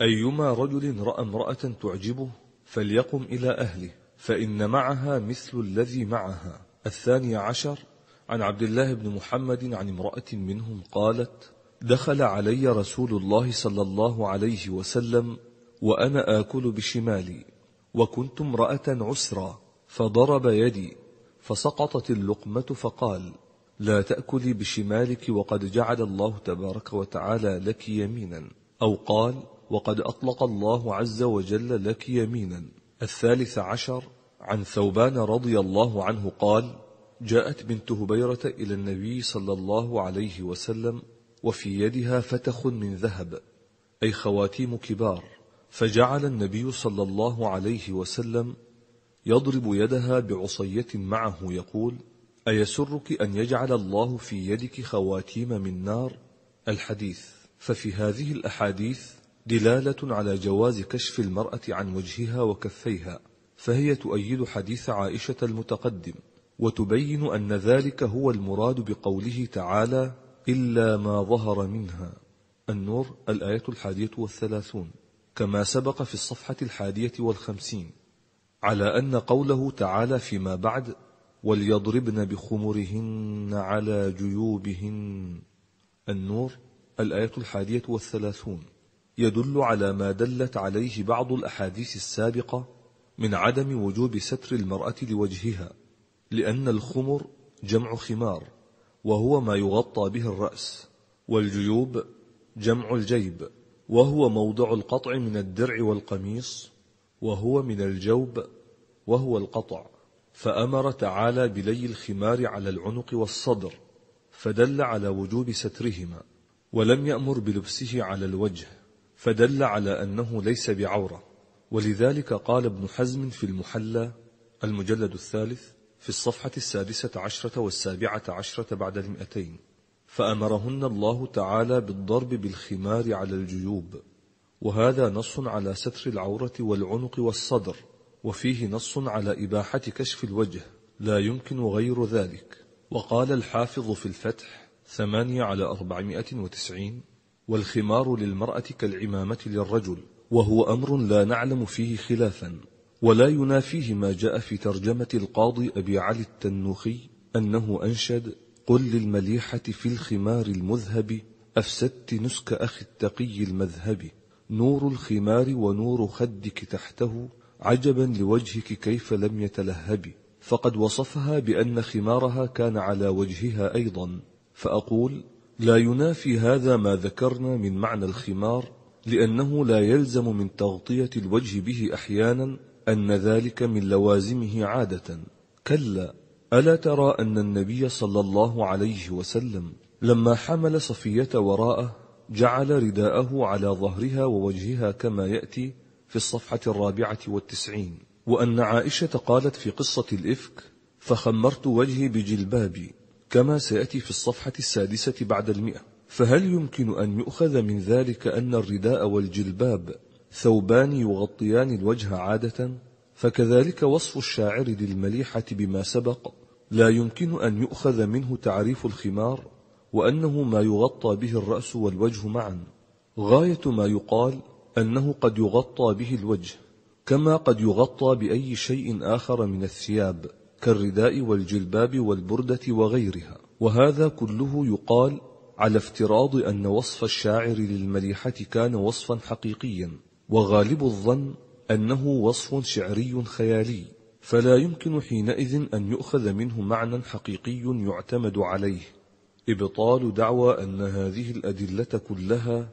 [SPEAKER 1] أيما رجل رأى امرأة تعجبه فليقم إلى أهله فإن معها مثل الذي معها الثاني عشر عن عبد الله بن محمد عن امرأة منهم قالت دخل علي رسول الله صلى الله عليه وسلم وأنا آكل بشمالي وكنت امرأة عسرى فضرب يدي فسقطت اللقمة فقال لا تأكلي بشمالك وقد جعل الله تبارك وتعالى لك يمينا أو قال وقد أطلق الله عز وجل لك يمينا الثالث عشر عن ثوبان رضي الله عنه قال جاءت بنت هبيرة إلى النبي صلى الله عليه وسلم وفي يدها فتخ من ذهب أي خواتيم كبار فجعل النبي صلى الله عليه وسلم يضرب يدها بعصية معه يقول أيسرك أن يجعل الله في يدك خواتيم من نار الحديث ففي هذه الأحاديث دلالة على جواز كشف المرأة عن وجهها وكفيها فهي تؤيد حديث عائشة المتقدم وتبين أن ذلك هو المراد بقوله تعالى إلا ما ظهر منها النور الآية الحادية والثلاثون كما سبق في الصفحة الحادية والخمسين على أن قوله تعالى فيما بعد وليضربن بخمرهن على جيوبهن النور الآية الحادية والثلاثون يدل على ما دلت عليه بعض الأحاديث السابقة من عدم وجوب ستر المرأة لوجهها لأن الخمر جمع خمار وهو ما يغطى به الرأس والجيوب جمع الجيب وهو موضع القطع من الدرع والقميص وهو من الجوب وهو القطع فأمر تعالى بلي الخمار على العنق والصدر فدل على وجوب سترهما ولم يأمر بلبسه على الوجه فدل على أنه ليس بعورة ولذلك قال ابن حزم في المحلى المجلد الثالث في الصفحة السادسة عشرة والسابعة عشرة بعد المئتين فأمرهن الله تعالى بالضرب بالخمار على الجيوب وهذا نص على ستر العورة والعنق والصدر وفيه نص على إباحة كشف الوجه لا يمكن غير ذلك وقال الحافظ في الفتح ثمانية على أربعمائة وتسعين والخمار للمرأة كالعمامة للرجل وهو أمر لا نعلم فيه خلافا ولا ينافيه ما جاء في ترجمة القاضي أبي علي التنوخي أنه أنشد قل للمليحة في الخمار المذهب أفسدت نسك أخي التقي المذهب نور الخمار ونور خدك تحته عجبا لوجهك كيف لم يتلهبي فقد وصفها بأن خمارها كان على وجهها أيضا فأقول لا ينافي هذا ما ذكرنا من معنى الخمار لأنه لا يلزم من تغطية الوجه به أحيانا أن ذلك من لوازمه عادة كلا ألا ترى أن النبي صلى الله عليه وسلم لما حمل صفية وراءه جعل رداءه على ظهرها ووجهها كما يأتي في الصفحة الرابعة والتسعين وأن عائشة قالت في قصة الإفك فخمرت وجهي بجلبابي كما سيأتي في الصفحة السادسة بعد المئة فهل يمكن أن يؤخذ من ذلك أن الرداء والجلباب ثوبان يغطيان الوجه عادة فكذلك وصف الشاعر للمليحة بما سبق لا يمكن أن يؤخذ منه تعريف الخمار وأنه ما يغطى به الرأس والوجه معا غاية ما يقال أنه قد يغطى به الوجه كما قد يغطى بأي شيء آخر من الثياب كالرداء والجلباب والبردة وغيرها وهذا كله يقال على افتراض أن وصف الشاعر للمليحة كان وصفا حقيقيا وغالب الظن أنه وصف شعري خيالي فلا يمكن حينئذ أن يؤخذ منه معنى حقيقي يعتمد عليه إبطال دعوى أن هذه الأدلة كلها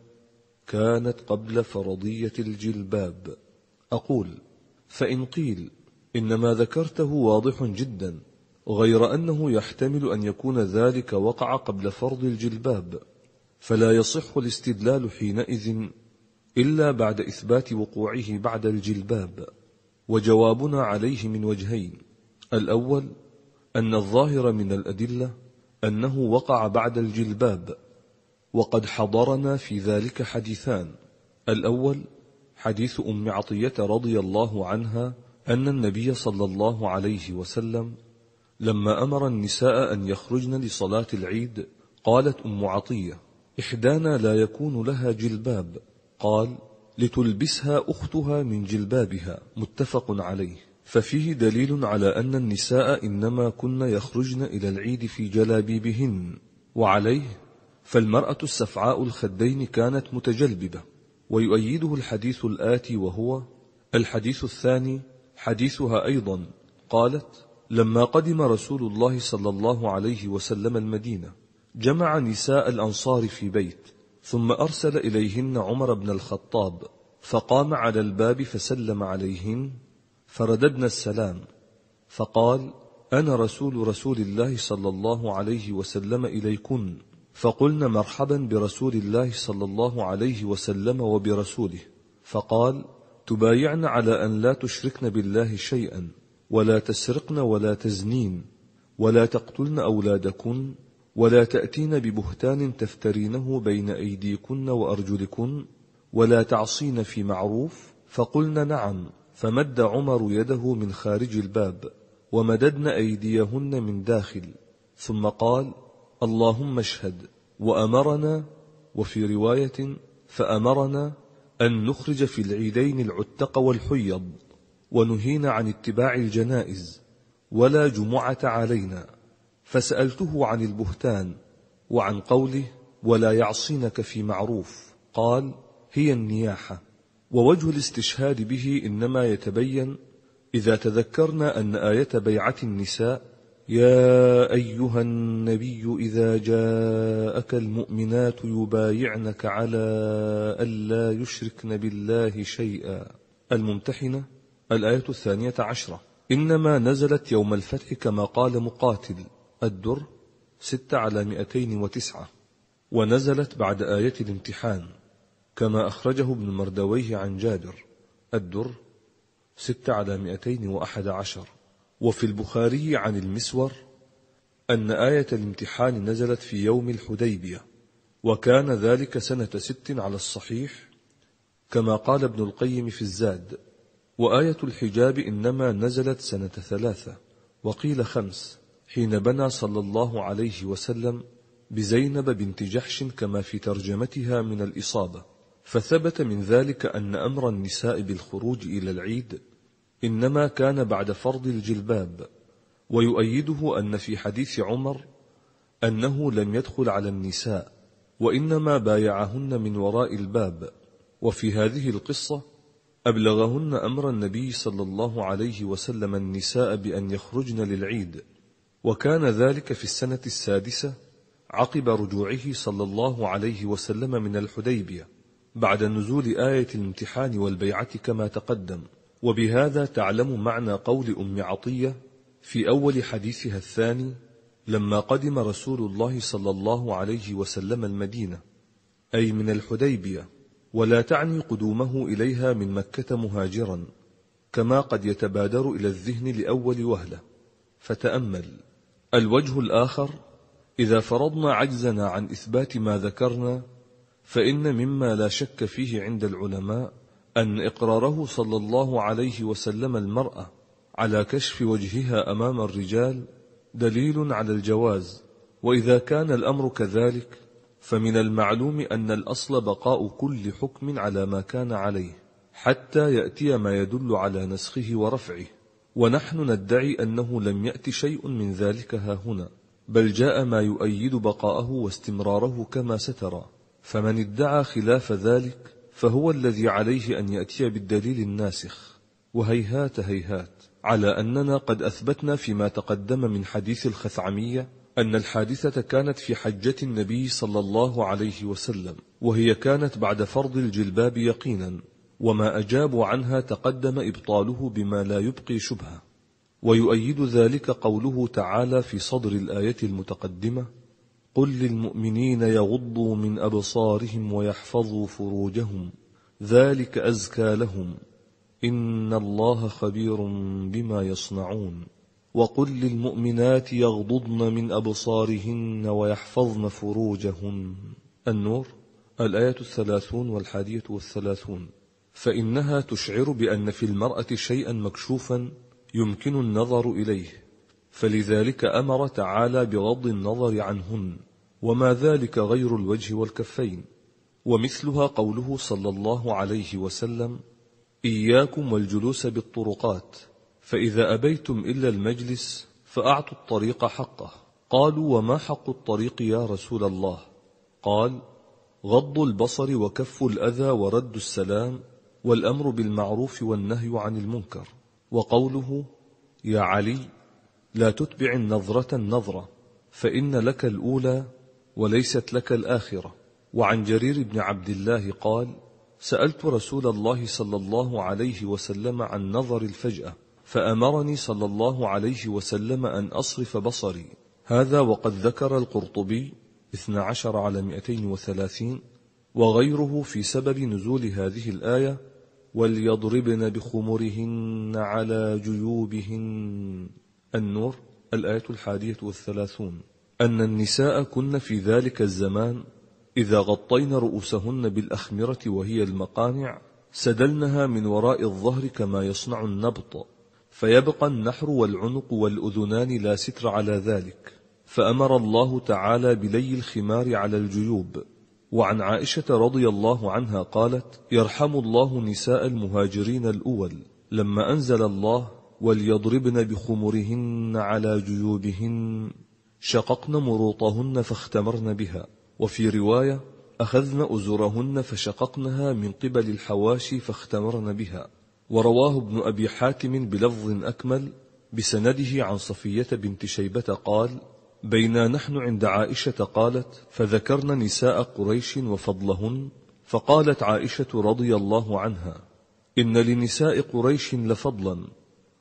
[SPEAKER 1] كانت قبل فرضية الجلباب أقول فإن قيل إن ما ذكرته واضح جدا غير أنه يحتمل أن يكون ذلك وقع قبل فرض الجلباب فلا يصح الاستدلال حينئذ إلا بعد إثبات وقوعه بعد الجلباب وجوابنا عليه من وجهين الأول أن الظاهر من الأدلة أنه وقع بعد الجلباب وقد حضرنا في ذلك حديثان الأول حديث أم عطية رضي الله عنها أن النبي صلى الله عليه وسلم لما أمر النساء أن يخرجن لصلاة العيد قالت أم عطية إحدانا لا يكون لها جلباب قال لتلبسها أختها من جلبابها متفق عليه ففيه دليل على أن النساء إنما كن يخرجن إلى العيد في جلابيبهن وعليه فالمرأة السفعاء الخدين كانت متجلببة ويؤيده الحديث الآتي وهو الحديث الثاني حديثها أيضا قالت لما قدم رسول الله صلى الله عليه وسلم المدينة جمع نساء الأنصار في بيت ثم أرسل إليهن عمر بن الخطاب فقام على الباب فسلم عليهن فرددنا السلام فقال أنا رسول رسول الله صلى الله عليه وسلم إليكن فقلنا مرحبا برسول الله صلى الله عليه وسلم وبرسوله فقال تبايعن على أن لا تشركن بالله شيئا ولا تسرقن ولا تزنين ولا تقتلن أولادكن ولا تأتين ببهتان تفترينه بين أيديكن وأرجلكن ولا تعصين في معروف فقلنا نعم فمد عمر يده من خارج الباب ومددن أيديهن من داخل ثم قال اللهم اشهد وأمرنا وفي رواية فأمرنا أن نخرج في العيدين العتق والحيض ونهينا عن اتباع الجنائز ولا جمعة علينا فسألته عن البهتان وعن قوله ولا يعصينك في معروف قال هي النياحة ووجه الاستشهاد به إنما يتبين إذا تذكرنا أن آية بيعة النساء يا أيها النبي إذا جاءك المؤمنات يبايعنك على ألا يشركن بالله شيئا الممتحنة الآية الثانية عشرة إنما نزلت يوم الفتح كما قال مقاتل الدر ست على مئتين وتسعة ونزلت بعد آية الامتحان كما أخرجه ابن مردويه عن جابر الدر ست على مئتين وأحد عشر وفي البخاري عن المسور أن آية الامتحان نزلت في يوم الحديبية وكان ذلك سنة ست على الصحيح كما قال ابن القيم في الزاد وآية الحجاب إنما نزلت سنة ثلاثة وقيل خمس حين بنى صلى الله عليه وسلم بزينب بنت جحش كما في ترجمتها من الإصابة فثبت من ذلك أن أمر النساء بالخروج إلى العيد إنما كان بعد فرض الجلباب ويؤيده أن في حديث عمر أنه لم يدخل على النساء وإنما بايعهن من وراء الباب وفي هذه القصة أبلغهن أمر النبي صلى الله عليه وسلم النساء بأن يخرجن للعيد وكان ذلك في السنة السادسة عقب رجوعه صلى الله عليه وسلم من الحديبية بعد نزول آية الامتحان والبيعة كما تقدم وبهذا تعلم معنى قول أم عطية في أول حديثها الثاني لما قدم رسول الله صلى الله عليه وسلم المدينة أي من الحديبية ولا تعني قدومه إليها من مكة مهاجرا كما قد يتبادر إلى الذهن لأول وهلة فتأمل الوجه الآخر إذا فرضنا عجزنا عن إثبات ما ذكرنا فإن مما لا شك فيه عند العلماء أن إقراره صلى الله عليه وسلم المرأة على كشف وجهها أمام الرجال دليل على الجواز وإذا كان الأمر كذلك فمن المعلوم أن الأصل بقاء كل حكم على ما كان عليه حتى يأتي ما يدل على نسخه ورفعه ونحن ندعي أنه لم يأت شيء من ذلك ها هنا بل جاء ما يؤيد بقاءه واستمراره كما سترى فمن ادعى خلاف ذلك فهو الذي عليه أن يأتي بالدليل الناسخ وهيهات هيهات على أننا قد أثبتنا فيما تقدم من حديث الخثعمية أن الحادثة كانت في حجة النبي صلى الله عليه وسلم وهي كانت بعد فرض الجلباب يقينا وما أجابوا عنها تقدم إبطاله بما لا يبقي شبهة ويؤيد ذلك قوله تعالى في صدر الآية المتقدمة قل للمؤمنين يغضوا من أبصارهم ويحفظوا فروجهم ذلك أزكى لهم إن الله خبير بما يصنعون وقل للمؤمنات يغضضن من أبصارهن ويحفظن فروجهن النور الآية الثلاثون والحادية والثلاثون فإنها تشعر بأن في المرأة شيئا مكشوفا يمكن النظر إليه فلذلك أمر تعالى بغض النظر عنهن وما ذلك غير الوجه والكفين ومثلها قوله صلى الله عليه وسلم إياكم والجلوس بالطرقات فإذا أبيتم إلا المجلس فأعطوا الطريق حقه قالوا وما حق الطريق يا رسول الله قال غض البصر وكف الأذى ورد السلام والأمر بالمعروف والنهي عن المنكر وقوله يا علي لا تتبع النظرة النظرة فإن لك الأولى وليست لك الآخرة وعن جرير بن عبد الله قال سألت رسول الله صلى الله عليه وسلم عن نظر الفجأة فأمرني صلى الله عليه وسلم أن أصرف بصري هذا وقد ذكر القرطبي 12 على 230 وغيره في سبب نزول هذه الآية وليضربن بخمرهن على جيوبهن النور الآية الحادية والثلاثون أن النساء كن في ذلك الزمان إذا غطين رؤوسهن بالأخمرة وهي المقانع سدلنها من وراء الظهر كما يصنع النبط فيبقى النحر والعنق والأذنان لا ستر على ذلك فأمر الله تعالى بلي الخمار على الجيوب وعن عائشة رضي الله عنها قالت يرحم الله نساء المهاجرين الأول لما أنزل الله وليضربن بخمرهن على جيوبهن شققن مروطهن فاختمرن بها وفي رواية أخذن أزرهن فشققنها من قبل الحواشي فاختمرن بها ورواه ابن أبي حاتم بلفظ أكمل بسنده عن صفية بنت شيبة قال بينا نحن عند عائشة قالت فذكرن نساء قريش وفضلهن فقالت عائشة رضي الله عنها إن لنساء قريش لفضلا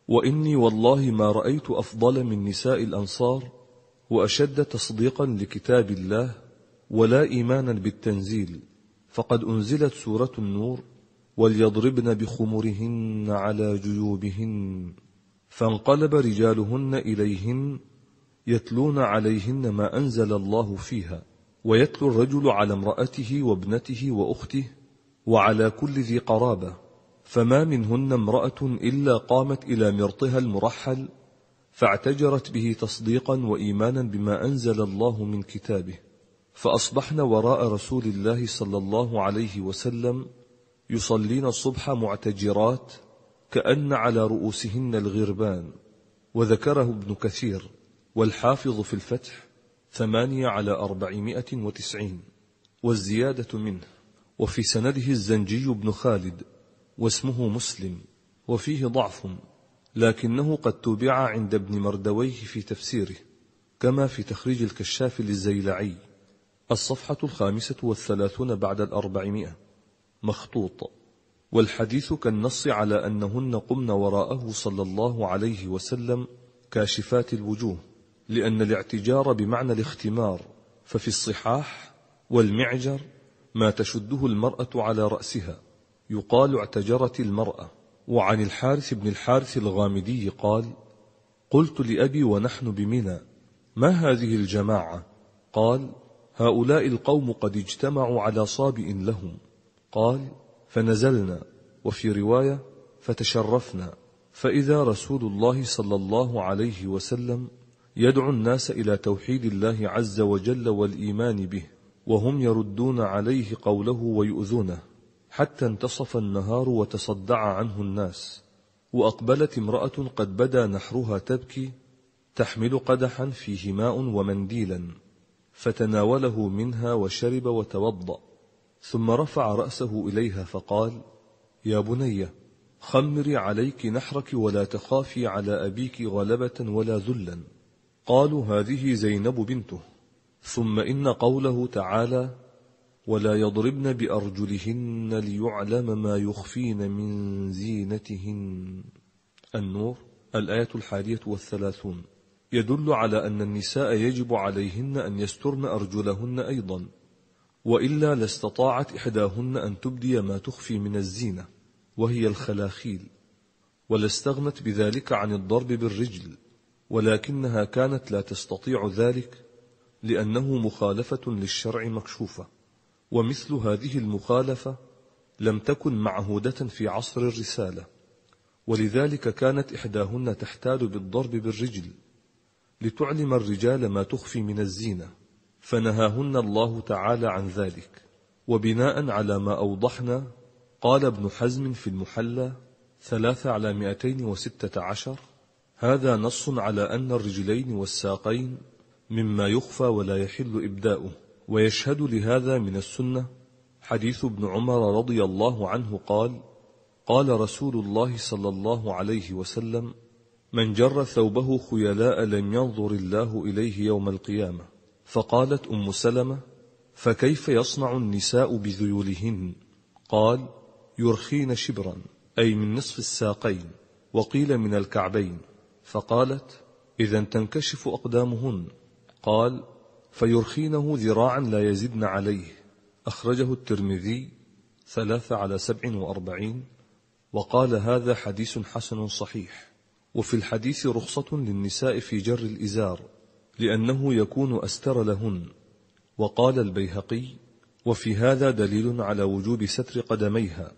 [SPEAKER 1] وإني والله ما رأيت أفضل من نساء الأنصار وأشد تصديقا لكتاب الله ولا إيمانا بالتنزيل فقد أنزلت سورة النور وليضربن بخمرهن على جيوبهن فانقلب رجالهن إليهن يتلون عليهن ما أنزل الله فيها ويتلو الرجل على امرأته وابنته وأخته وعلى كل ذي قرابة فما منهن امرأة إلا قامت إلى مرطها المرحل فاعتجرت به تصديقا وإيمانا بما أنزل الله من كتابه فأصبحن وراء رسول الله صلى الله عليه وسلم يصلين الصبح معتجرات كأن على رؤوسهن الغربان وذكره ابن كثير والحافظ في الفتح ثمانية على أربعمائة وتسعين والزيادة منه وفي سنده الزنجي بن خالد واسمه مسلم وفيه ضعف لكنه قد تبع عند ابن مردويه في تفسيره كما في تخريج الكشاف للزيلعي الصفحة الخامسة والثلاثون بعد الأربعمائة مخطوط والحديث كالنص على أنهن قمن وراءه صلى الله عليه وسلم كاشفات الوجوه لأن الاعتجار بمعنى الاختمار ففي الصحاح والمعجر ما تشده المرأة على رأسها يقال اعتجرت المرأة وعن الحارث بن الحارث الغامدي قال قلت لأبي ونحن بمنى ما هذه الجماعة قال هؤلاء القوم قد اجتمعوا على صابئ لهم قال فنزلنا وفي رواية فتشرفنا فإذا رسول الله صلى الله عليه وسلم يدعو الناس إلى توحيد الله عز وجل والإيمان به وهم يردون عليه قوله ويؤذونه حتى انتصف النهار وتصدع عنه الناس وأقبلت امرأة قد بدا نحرها تبكي تحمل قدحا فيه ماء ومنديلا فتناوله منها وشرب وتوضأ ثم رفع رأسه إليها فقال يا بني خمري عليك نحرك ولا تخافي على أبيك غلبة ولا ذلا قالوا هذه زينب بنته ثم إن قوله تعالى ولا يضربن بأرجلهن ليعلم ما يخفين من زينتهن النور الآية الحادية والثلاثون يدل على أن النساء يجب عليهن أن يسترن أرجلهن أيضا وإلا لاستطاعت إحداهن أن تبدي ما تخفي من الزينة وهي الخلاخيل ولاستغنت بذلك عن الضرب بالرجل ولكنها كانت لا تستطيع ذلك لأنه مخالفة للشرع مكشوفة ومثل هذه المخالفة لم تكن معهودة في عصر الرسالة ولذلك كانت إحداهن تحتال بالضرب بالرجل لتعلم الرجال ما تخفي من الزينة فنهاهن الله تعالى عن ذلك وبناء على ما أوضحنا قال ابن حزم في المحلى ثلاثة على مائتين وستة عشر هذا نص على أن الرجلين والساقين مما يخفى ولا يحل إبداؤه ويشهد لهذا من السنة حديث ابن عمر رضي الله عنه قال قال رسول الله صلى الله عليه وسلم من جر ثوبه خيلاء لم ينظر الله إليه يوم القيامة فقالت أم سلمة فكيف يصنع النساء بذيولهن قال يرخين شبرا أي من نصف الساقين وقيل من الكعبين فقالت إذا تنكشف أقدامهن قال فيرخينه ذراعا لا يزدن عليه أخرجه الترمذي ثلاثة على سبع وأربعين وقال هذا حديث حسن صحيح وفي الحديث رخصة للنساء في جر الإزار لأنه يكون أستر لهن وقال البيهقي وفي هذا دليل على وجوب ستر قدميها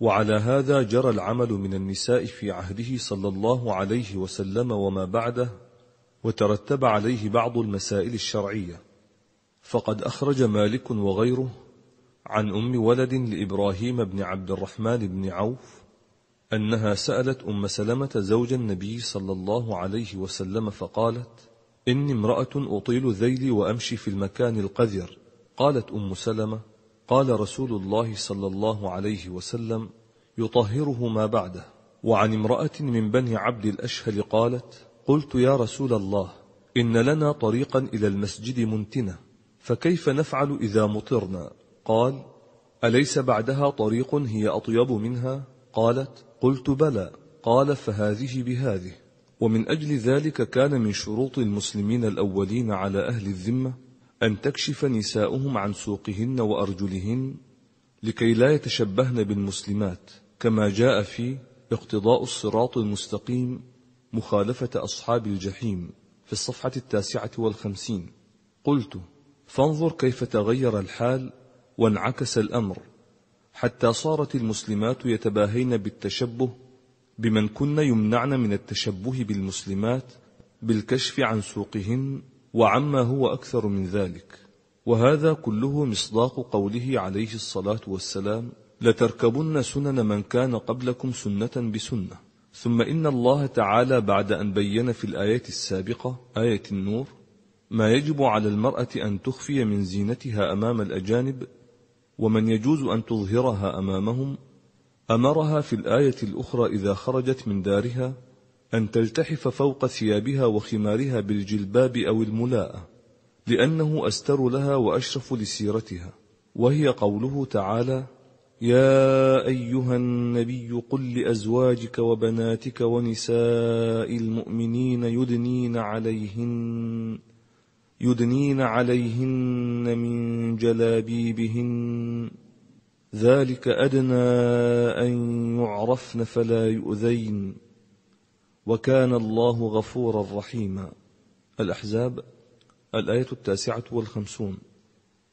[SPEAKER 1] وعلى هذا جرى العمل من النساء في عهده صلى الله عليه وسلم وما بعده وترتب عليه بعض المسائل الشرعية فقد أخرج مالك وغيره عن أم ولد لإبراهيم بن عبد الرحمن بن عوف أنها سألت أم سلمة زوج النبي صلى الله عليه وسلم فقالت إني امرأة أطيل ذيلي وأمشي في المكان القذر قالت أم سلمة قال رسول الله صلى الله عليه وسلم يطهره ما بعده وعن امرأة من بني عبد الأشهل قالت قلت يا رسول الله إن لنا طريقا إلى المسجد منتنة فكيف نفعل إذا مطرنا قال أليس بعدها طريق هي أطيب منها قالت قلت بلى قال فهذه بهذه ومن أجل ذلك كان من شروط المسلمين الأولين على أهل الذمة أن تكشف نساؤهم عن سوقهن وأرجلهن لكي لا يتشبهن بالمسلمات كما جاء في اقتضاء الصراط المستقيم مخالفة أصحاب الجحيم في الصفحة التاسعة والخمسين قلت فانظر كيف تغير الحال وانعكس الأمر حتى صارت المسلمات يتباهين بالتشبه بمن كن يمنعن من التشبه بالمسلمات بالكشف عن سوقهن وعما هو أكثر من ذلك وهذا كله مصداق قوله عليه الصلاة والسلام لتركبن سنن من كان قبلكم سنة بسنة ثم إن الله تعالى بعد أن بين في الآيات السابقة آية النور ما يجب على المرأة أن تخفي من زينتها أمام الأجانب ومن يجوز أن تظهرها أمامهم أمرها في الآية الأخرى إذا خرجت من دارها أن تلتحف فوق ثيابها وخمارها بالجلباب أو الملاءة لأنه أستر لها وأشرف لسيرتها وهي قوله تعالى يا أيها النبي قل لأزواجك وبناتك ونساء المؤمنين يدنين عليهن يدنين عليهن من جلابيبهن ذلك أدنى أن يعرفن فلا يؤذين وكان الله غفورا رحيما الأحزاب الآية التاسعة والخمسون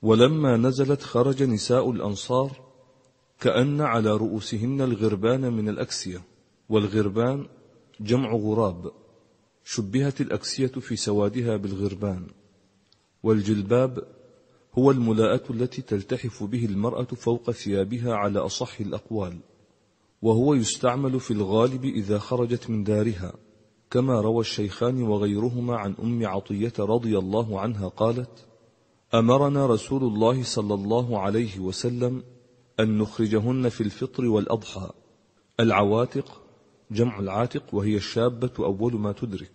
[SPEAKER 1] ولما نزلت خرج نساء الأنصار كأن على رؤوسهن الغربان من الأكسية والغربان جمع غراب شبهت الأكسية في سوادها بالغربان والجلباب هو الملاءة التي تلتحف به المرأة فوق ثيابها على أصح الأقوال وهو يستعمل في الغالب إذا خرجت من دارها كما روى الشيخان وغيرهما عن أم عطية رضي الله عنها قالت أمرنا رسول الله صلى الله عليه وسلم أن نخرجهن في الفطر والأضحى العواتق جمع العاتق وهي الشابة أول ما تدرك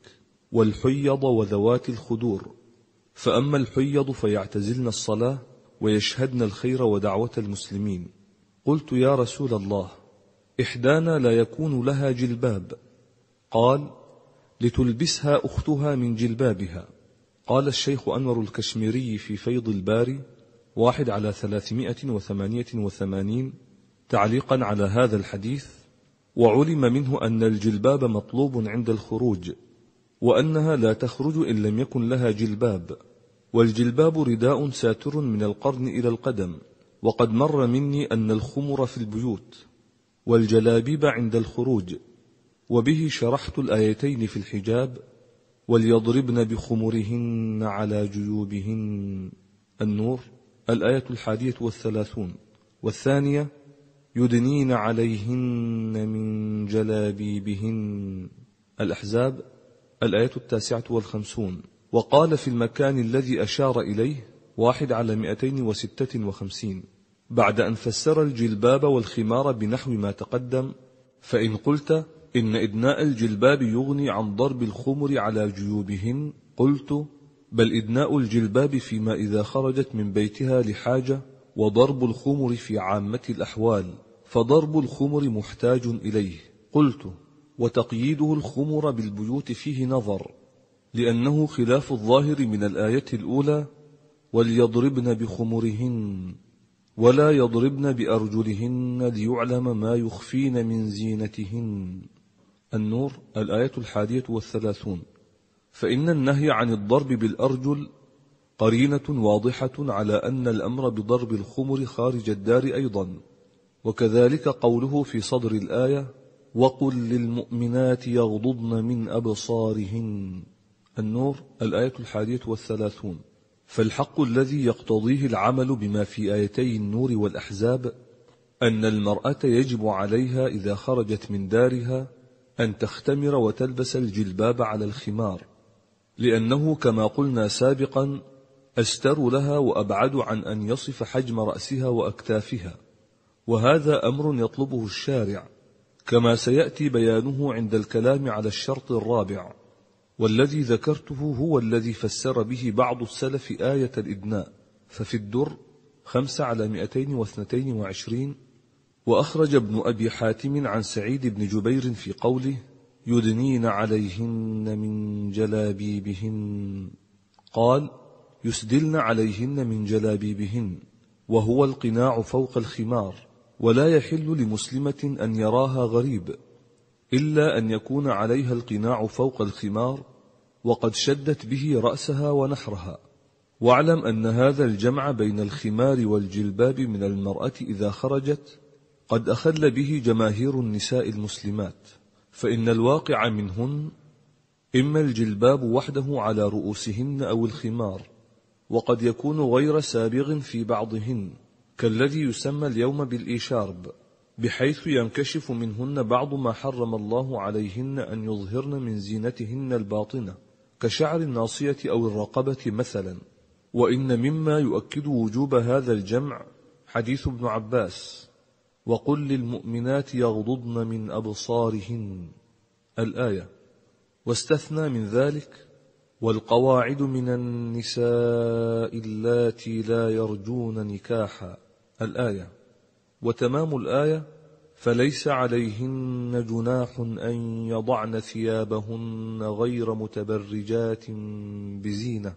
[SPEAKER 1] والحيض وذوات الخدور فأما الحيض فيعتزلن الصلاة ويشهدن الخير ودعوة المسلمين قلت يا رسول الله إحدانا لا يكون لها جلباب قال لتلبسها أختها من جلبابها قال الشيخ أنور الكشميري في فيض الباري واحد على ثلاثمائة وثمانية وثمانين تعليقا على هذا الحديث وعلم منه أن الجلباب مطلوب عند الخروج وأنها لا تخرج إن لم يكن لها جلباب والجلباب رداء ساتر من القرن إلى القدم وقد مر مني أن الخمر في البيوت والجلابيب عند الخروج وبه شرحت الآيتين في الحجاب وليضربن بخمرهن على جيوبهن النور الآية الحادية والثلاثون والثانية يدنين عليهن من جلابيبهن الأحزاب الآية التاسعة والخمسون وقال في المكان الذي أشار إليه واحد على مئتين وستة وخمسين بعد أن فسر الجلباب والخمار بنحو ما تقدم فإن قلت إن إدناء الجلباب يغني عن ضرب الخمر على جيوبهن قلت بل إدناء الجلباب فيما إذا خرجت من بيتها لحاجة وضرب الخمر في عامة الأحوال فضرب الخمر محتاج إليه قلت وتقييده الخمر بالبيوت فيه نظر لأنه خلاف الظاهر من الآية الأولى وليضربن بخمرهن ولا يضربن بأرجلهن ليعلم ما يخفين من زينتهن النور الآية الحادية والثلاثون فإن النهي عن الضرب بالأرجل قرينة واضحة على أن الأمر بضرب الخمر خارج الدار أيضا وكذلك قوله في صدر الآية وقل للمؤمنات يغضضن من أبصارهن النور الآية الحادية والثلاثون فالحق الذي يقتضيه العمل بما في آيتي النور والأحزاب أن المرأة يجب عليها إذا خرجت من دارها أن تختمر وتلبس الجلباب على الخمار لأنه كما قلنا سابقا أستر لها وأبعد عن أن يصف حجم رأسها وأكتافها وهذا أمر يطلبه الشارع كما سيأتي بيانه عند الكلام على الشرط الرابع والذي ذكرته هو الذي فسر به بعض السلف آية الإدناء ففي الدر خمسة على مئتين واثنتين وعشرين وأخرج ابن أبي حاتم عن سعيد بن جبير في قوله يدنين عليهن من جلابيبهن قال يسدلن عليهن من جلابيبهن وهو القناع فوق الخمار ولا يحل لمسلمة أن يراها غريب إلا أن يكون عليها القناع فوق الخمار وقد شدت به رأسها ونحرها واعلم أن هذا الجمع بين الخمار والجلباب من المرأة إذا خرجت قد أخل به جماهير النساء المسلمات فإن الواقع منهن إما الجلباب وحده على رؤوسهن أو الخمار وقد يكون غير سابغ في بعضهن كالذي يسمى اليوم بالإيشارب بحيث ينكشف منهن بعض ما حرم الله عليهن أن يظهرن من زينتهن الباطنة كشعر الناصية أو الرقبة مثلا وإن مما يؤكد وجوب هذا الجمع حديث ابن عباس وقل للمؤمنات يغضضن من أبصارهن الآية واستثنى من ذلك والقواعد من النساء اللاتي لا يرجون نكاحا الآية وتمام الآية فليس عليهن جناح أن يضعن ثيابهن غير متبرجات بزينة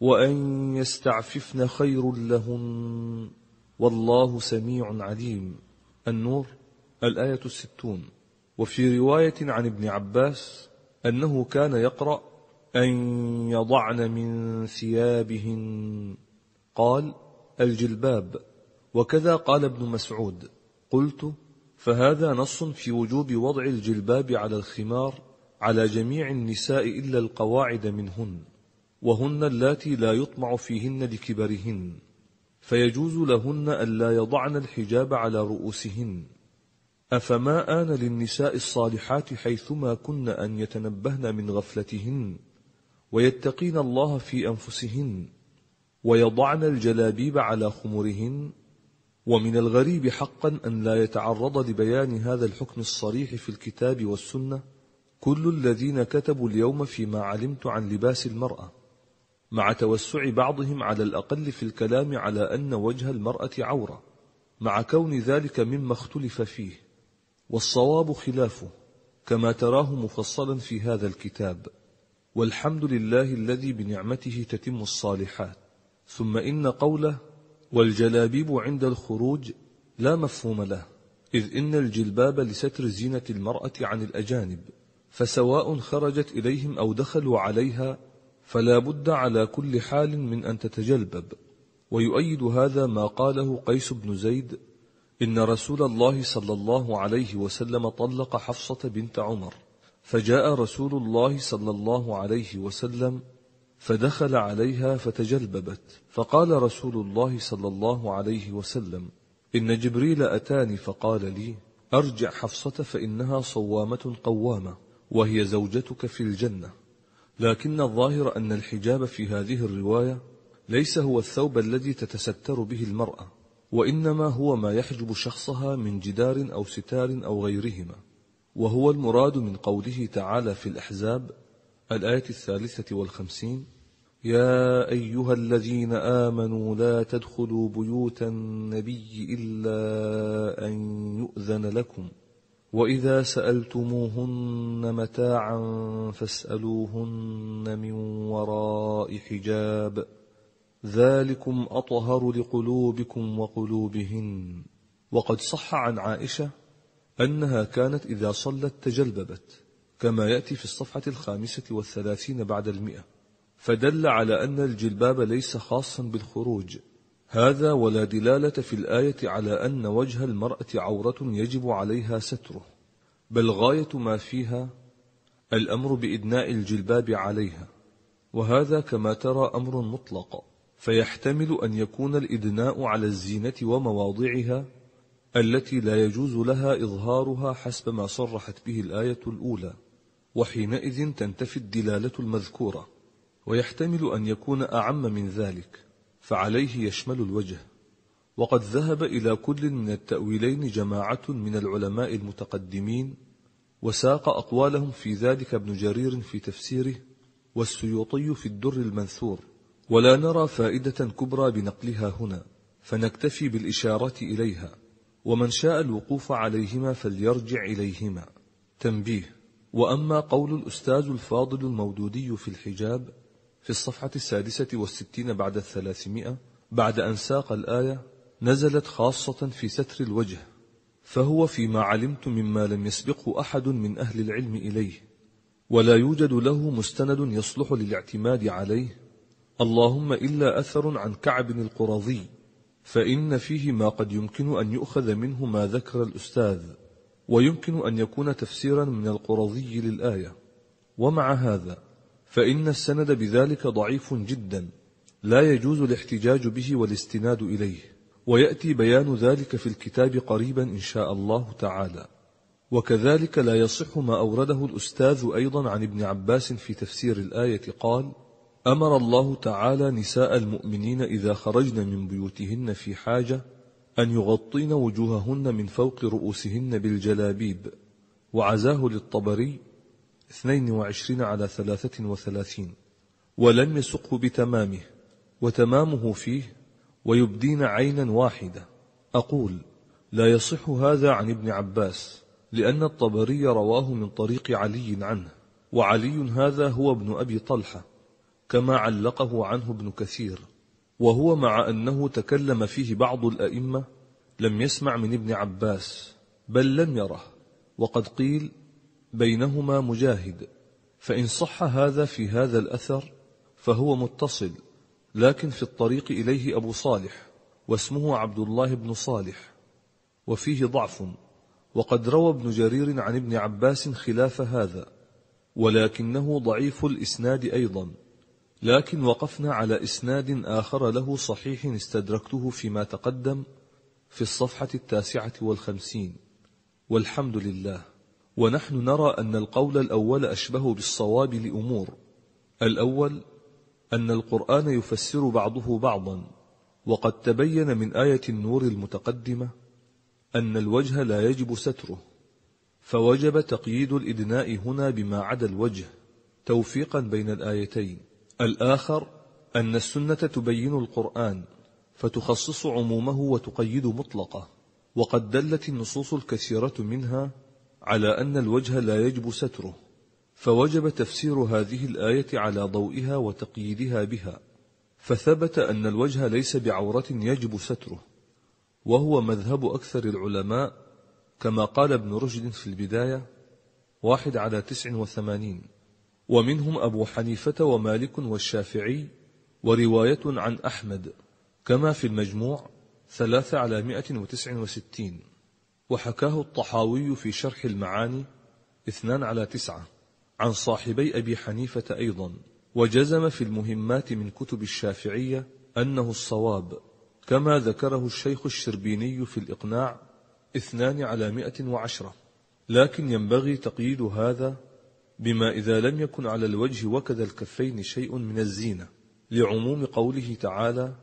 [SPEAKER 1] وأن يستعففن خير لهن والله سميع عليم النور الآية الستون وفي رواية عن ابن عباس أنه كان يقرأ أن يضعن من ثيابهن قال الجلباب وكذا قال ابن مسعود قلت فهذا نص في وجوب وضع الجلباب على الخمار على جميع النساء إلا القواعد منهن وهن اللاتي لا يطمع فيهن لكبرهن فيجوز لهن ألا يضعن الحجاب على رؤوسهن أفما آن للنساء الصالحات حيثما كن أن يتنبهن من غفلتهن ويتقين الله في أنفسهن ويضعن الجلابيب على خمرهن ومن الغريب حقا أن لا يتعرض لبيان هذا الحكم الصريح في الكتاب والسنة كل الذين كتبوا اليوم فيما علمت عن لباس المرأة مع توسع بعضهم على الأقل في الكلام على أن وجه المرأة عورة مع كون ذلك مما اختلف فيه والصواب خلافه كما تراه مفصلا في هذا الكتاب والحمد لله الذي بنعمته تتم الصالحات ثم إن قوله والجلابيب عند الخروج لا مفهوم له إذ إن الجلباب لستر زينة المرأة عن الأجانب فسواء خرجت إليهم أو دخلوا عليها فلا بد على كل حال من أن تتجلبب ويؤيد هذا ما قاله قيس بن زيد إن رسول الله صلى الله عليه وسلم طلق حفصة بنت عمر فجاء رسول الله صلى الله عليه وسلم فدخل عليها فتجلببت فقال رسول الله صلى الله عليه وسلم إن جبريل أتاني فقال لي أرجع حفصة فإنها صوامة قوامة وهي زوجتك في الجنة لكن الظاهر أن الحجاب في هذه الرواية ليس هو الثوب الذي تتستر به المرأة وإنما هو ما يحجب شخصها من جدار أو ستار أو غيرهما وهو المراد من قوله تعالى في الأحزاب الآية الثالثة والخمسين يا أيها الذين آمنوا لا تدخلوا بيوت النبي إلا أن يؤذن لكم وإذا سألتموهن متاعا فاسألوهن من وراء حجاب ذلكم أطهر لقلوبكم وقلوبهن وقد صح عن عائشة أنها كانت إذا صلت تجلببت كما يأتي في الصفحة الخامسة والثلاثين بعد المئة فدل على أن الجلباب ليس خاصا بالخروج هذا ولا دلالة في الآية على أن وجه المرأة عورة يجب عليها ستره بل غاية ما فيها الأمر بإدناء الجلباب عليها وهذا كما ترى أمر مطلق فيحتمل أن يكون الإدناء على الزينة ومواضعها التي لا يجوز لها إظهارها حسب ما صرحت به الآية الأولى وحينئذ تنتفي الدلالة المذكورة ويحتمل أن يكون أعم من ذلك فعليه يشمل الوجه وقد ذهب إلى كل من التأويلين جماعة من العلماء المتقدمين وساق أقوالهم في ذلك ابن جرير في تفسيره والسيوطي في الدر المنثور ولا نرى فائدة كبرى بنقلها هنا فنكتفي بالإشارة إليها ومن شاء الوقوف عليهما فليرجع إليهما تنبيه وأما قول الأستاذ الفاضل المودودي في الحجاب في الصفحة السادسة والستين بعد الثلاثمائة بعد أن ساق الآية نزلت خاصة في ستر الوجه فهو فيما علمت مما لم يسبقه أحد من أهل العلم إليه ولا يوجد له مستند يصلح للاعتماد عليه اللهم إلا أثر عن كعب القرظي فإن فيه ما قد يمكن أن يؤخذ منه ما ذكر الأستاذ ويمكن أن يكون تفسيرا من القرظي للآية ومع هذا فإن السند بذلك ضعيف جدا لا يجوز الاحتجاج به والاستناد إليه ويأتي بيان ذلك في الكتاب قريبا إن شاء الله تعالى وكذلك لا يصح ما أورده الأستاذ أيضا عن ابن عباس في تفسير الآية قال أمر الله تعالى نساء المؤمنين إذا خرجن من بيوتهن في حاجة أن يغطين وجوههن من فوق رؤوسهن بالجلابيب وعزاه للطبري 22 على 33 ولم يسقه بتمامه وتمامه فيه ويبدين عينا واحدة أقول لا يصح هذا عن ابن عباس لأن الطبري رواه من طريق علي عنه وعلي هذا هو ابن أبي طلحة كما علقه عنه ابن كثير وهو مع أنه تكلم فيه بعض الأئمة لم يسمع من ابن عباس بل لم يره وقد قيل بينهما مجاهد فإن صح هذا في هذا الأثر فهو متصل لكن في الطريق إليه أبو صالح واسمه عبد الله بن صالح وفيه ضعف وقد روى ابن جرير عن ابن عباس خلاف هذا ولكنه ضعيف الإسناد أيضا لكن وقفنا على إسناد آخر له صحيح استدركته فيما تقدم في الصفحة التاسعة والخمسين والحمد لله ونحن نرى أن القول الأول أشبه بالصواب لأمور الأول أن القرآن يفسر بعضه بعضا وقد تبين من آية النور المتقدمة أن الوجه لا يجب ستره فوجب تقييد الإدناء هنا بما عدا الوجه توفيقا بين الآيتين الآخر أن السنة تبين القرآن فتخصص عمومه وتقيد مطلقه وقد دلت النصوص الكثيرة منها على أن الوجه لا يجب ستره فوجب تفسير هذه الآية على ضوئها وتقييدها بها فثبت أن الوجه ليس بعورة يجب ستره وهو مذهب أكثر العلماء كما قال ابن رشد في البداية واحد على تسع وثمانين ومنهم أبو حنيفة ومالك والشافعي ورواية عن أحمد كما في المجموع ثلاثة على مئة وتسع وستين وحكاه الطحاوي في شرح المعاني اثنان على تسعة عن صاحبي أبي حنيفة أيضا وجزم في المهمات من كتب الشافعية أنه الصواب كما ذكره الشيخ الشربيني في الإقناع اثنان على مئة وعشرة لكن ينبغي تقييد هذا بما إذا لم يكن على الوجه وكذا الكفين شيء من الزينة لعموم قوله تعالى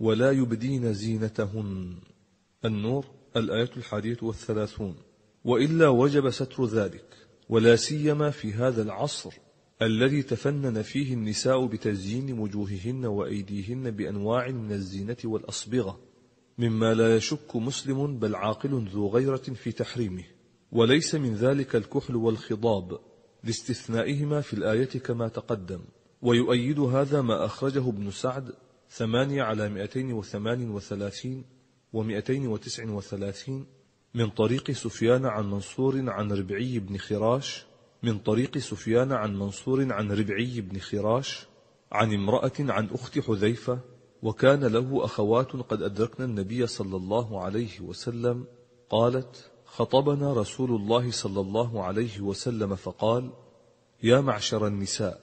[SPEAKER 1] ولا يبدين زينتهن النور الآية الحادية والثلاثون وإلا وجب ستر ذلك ولا سيما في هذا العصر الذي تفنن فيه النساء بتزيين وجوههن وأيديهن بأنواع من الزينة والأصبغة مما لا يشك مسلم بل عاقل ذو غيرة في تحريمه وليس من ذلك الكحل والخضاب لاستثنائهما في الآية كما تقدم ويؤيد هذا ما أخرجه ابن سعد ثمانية على مائتين وثمان وثلاثين ومئتين وتسع وثلاثين من طريق سفيان عن منصور عن ربعي بن خراش من طريق سفيان عن منصور عن ربعي بن خراش عن امرأة عن أخت حذيفة وكان له أخوات قد أدركنا النبي صلى الله عليه وسلم قالت خطبنا رسول الله صلى الله عليه وسلم فقال يا معشر النساء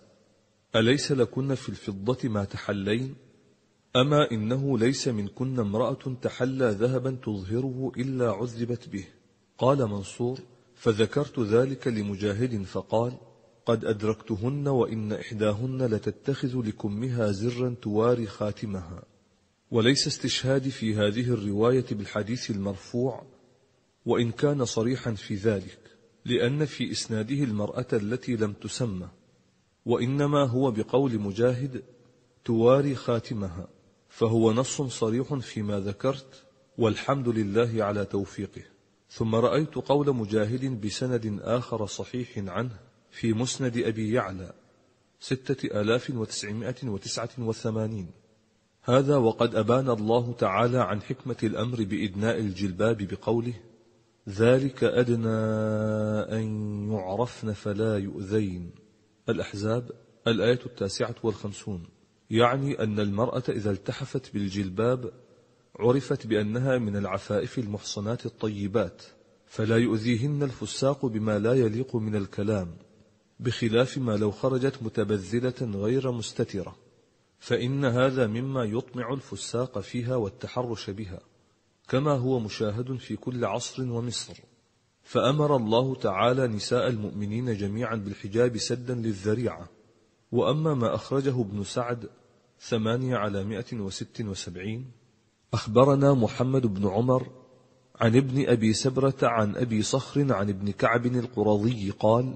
[SPEAKER 1] أليس لكن في الفضة ما تحلين؟ أما إنه ليس منكن امرأة تحلى ذهبا تظهره إلا عذبت به قال منصور فذكرت ذلك لمجاهد فقال قد أدركتهن وإن إحداهن لتتخذ لكمها زرا تواري خاتمها وليس استشهادي في هذه الرواية بالحديث المرفوع وإن كان صريحا في ذلك لأن في إسناده المرأة التي لم تسمى وإنما هو بقول مجاهد تواري خاتمها فهو نص صريح فيما ذكرت والحمد لله على توفيقه ثم رأيت قول مجاهد بسند آخر صحيح عنه في مسند أبي يعلى ستة آلاف وتسعمائة وتسعة وثمانين هذا وقد أبان الله تعالى عن حكمة الأمر بإدناء الجلباب بقوله ذلك أدنى أن يعرفن فلا يؤذين الأحزاب الآية التاسعة والخمسون يعني أن المرأة إذا التحفت بالجلباب عرفت بأنها من العفائف المحصنات الطيبات فلا يؤذيهن الفساق بما لا يليق من الكلام بخلاف ما لو خرجت متبذلة غير مستترة فإن هذا مما يطمع الفساق فيها والتحرش بها كما هو مشاهد في كل عصر ومصر فأمر الله تعالى نساء المؤمنين جميعا بالحجاب سدا للذريعة وأما ما أخرجه ابن سعد ثمانية على مائة وست وسبعين أخبرنا محمد بن عمر عن ابن أبي سبرة عن أبي صخر عن ابن كعب القرظي قال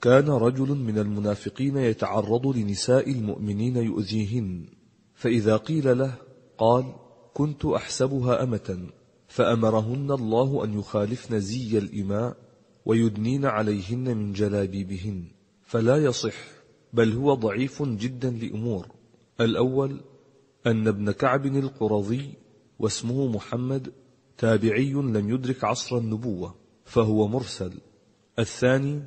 [SPEAKER 1] كان رجل من المنافقين يتعرض لنساء المؤمنين يؤذيهن فإذا قيل له قال كنت أحسبها أمة فأمرهن الله أن يخالفن زي الإماء ويدنين عليهن من جلابيبهن فلا يصح بل هو ضعيف جدا لأمور الأول أن ابن كعب القرظي واسمه محمد تابعي لم يدرك عصر النبوة فهو مرسل الثاني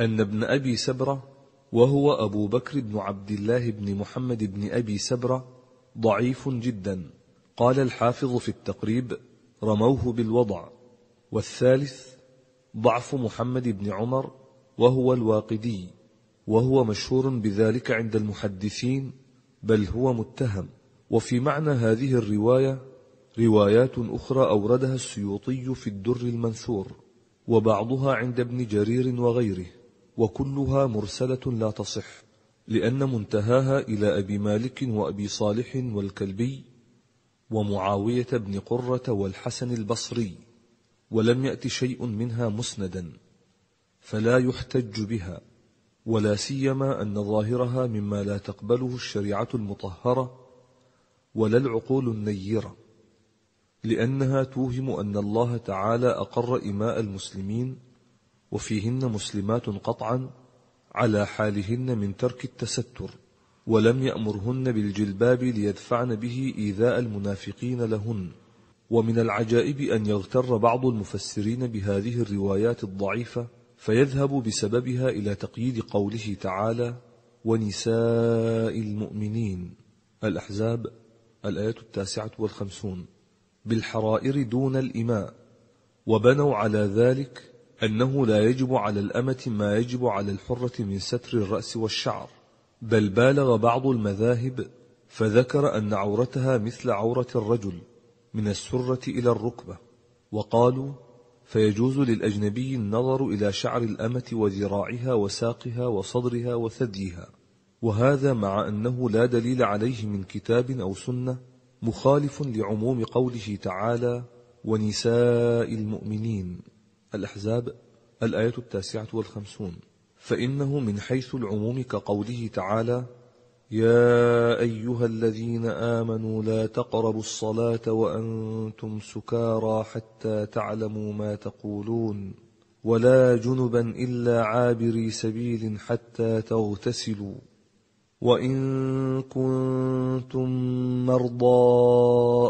[SPEAKER 1] أن ابن أبي سبرة وهو أبو بكر بن عبد الله بن محمد بن أبي سبرة ضعيف جدا قال الحافظ في التقريب رموه بالوضع والثالث ضعف محمد بن عمر وهو الواقدي وهو مشهور بذلك عند المحدثين بل هو متهم وفي معنى هذه الرواية روايات أخرى أوردها السيوطي في الدر المنثور وبعضها عند ابن جرير وغيره وكلها مرسلة لا تصح لأن منتهاها إلى أبي مالك وأبي صالح والكلبي ومعاوية بن قرة والحسن البصري ولم يأت شيء منها مسندا فلا يحتج بها ولا سيما أن ظاهرها مما لا تقبله الشريعة المطهرة ولا العقول النيرة لأنها توهم أن الله تعالى أقر إماء المسلمين وفيهن مسلمات قطعا على حالهن من ترك التستر ولم يأمرهن بالجلباب ليدفعن به إيذاء المنافقين لهن ومن العجائب أن يغتر بعض المفسرين بهذه الروايات الضعيفة فيذهب بسببها إلى تقييد قوله تعالى ونساء المؤمنين الأحزاب الآية التاسعة والخمسون بالحرائر دون الإماء وبنوا على ذلك أنه لا يجب على الأمة ما يجب على الحرة من ستر الرأس والشعر بل بالغ بعض المذاهب فذكر أن عورتها مثل عورة الرجل من السرة إلى الركبة وقالوا فيجوز للأجنبي النظر إلى شعر الأمة وذراعها وساقها وصدرها وثديها وهذا مع أنه لا دليل عليه من كتاب أو سنة مخالف لعموم قوله تعالى ونساء المؤمنين الأحزاب الآية التاسعة والخمسون فإنه من حيث العموم كقوله تعالى يا أيها الذين آمنوا لا تقربوا الصلاة وأنتم سكارى حتى تعلموا ما تقولون ولا جنبا إلا عابري سبيل حتى تغتسلوا وإن كنتم مرضى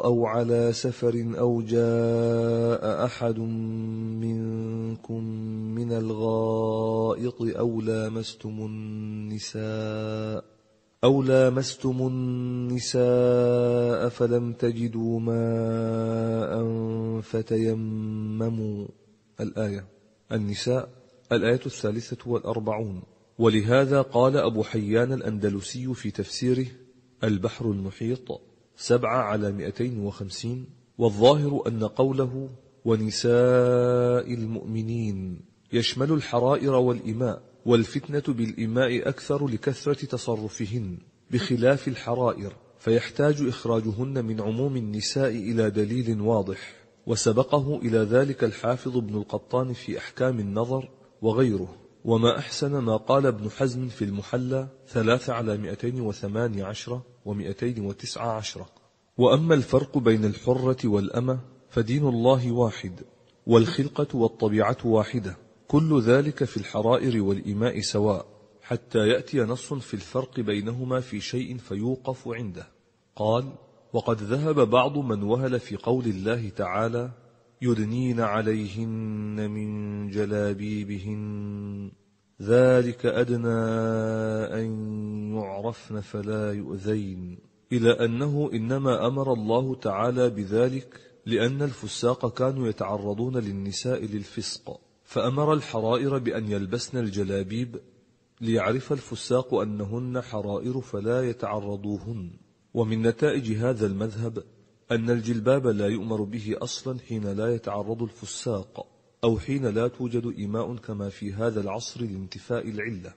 [SPEAKER 1] أو على سفر أو جاء أحد منكم من الغائط أو لامستم النساء أو لامستم النساء فلم تجدوا ماء فتيمموا الآية النساء الآية الثالثة والأربعون ولهذا قال أبو حيان الأندلسي في تفسيره البحر المحيط سبعة على مئتين وخمسين والظاهر أن قوله ونساء المؤمنين يشمل الحرائر والإماء والفتنة بالإماء أكثر لكثرة تصرفهن بخلاف الحرائر فيحتاج إخراجهن من عموم النساء إلى دليل واضح وسبقه إلى ذلك الحافظ ابن القطان في أحكام النظر وغيره وما أحسن ما قال ابن حزم في المحلى ثلاث على مئتين وثمان عشرة ومئتين وتسعة عشرة وأما الفرق بين الحرة والأمة فدين الله واحد والخلقة والطبيعة واحدة كل ذلك في الحرائر والإماء سواء حتى يأتي نص في الفرق بينهما في شيء فيوقف عنده قال وقد ذهب بعض من وهل في قول الله تعالى يدنين عليهن من جلابيبهن ذلك أدنى أن يعرفن فلا يؤذين إلى أنه إنما أمر الله تعالى بذلك لأن الفساق كانوا يتعرضون للنساء للفسق فأمر الحرائر بأن يلبسن الجلابيب ليعرف الفساق أنهن حرائر فلا يتعرضوهن ومن نتائج هذا المذهب أن الجلباب لا يؤمر به أصلا حين لا يتعرض الفساق أو حين لا توجد إماء كما في هذا العصر لانتفاء العلة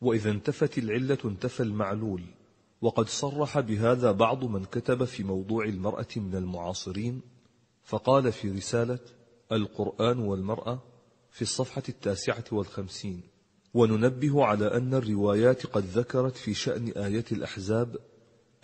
[SPEAKER 1] وإذا انتفت العلة انتفى المعلول وقد صرح بهذا بعض من كتب في موضوع المرأة من المعاصرين فقال في رسالة القرآن والمرأة في الصفحة التاسعة والخمسين وننبه على أن الروايات قد ذكرت في شأن آية الأحزاب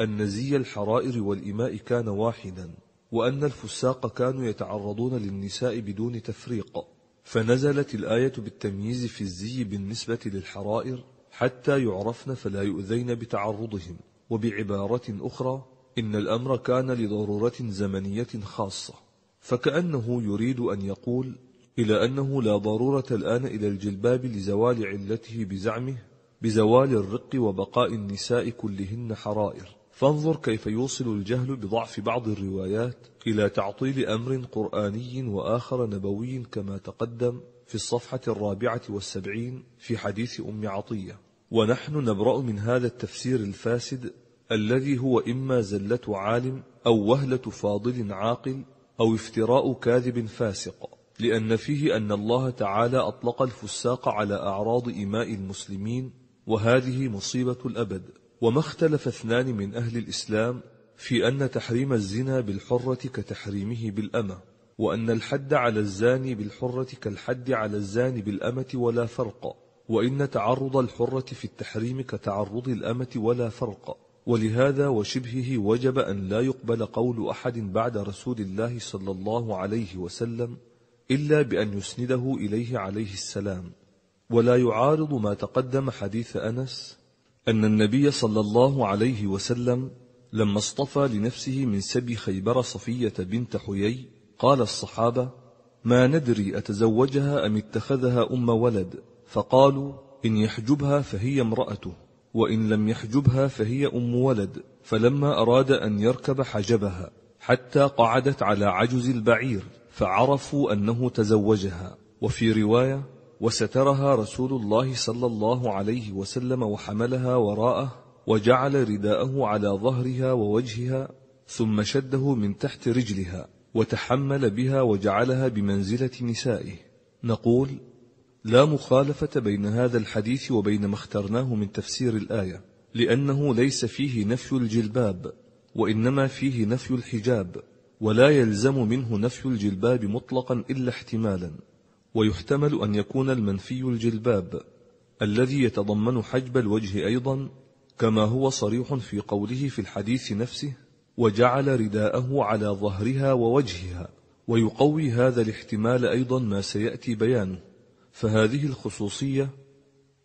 [SPEAKER 1] أن زي الحرائر والإماء كان واحدا وأن الفساق كانوا يتعرضون للنساء بدون تفريق فنزلت الآية بالتمييز في الزي بالنسبة للحرائر حتى يعرفن فلا يؤذين بتعرضهم وبعبارة أخرى إن الأمر كان لضرورة زمنية خاصة فكأنه يريد أن يقول إلى أنه لا ضرورة الآن إلى الجلباب لزوال علته بزعمه بزوال الرق وبقاء النساء كلهن حرائر فانظر كيف يوصل الجهل بضعف بعض الروايات إلى تعطيل أمر قرآني وآخر نبوي كما تقدم في الصفحة الرابعة والسبعين في حديث أم عطية ونحن نبرأ من هذا التفسير الفاسد الذي هو إما زلة عالم أو وهلة فاضل عاقل أو افتراء كاذب فاسق لأن فيه أن الله تعالى أطلق الفساق على أعراض إماء المسلمين وهذه مصيبة الأبد وما اختلف اثنان من أهل الإسلام في أن تحريم الزنا بالحرة كتحريمه بالأمة وأن الحد على الزاني بالحرة كالحد على الزاني بالأمة ولا فرق وإن تعرض الحرة في التحريم كتعرض الأمة ولا فرق ولهذا وشبهه وجب أن لا يقبل قول أحد بعد رسول الله صلى الله عليه وسلم إلا بأن يسنده إليه عليه السلام ولا يعارض ما تقدم حديث أنس أن النبي صلى الله عليه وسلم لما اصطفى لنفسه من سبي خيبر صفية بنت حيي قال الصحابة ما ندري أتزوجها أم اتخذها أم ولد فقالوا إن يحجبها فهي امرأته وإن لم يحجبها فهي أم ولد فلما أراد أن يركب حجبها حتى قعدت على عجز البعير فعرفوا أنه تزوجها وفي رواية وسترها رسول الله صلى الله عليه وسلم وحملها وراءه وجعل رداءه على ظهرها ووجهها ثم شده من تحت رجلها وتحمل بها وجعلها بمنزلة نسائه نقول لا مخالفة بين هذا الحديث وبين ما اخترناه من تفسير الآية لأنه ليس فيه نفي الجلباب وإنما فيه نفي الحجاب ولا يلزم منه نفي الجلباب مطلقا إلا احتمالا ويحتمل أن يكون المنفي الجلباب الذي يتضمن حجب الوجه أيضا كما هو صريح في قوله في الحديث نفسه وجعل رداءه على ظهرها ووجهها ويقوي هذا الاحتمال أيضا ما سيأتي بيانه فهذه الخصوصية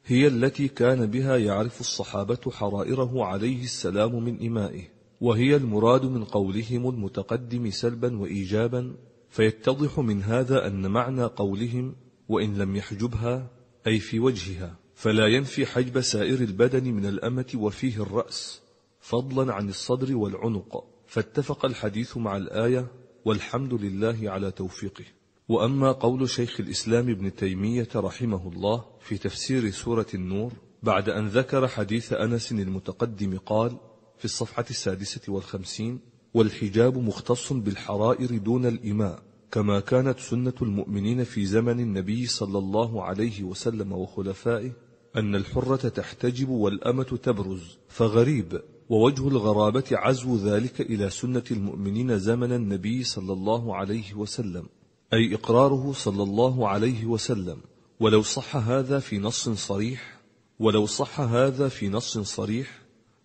[SPEAKER 1] هي التي كان بها يعرف الصحابة حرائره عليه السلام من إمائه وهي المراد من قولهم المتقدم سلبا وإيجابا فيتضح من هذا أن معنى قولهم وإن لم يحجبها أي في وجهها فلا ينفي حجب سائر البدن من الأمة وفيه الرأس فضلا عن الصدر والعنق فاتفق الحديث مع الآية والحمد لله على توفيقه وأما قول شيخ الإسلام ابن تيمية رحمه الله في تفسير سورة النور بعد أن ذكر حديث أنس المتقدم قال في الصفحة السادسة والخمسين والحجاب مختص بالحرائر دون الإماء كما كانت سنة المؤمنين في زمن النبي صلى الله عليه وسلم وخلفائه أن الحرة تحتجب والأمة تبرز فغريب ووجه الغرابة عزو ذلك إلى سنة المؤمنين زمن النبي صلى الله عليه وسلم أي إقراره صلى الله عليه وسلم ولو صح هذا في نص صريح ولو صح هذا في نص صريح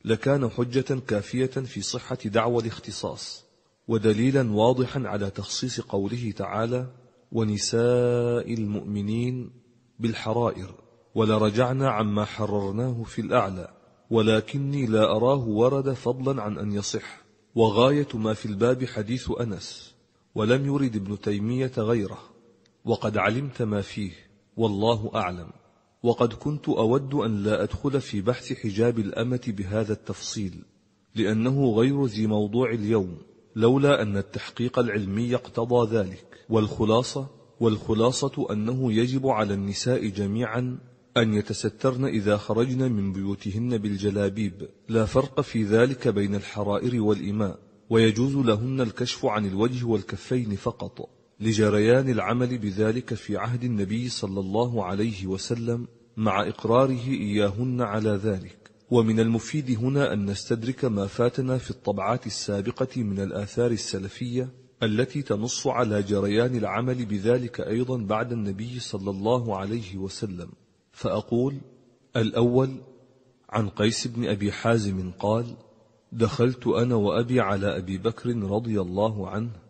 [SPEAKER 1] لكان حجة كافية في صحة دعوى الاختصاص ودليلا واضحا على تخصيص قوله تعالى ونساء المؤمنين بالحرائر ولرجعنا عما حررناه في الأعلى ولكني لا أراه ورد فضلا عن أن يصح وغاية ما في الباب حديث أنس ولم يرد ابن تيمية غيره وقد علمت ما فيه والله أعلم وقد كنت أود أن لا أدخل في بحث حجاب الأمة بهذا التفصيل لأنه غير ذي موضوع اليوم لولا أن التحقيق العلمي اقتضى ذلك والخلاصة والخلاصة أنه يجب على النساء جميعا أن يتسترن إذا خرجن من بيوتهن بالجلابيب لا فرق في ذلك بين الحرائر والإماء ويجوز لهن الكشف عن الوجه والكفين فقط لجريان العمل بذلك في عهد النبي صلى الله عليه وسلم مع إقراره إياهن على ذلك ومن المفيد هنا أن نستدرك ما فاتنا في الطبعات السابقة من الآثار السلفية التي تنص على جريان العمل بذلك أيضا بعد النبي صلى الله عليه وسلم فأقول الأول عن قيس بن أبي حازم قال دخلت أنا وأبي على أبي بكر رضي الله عنه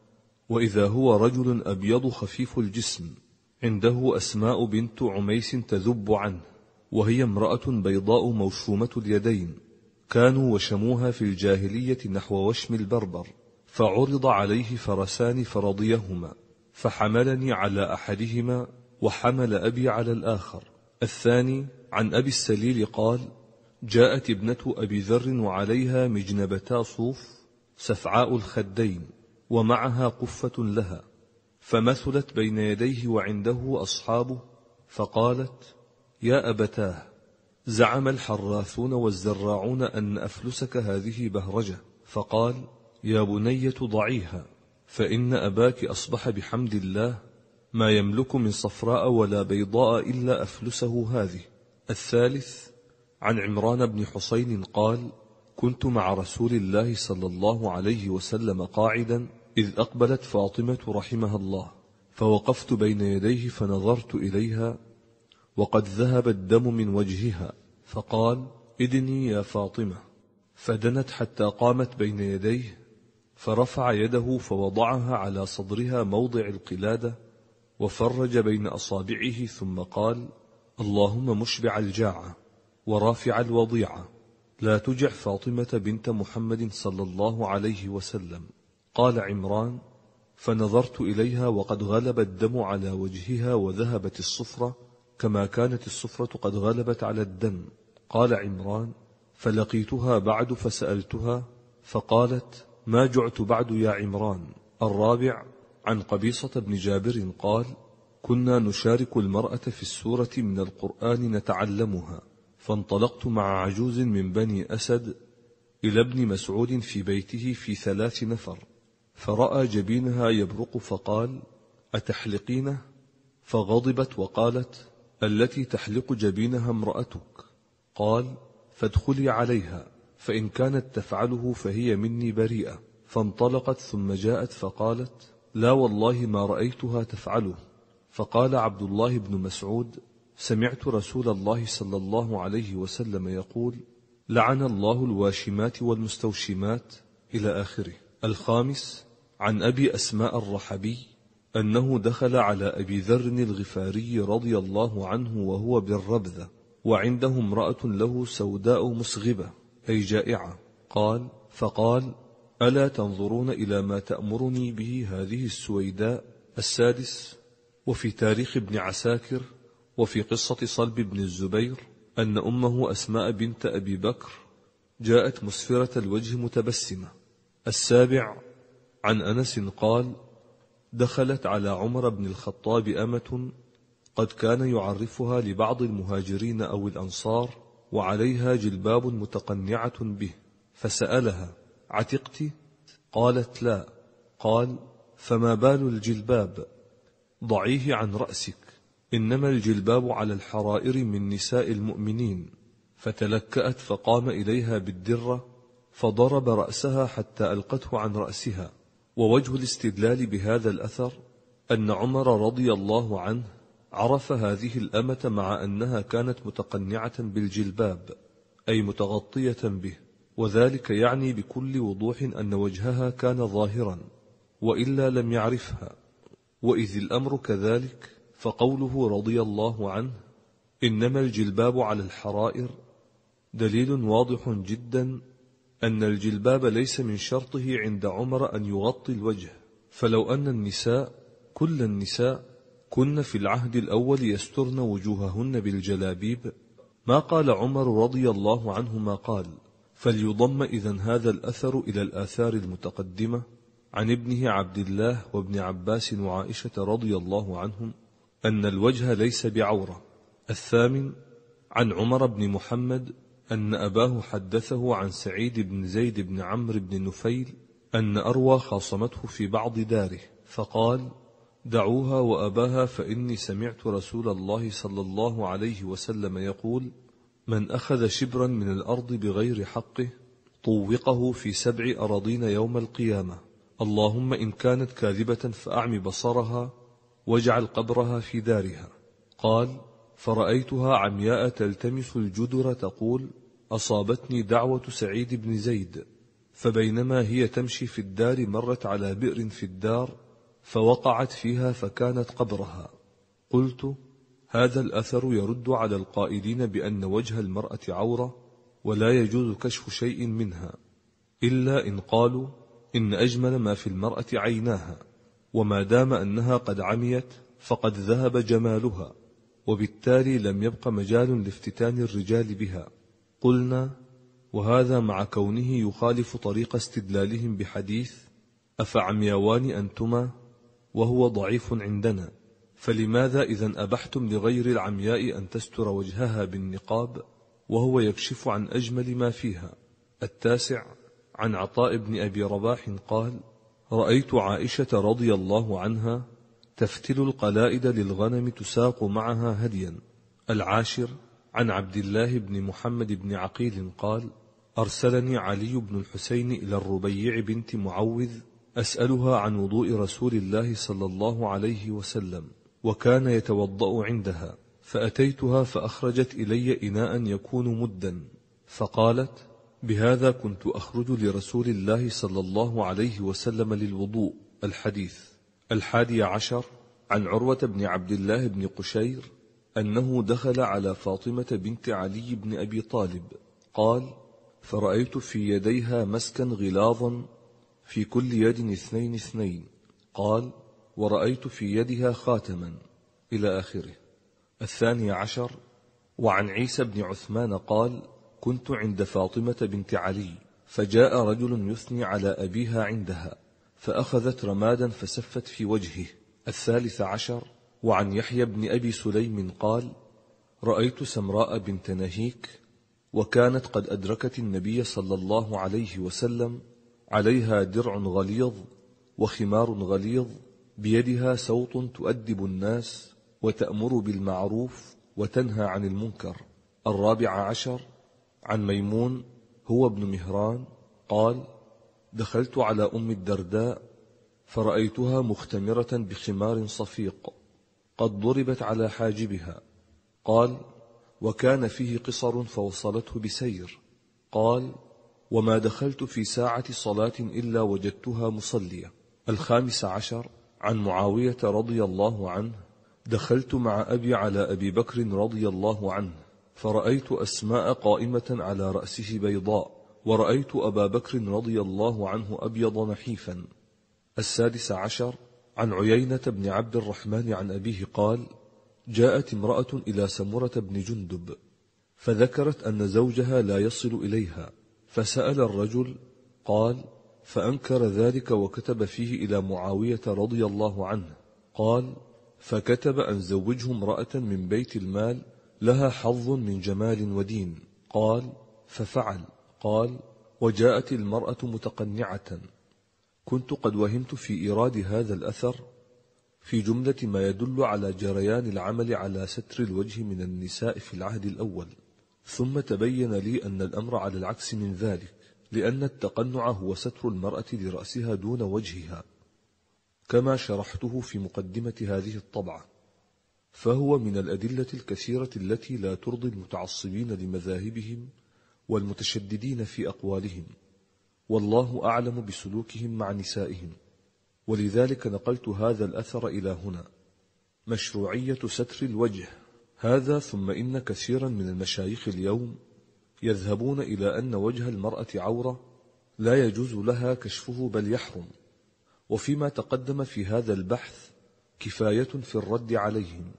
[SPEAKER 1] وإذا هو رجل أبيض خفيف الجسم عنده أسماء بنت عميس تذب عنه وهي امرأة بيضاء موشومة اليدين كانوا وشموها في الجاهلية نحو وشم البربر فعرض عليه فرسان فرضيهما فحملني على أحدهما وحمل أبي على الآخر الثاني عن أبي السليل قال جاءت ابنة أبي ذر وعليها مجنبتا صوف سفعاء الخدين ومعها قفة لها فمثلت بين يديه وعنده أصحابه فقالت يا أبتاه زعم الحراثون والزراعون أن أفلسك هذه بهرجة فقال يا بنية ضعيها فإن أباك أصبح بحمد الله ما يملك من صفراء ولا بيضاء إلا أفلسه هذه الثالث عن عمران بن حسين قال كنت مع رسول الله صلى الله عليه وسلم قاعدا إذ أقبلت فاطمة رحمها الله فوقفت بين يديه فنظرت إليها وقد ذهب الدم من وجهها فقال إدني يا فاطمة فدنت حتى قامت بين يديه فرفع يده فوضعها على صدرها موضع القلادة وفرج بين أصابعه ثم قال اللهم مشبع الجاعة ورافع الوضيعة لا تجع فاطمة بنت محمد صلى الله عليه وسلم قال عمران فنظرت إليها وقد غلب الدم على وجهها وذهبت الصفرة كما كانت الصفرة قد غلبت على الدم قال عمران فلقيتها بعد فسألتها فقالت ما جعت بعد يا عمران الرابع عن قبيصة بن جابر قال كنا نشارك المرأة في السورة من القرآن نتعلمها فانطلقت مع عجوز من بني أسد إلى ابن مسعود في بيته في ثلاث نفر فرأى جبينها يبرق فقال أتحلقينه فغضبت وقالت التي تحلق جبينها امرأتك قال فادخلي عليها فإن كانت تفعله فهي مني بريئة فانطلقت ثم جاءت فقالت لا والله ما رأيتها تفعله فقال عبد الله بن مسعود سمعت رسول الله صلى الله عليه وسلم يقول لعن الله الواشمات والمستوشمات إلى آخره الخامس عن أبي أسماء الرحبي أنه دخل على أبي ذر الغفاري رضي الله عنه وهو بالربذة وعنده امرأة له سوداء مسغبة أي جائعة قال فقال ألا تنظرون إلى ما تأمرني به هذه السويداء السادس وفي تاريخ ابن عساكر وفي قصة صلب بن الزبير أن أمه أسماء بنت أبي بكر جاءت مسفرة الوجه متبسمة السابع عن أنس قال دخلت على عمر بن الخطاب أمة قد كان يعرفها لبعض المهاجرين أو الأنصار وعليها جلباب متقنعة به فسألها عتقت قالت لا قال فما بال الجلباب ضعيه عن رأسك إنما الجلباب على الحرائر من نساء المؤمنين فتلكأت فقام إليها بالدرة فضرب رأسها حتى ألقته عن رأسها ووجه الاستدلال بهذا الأثر أن عمر رضي الله عنه عرف هذه الأمة مع أنها كانت متقنعة بالجلباب أي متغطية به وذلك يعني بكل وضوح أن وجهها كان ظاهرا وإلا لم يعرفها وإذ الأمر كذلك فقوله رضي الله عنه إنما الجلباب على الحرائر دليل واضح جدا أن الجلباب ليس من شرطه عند عمر أن يغطي الوجه فلو أن النساء كل النساء كن في العهد الأول يسترن وجوههن بالجلابيب ما قال عمر رضي الله عنه ما قال فليضم إذا هذا الأثر إلى الآثار المتقدمة عن ابنه عبد الله وابن عباس وعائشة رضي الله عنهم أن الوجه ليس بعورة الثامن عن عمر بن محمد أن أباه حدثه عن سعيد بن زيد بن عمرو بن نفيل أن أروى خاصمته في بعض داره فقال دعوها وأباها فإني سمعت رسول الله صلى الله عليه وسلم يقول من أخذ شبرا من الأرض بغير حقه طوقه في سبع أراضين يوم القيامة اللهم إن كانت كاذبة فأعم بصرها واجعل قبرها في دارها قال فرأيتها عمياء تلتمس الجدر تقول أصابتني دعوة سعيد بن زيد فبينما هي تمشي في الدار مرت على بئر في الدار فوقعت فيها فكانت قبرها قلت هذا الأثر يرد على القائلين بأن وجه المرأة عورة ولا يجوز كشف شيء منها إلا إن قالوا إن أجمل ما في المرأة عيناها وما دام أنها قد عميت فقد ذهب جمالها وبالتالي لم يبق مجال لافتتان الرجال بها قلنا وهذا مع كونه يخالف طريق استدلالهم بحديث أفعمياوان أنتما وهو ضعيف عندنا فلماذا إذا أبحتم لغير العمياء أن تستر وجهها بالنقاب وهو يكشف عن أجمل ما فيها التاسع عن عطاء بن أبي رباح قال رأيت عائشة رضي الله عنها تفتل القلائد للغنم تساق معها هديا العاشر عن عبد الله بن محمد بن عقيل قال أرسلني علي بن الحسين إلى الربيع بنت معوذ أسألها عن وضوء رسول الله صلى الله عليه وسلم وكان يتوضأ عندها فأتيتها فأخرجت إلي إناء يكون مدا فقالت بهذا كنت أخرج لرسول الله صلى الله عليه وسلم للوضوء الحديث الحادي عشر عن عروة بن عبد الله بن قشير أنه دخل على فاطمة بنت علي بن أبي طالب قال فرأيت في يديها مسكا غلاظا في كل يد اثنين اثنين قال ورأيت في يدها خاتما إلى آخره الثاني عشر وعن عيسى بن عثمان قال كنت عند فاطمة بنت علي فجاء رجل يثني على أبيها عندها فأخذت رمادا فسفت في وجهه الثالث عشر وعن يحيى بن أبي سليم قال رأيت سمراء بنت نهيك وكانت قد أدركت النبي صلى الله عليه وسلم عليها درع غليظ وخمار غليظ بيدها سوط تؤدب الناس وتأمر بالمعروف وتنهى عن المنكر الرابع عشر عن ميمون هو ابن مهران قال دخلت على أم الدرداء فرأيتها مختمرة بخمار صفيق قد ضربت على حاجبها قال وكان فيه قصر فوصلته بسير قال وما دخلت في ساعة صلاة إلا وجدتها مصلية الخامس عشر عن معاوية رضي الله عنه دخلت مع أبي على أبي بكر رضي الله عنه فرأيت أسماء قائمة على رأسه بيضاء ورأيت أبا بكر رضي الله عنه أبيض نحيفا السادس عشر عن عيينة بن عبد الرحمن عن أبيه قال جاءت امرأة إلى سمرة بن جندب فذكرت أن زوجها لا يصل إليها فسأل الرجل قال فأنكر ذلك وكتب فيه إلى معاوية رضي الله عنه قال فكتب أن زوجه امرأة من بيت المال لها حظ من جمال ودين قال ففعل قال وجاءت المرأة متقنعة كنت قد وهمت في إيراد هذا الأثر في جملة ما يدل على جريان العمل على ستر الوجه من النساء في العهد الأول ثم تبين لي أن الأمر على العكس من ذلك لأن التقنع هو ستر المرأة لرأسها دون وجهها كما شرحته في مقدمة هذه الطبعة فهو من الأدلة الكثيرة التي لا ترضي المتعصبين لمذاهبهم والمتشددين في أقوالهم والله أعلم بسلوكهم مع نسائهم ولذلك نقلت هذا الأثر إلى هنا مشروعية ستر الوجه هذا ثم إن كثيرا من المشايخ اليوم يذهبون إلى أن وجه المرأة عورة لا يجوز لها كشفه بل يحرم وفيما تقدم في هذا البحث كفاية في الرد عليهم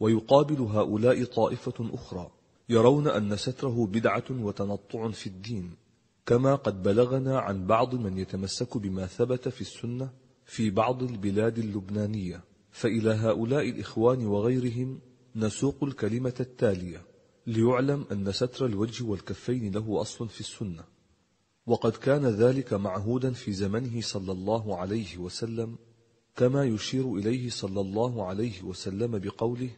[SPEAKER 1] ويقابل هؤلاء طائفة أخرى يرون أن ستره بدعة وتنطع في الدين كما قد بلغنا عن بعض من يتمسك بما ثبت في السنة في بعض البلاد اللبنانية فإلى هؤلاء الإخوان وغيرهم نسوق الكلمة التالية ليعلم أن ستر الوجه والكفين له أصل في السنة وقد كان ذلك معهودا في زمنه صلى الله عليه وسلم كما يشير إليه صلى الله عليه وسلم بقوله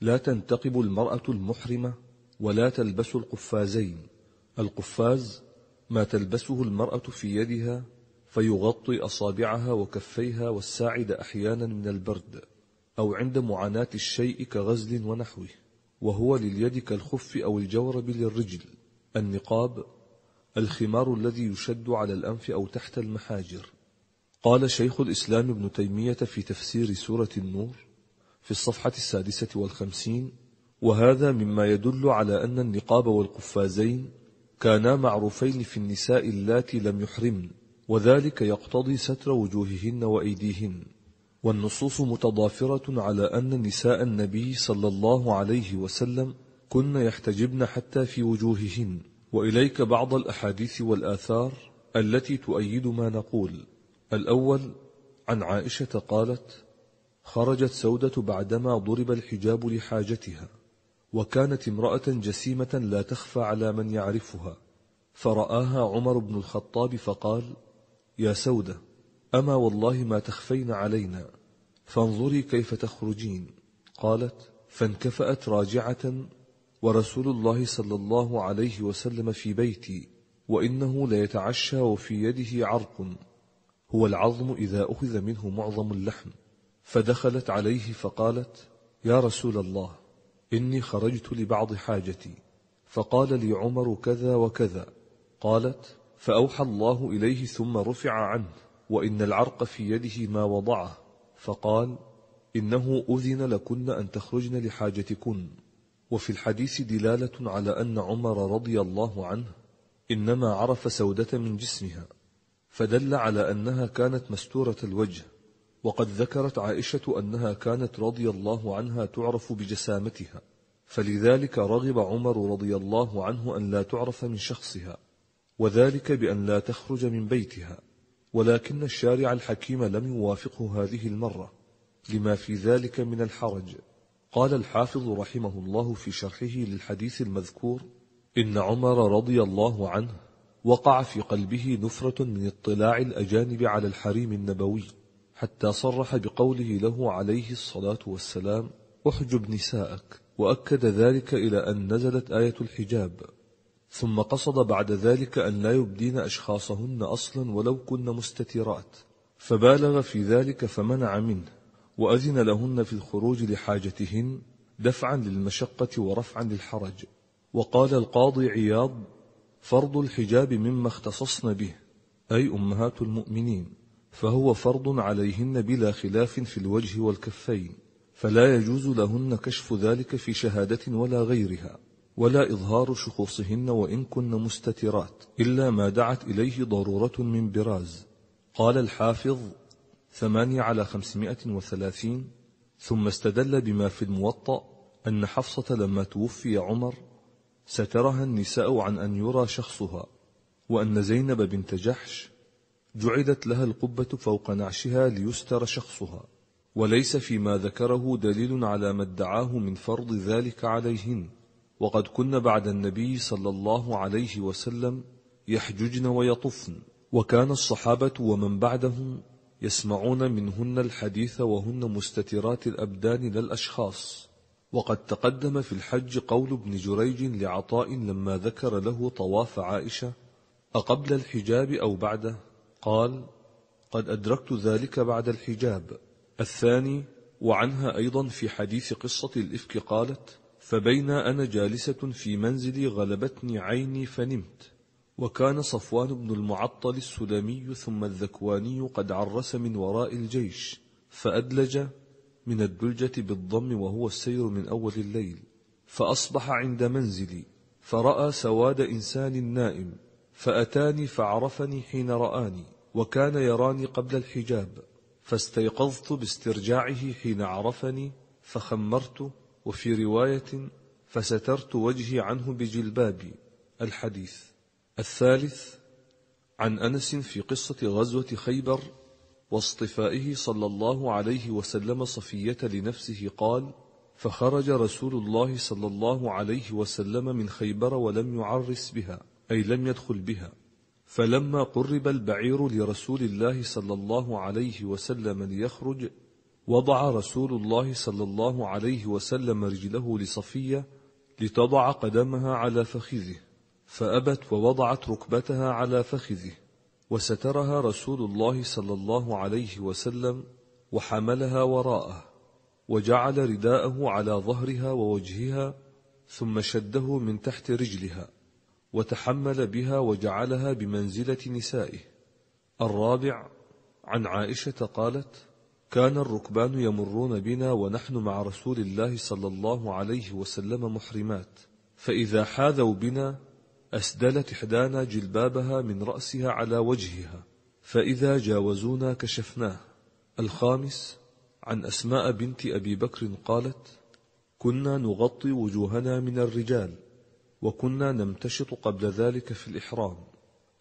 [SPEAKER 1] لا تنتقب المرأة المحرمة ولا تلبسوا القفازين القفاز ما تلبسه المرأة في يدها فيغطي أصابعها وكفيها والساعد أحيانا من البرد أو عند معاناة الشيء كغزل ونحوه وهو لليد كالخف أو الجورب للرجل النقاب الخمار الذي يشد على الأنف أو تحت المحاجر قال شيخ الإسلام ابن تيمية في تفسير سورة النور في الصفحة السادسة والخمسين وهذا مما يدل على أن النقاب والقفازين كانا معروفين في النساء اللاتي لم يحرمن وذلك يقتضي ستر وجوههن وأيديهن والنصوص متضافرة على أن نساء النبي صلى الله عليه وسلم كن يحتجبن حتى في وجوههن وإليك بعض الأحاديث والآثار التي تؤيد ما نقول الأول عن عائشة قالت خرجت سودة بعدما ضرب الحجاب لحاجتها وكانت امرأة جسيمة لا تخفى على من يعرفها فرآها عمر بن الخطاب فقال يا سودة أما والله ما تخفين علينا فانظري كيف تخرجين قالت فانكفأت راجعة ورسول الله صلى الله عليه وسلم في بيتي وإنه ليتعشى وفي يده عرق هو العظم إذا أخذ منه معظم اللحم فدخلت عليه فقالت يا رسول الله إني خرجت لبعض حاجتي فقال لي عمر كذا وكذا قالت فأوحى الله إليه ثم رفع عنه وإن العرق في يده ما وضعه فقال إنه أذن لكن أن تخرجن لحاجتكن وفي الحديث دلالة على أن عمر رضي الله عنه إنما عرف سودة من جسمها فدل على أنها كانت مستورة الوجه وقد ذكرت عائشة أنها كانت رضي الله عنها تعرف بجسامتها فلذلك رغب عمر رضي الله عنه أن لا تعرف من شخصها وذلك بأن لا تخرج من بيتها ولكن الشارع الحكيم لم يوافقه هذه المرة لما في ذلك من الحرج قال الحافظ رحمه الله في شرحه للحديث المذكور إن عمر رضي الله عنه وقع في قلبه نفرة من اطلاع الأجانب على الحريم النبوي حتى صرح بقوله له عليه الصلاة والسلام أحجب نساءك وأكد ذلك إلى أن نزلت آية الحجاب ثم قصد بعد ذلك أن لا يبدين أشخاصهن أصلا ولو كن مستترات فبالغ في ذلك فمنع منه وأذن لهن في الخروج لحاجتهن دفعا للمشقة ورفعا للحرج وقال القاضي عياض فرض الحجاب مما اختصصن به أي أمهات المؤمنين فهو فرض عليهن بلا خلاف في الوجه والكفين فلا يجوز لهن كشف ذلك في شهادة ولا غيرها ولا إظهار شخوصهن وإن كن مستترات إلا ما دعت إليه ضرورة من براز قال الحافظ ثمانية على خمسمائة وثلاثين ثم استدل بما في الموطأ أن حفصة لما توفي عمر سترها النساء عن أن يرى شخصها وأن زينب بنت جحش جعلت لها القبة فوق نعشها ليستر شخصها وليس فيما ذكره دليل على ما ادعاه من فرض ذلك عليهن وقد كن بعد النبي صلى الله عليه وسلم يحججن ويطفن وكان الصحابة ومن بعدهم يسمعون منهن الحديث وهن مستترات الأبدان للأشخاص وقد تقدم في الحج قول ابن جريج لعطاء لما ذكر له طواف عائشة أقبل الحجاب أو بعده قال قد أدركت ذلك بعد الحجاب الثاني وعنها أيضا في حديث قصة الإفك قالت فبين أنا جالسة في منزلي غلبتني عيني فنمت وكان صفوان بن المعطل السلمي ثم الذكواني قد عرس من وراء الجيش فأدلج من الدلجة بالضم وهو السير من أول الليل فأصبح عند منزلي فرأى سواد إنسان نائم فأتاني فعرفني حين رآني وكان يراني قبل الحجاب فاستيقظت باسترجاعه حين عرفني فخمرت وفي رواية فسترت وجهي عنه بجلبابي الحديث الثالث عن أنس في قصة غزوة خيبر واصطفائه صلى الله عليه وسلم صفية لنفسه قال فخرج رسول الله صلى الله عليه وسلم من خيبر ولم يعرس بها أي لم يدخل بها فلما قرب البعير لرسول الله صلى الله عليه وسلم ليخرج وضع رسول الله صلى الله عليه وسلم رجله لصفية لتضع قدمها على فخذه فأبت ووضعت ركبتها على فخذه وسترها رسول الله صلى الله عليه وسلم وحملها وراءه وجعل رداءه على ظهرها ووجهها ثم شده من تحت رجلها وتحمل بها وجعلها بمنزلة نسائه الرابع عن عائشة قالت كان الركبان يمرون بنا ونحن مع رسول الله صلى الله عليه وسلم محرمات فإذا حاذوا بنا أسدلت إحدانا جلبابها من رأسها على وجهها فإذا جاوزونا كشفناه الخامس عن أسماء بنت أبي بكر قالت كنا نغطي وجوهنا من الرجال وكنا نمتشط قبل ذلك في الإحرام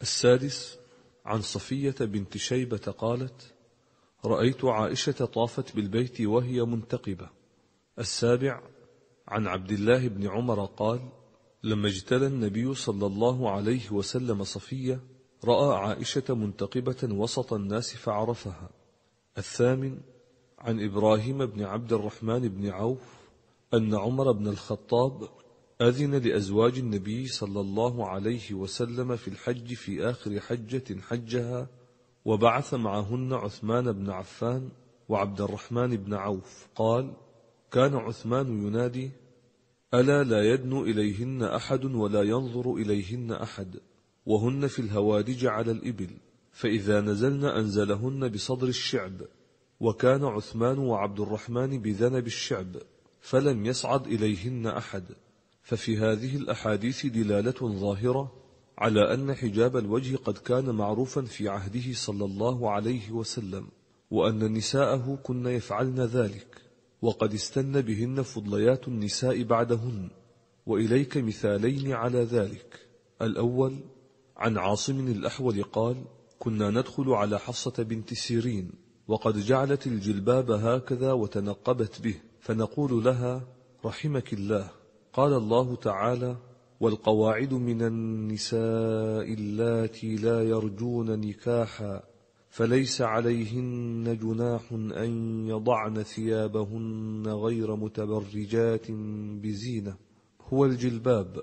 [SPEAKER 1] السادس عن صفية بنت شيبة قالت رأيت عائشة طافت بالبيت وهي منتقبة السابع عن عبد الله بن عمر قال لما اجتلى النبي صلى الله عليه وسلم صفية رأى عائشة منتقبة وسط الناس فعرفها الثامن عن إبراهيم بن عبد الرحمن بن عوف أن عمر بن الخطاب أذن لأزواج النبي صلى الله عليه وسلم في الحج في آخر حجة حجها وبعث معهن عثمان بن عفان وعبد الرحمن بن عوف قال كان عثمان ينادي ألا لا يدنو إليهن أحد ولا ينظر إليهن أحد وهن في الهوادج على الإبل فإذا نزلن أنزلهن بصدر الشعب وكان عثمان وعبد الرحمن بذنب الشعب فلم يصعد إليهن أحد ففي هذه الأحاديث دلالة ظاهرة على أن حجاب الوجه قد كان معروفا في عهده صلى الله عليه وسلم وأن نساءه كن يفعلن ذلك وقد استن بهن فضليات النساء بعدهن وإليك مثالين على ذلك الأول عن عاصم الأحول قال كنا ندخل على حصة بنت سيرين وقد جعلت الجلباب هكذا وتنقبت به فنقول لها رحمك الله قال الله تعالى والقواعد من النساء اللاتي لا يرجون نكاحا فليس عليهن جناح أن يضعن ثيابهن غير متبرجات بزينة هو الجلباب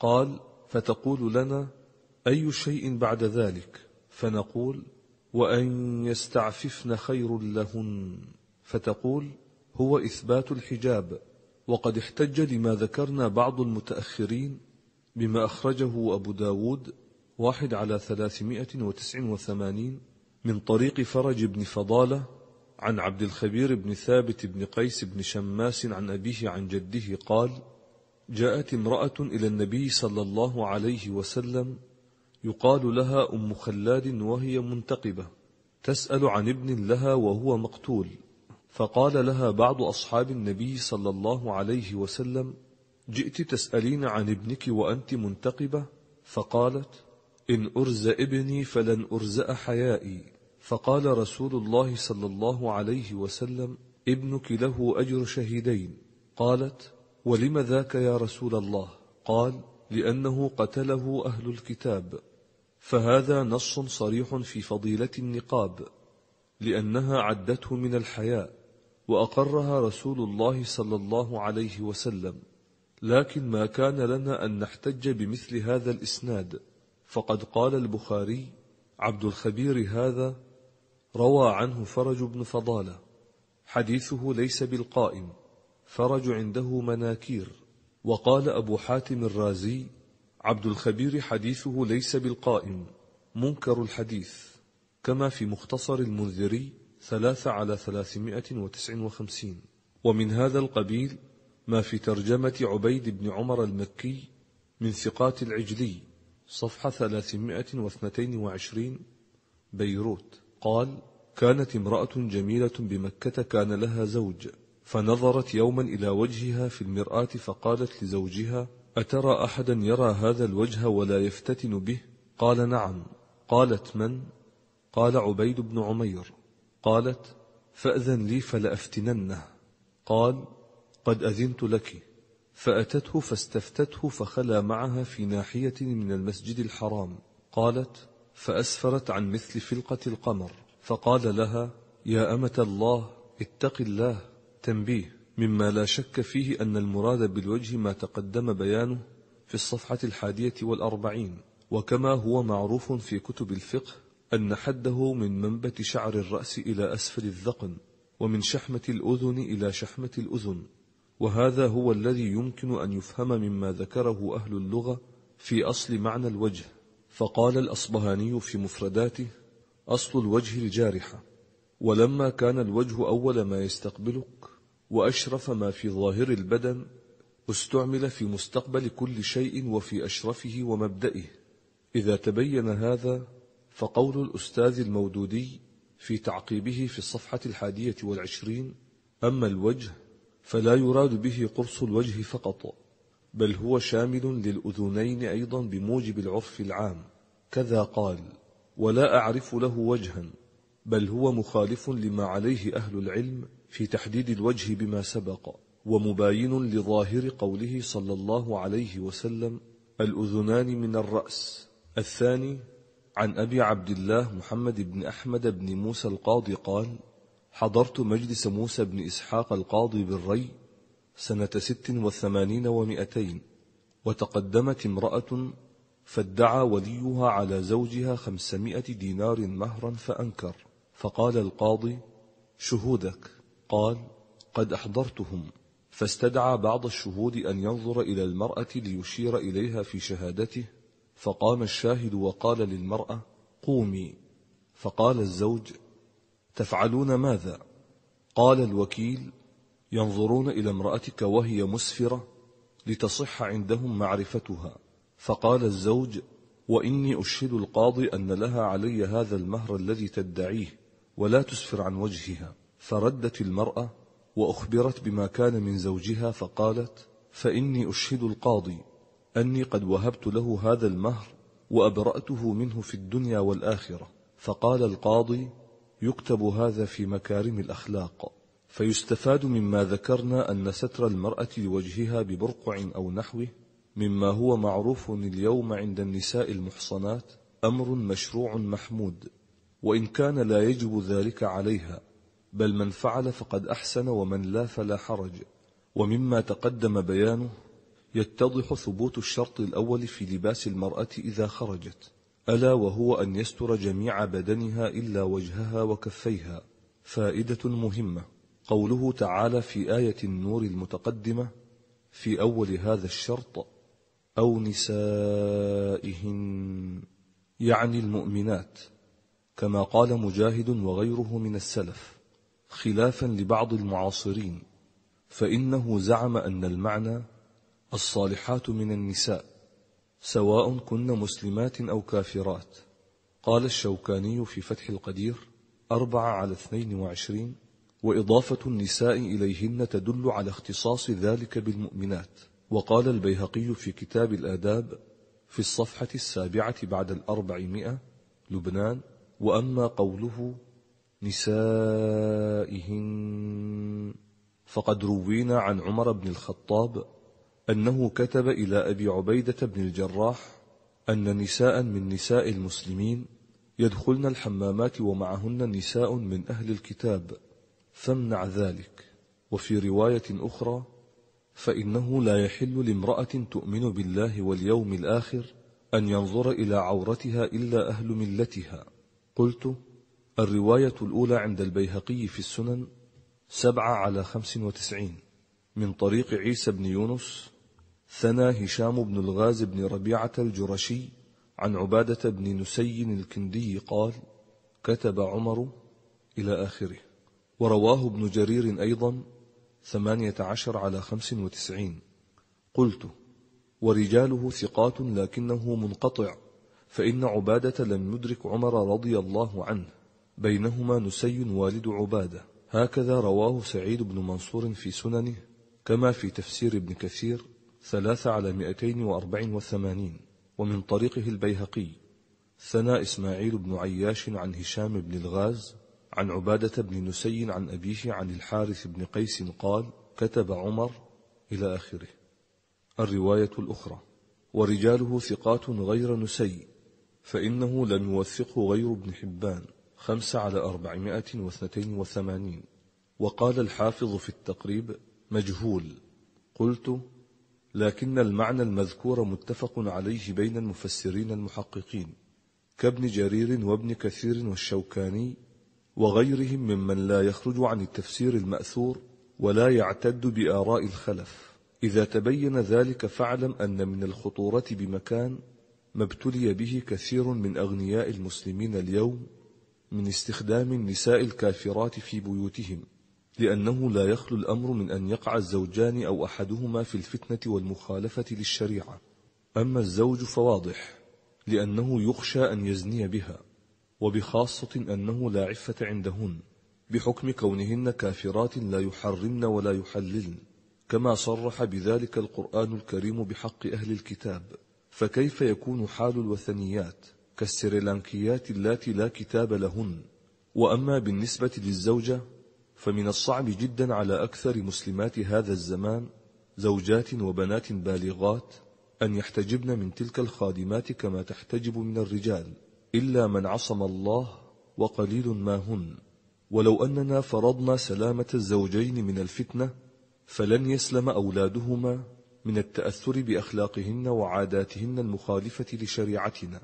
[SPEAKER 1] قال فتقول لنا أي شيء بعد ذلك فنقول وأن يستعففن خير لهن فتقول هو إثبات الحجاب وقد احتج لما ذكرنا بعض المتأخرين بما أخرجه أبو داود واحد على ثلاثمائة وتسع وثمانين من طريق فرج بن فضالة عن عبد الخبير بن ثابت بن قيس بن شماس عن أبيه عن جده قال جاءت امرأة إلى النبي صلى الله عليه وسلم يقال لها أم خلاد وهي منتقبة تسأل عن ابن لها وهو مقتول فقال لها بعض أصحاب النبي صلى الله عليه وسلم جئت تسألين عن ابنك وأنت منتقبة فقالت إن أرزأ ابني فلن أرزأ حيائي فقال رسول الله صلى الله عليه وسلم ابنك له أجر شهيدين قالت ولم ذاك يا رسول الله قال لأنه قتله أهل الكتاب فهذا نص صريح في فضيلة النقاب لأنها عدته من الحياء وأقرها رسول الله صلى الله عليه وسلم لكن ما كان لنا أن نحتج بمثل هذا الإسناد فقد قال البخاري عبد الخبير هذا روى عنه فرج بن فضالة حديثه ليس بالقائم فرج عنده مناكير وقال أبو حاتم الرازي عبد الخبير حديثه ليس بالقائم منكر الحديث كما في مختصر المنذري ثلاثة على ثلاثمائة وتسع وخمسين ومن هذا القبيل ما في ترجمة عبيد بن عمر المكي من ثقات العجلي صفحة 322 بيروت قال كانت امرأة جميلة بمكة كان لها زوج فنظرت يوما إلى وجهها في المرآة فقالت لزوجها أترى أحدا يرى هذا الوجه ولا يفتتن به قال نعم قالت من قال عبيد بن عمير قالت فأذن لي فلأفتننه قال قد أذنت لك فأتته فاستفتته فخلا معها في ناحية من المسجد الحرام قالت فأسفرت عن مثل فلقة القمر فقال لها يا أمة الله اتق الله تنبيه مما لا شك فيه أن المراد بالوجه ما تقدم بيانه في الصفحة الحادية والأربعين وكما هو معروف في كتب الفقه أن حده من منبت شعر الرأس إلى أسفل الذقن ومن شحمة الأذن إلى شحمة الأذن وهذا هو الذي يمكن أن يفهم مما ذكره أهل اللغة في أصل معنى الوجه فقال الأصبهاني في مفرداته أصل الوجه الجارحة ولما كان الوجه أول ما يستقبلك وأشرف ما في ظاهر البدن استعمل في مستقبل كل شيء وفي أشرفه ومبدئه إذا تبين هذا فقول الأستاذ المودودي في تعقيبه في الصفحة الحادية والعشرين أما الوجه فلا يراد به قرص الوجه فقط بل هو شامل للأذنين أيضا بموجب العرف العام كذا قال ولا أعرف له وجها بل هو مخالف لما عليه أهل العلم في تحديد الوجه بما سبق ومباين لظاهر قوله صلى الله عليه وسلم الأذنان من الرأس الثاني عن أبي عبد الله محمد بن أحمد بن موسى القاضي قال حضرت مجلس موسى بن إسحاق القاضي بالري سنة ست وثمانين ومئتين وتقدمت امرأة فادعى وليها على زوجها خمسمائة دينار مهرا فأنكر فقال القاضي شهودك قال قد أحضرتهم فاستدعى بعض الشهود أن ينظر إلى المرأة ليشير إليها في شهادته فقام الشاهد وقال للمرأة قومي فقال الزوج تفعلون ماذا قال الوكيل ينظرون إلى امرأتك وهي مسفرة لتصح عندهم معرفتها فقال الزوج وإني أشهد القاضي أن لها علي هذا المهر الذي تدعيه ولا تسفر عن وجهها فردت المرأة وأخبرت بما كان من زوجها فقالت فإني أشهد القاضي أني قد وهبت له هذا المهر وأبرأته منه في الدنيا والآخرة فقال القاضي يكتب هذا في مكارم الأخلاق فيستفاد مما ذكرنا أن ستر المرأة لوجهها ببرقع أو نحوه مما هو معروف اليوم عند النساء المحصنات أمر مشروع محمود وإن كان لا يجب ذلك عليها بل من فعل فقد أحسن ومن لا فلا حرج ومما تقدم بيانه يتضح ثبوت الشرط الأول في لباس المرأة إذا خرجت ألا وهو أن يستر جميع بدنها إلا وجهها وكفيها فائدة مهمة قوله تعالى في آية النور المتقدمة في أول هذا الشرط أو نسائهن يعني المؤمنات كما قال مجاهد وغيره من السلف خلافا لبعض المعاصرين فإنه زعم أن المعنى الصالحات من النساء سواء كن مسلمات أو كافرات قال الشوكاني في فتح القدير أربعة على اثنين وعشرين وإضافة النساء إليهن تدل على اختصاص ذلك بالمؤمنات وقال البيهقي في كتاب الآداب في الصفحة السابعة بعد الأربعمائة لبنان وأما قوله نسائهن فقد روينا عن عمر بن الخطاب أنه كتب إلى أبي عبيدة بن الجراح أن نساء من نساء المسلمين يدخلن الحمامات ومعهن نساء من أهل الكتاب فامنع ذلك وفي رواية أخرى فإنه لا يحل لامرأة تؤمن بالله واليوم الآخر أن ينظر إلى عورتها إلا أهل ملتها قلت الرواية الأولى عند البيهقي في السنن سبعة على خمس وتسعين من طريق عيسى بن يونس ثنى هشام بن الغاز بن ربيعة الجرشي عن عبادة بن نسي الكندي قال كتب عمر إلى آخره ورواه ابن جرير أيضا ثمانية عشر على خمس وتسعين قلت ورجاله ثقات لكنه منقطع فإن عبادة لم يدرك عمر رضي الله عنه بينهما نسي والد عبادة هكذا رواه سعيد بن منصور في سننه كما في تفسير ابن كثير ثلاث على مئتين وأربع وثمانين ومن طريقه البيهقي ثنى إسماعيل بن عياش عن هشام بن الغاز عن عبادة بن نسي عن أبيه عن الحارث بن قيس قال كتب عمر إلى آخره الرواية الأخرى ورجاله ثقات غير نسي فإنه لم يوثقه غير ابن حبان خمس على أربعمائة واثنتين وثمانين وقال الحافظ في التقريب مجهول قلت لكن المعنى المذكور متفق عليه بين المفسرين المحققين كابن جرير وابن كثير والشوكاني وغيرهم ممن لا يخرج عن التفسير المأثور ولا يعتد بآراء الخلف إذا تبين ذلك فاعلم أن من الخطورة بمكان ما ابتلي به كثير من أغنياء المسلمين اليوم من استخدام النساء الكافرات في بيوتهم لأنه لا يخلو الأمر من أن يقع الزوجان أو أحدهما في الفتنة والمخالفة للشريعة أما الزوج فواضح لأنه يخشى أن يزني بها وبخاصة أنه لا عفة عندهن بحكم كونهن كافرات لا يحرمن ولا يحللن كما صرح بذلك القرآن الكريم بحق أهل الكتاب فكيف يكون حال الوثنيات كالسريلانكيات اللاتي لا كتاب لهن وأما بالنسبة للزوجة فمن الصعب جدا على أكثر مسلمات هذا الزمان زوجات وبنات بالغات أن يحتجبن من تلك الخادمات كما تحتجب من الرجال إلا من عصم الله وقليل ما هن ولو أننا فرضنا سلامة الزوجين من الفتنة فلن يسلم أولادهما من التأثر بأخلاقهن وعاداتهن المخالفة لشريعتنا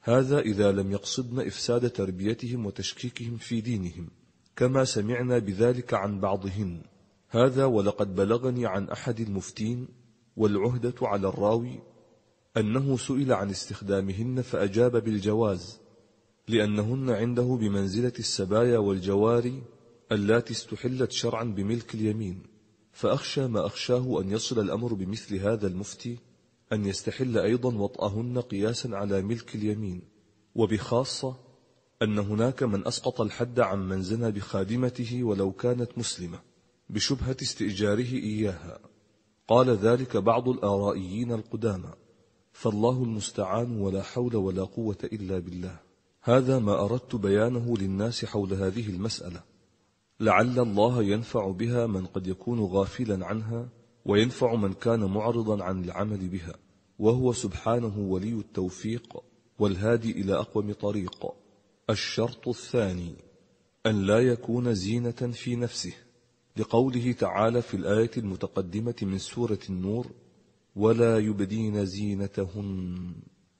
[SPEAKER 1] هذا إذا لم يقصدن إفساد تربيتهم وتشكيكهم في دينهم كما سمعنا بذلك عن بعضهن هذا ولقد بلغني عن أحد المفتين والعهدة على الراوي أنه سئل عن استخدامهن فأجاب بالجواز لأنهن عنده بمنزلة السبايا والجواري اللاتي استحلت شرعا بملك اليمين فأخشى ما أخشاه أن يصل الأمر بمثل هذا المفتي أن يستحل أيضا وطأهن قياسا على ملك اليمين وبخاصة أن هناك من أسقط الحد عن من زنى بخادمته ولو كانت مسلمة بشبهة استئجاره إياها قال ذلك بعض الآرائيين القدامى فالله المستعان ولا حول ولا قوة إلا بالله هذا ما أردت بيانه للناس حول هذه المسألة لعل الله ينفع بها من قد يكون غافلا عنها وينفع من كان معرضا عن العمل بها وهو سبحانه ولي التوفيق والهادي إلى أقوم طريق الشرط الثاني أن لا يكون زينة في نفسه لقوله تعالى في الآية المتقدمة من سورة النور ولا يبدين زينتهن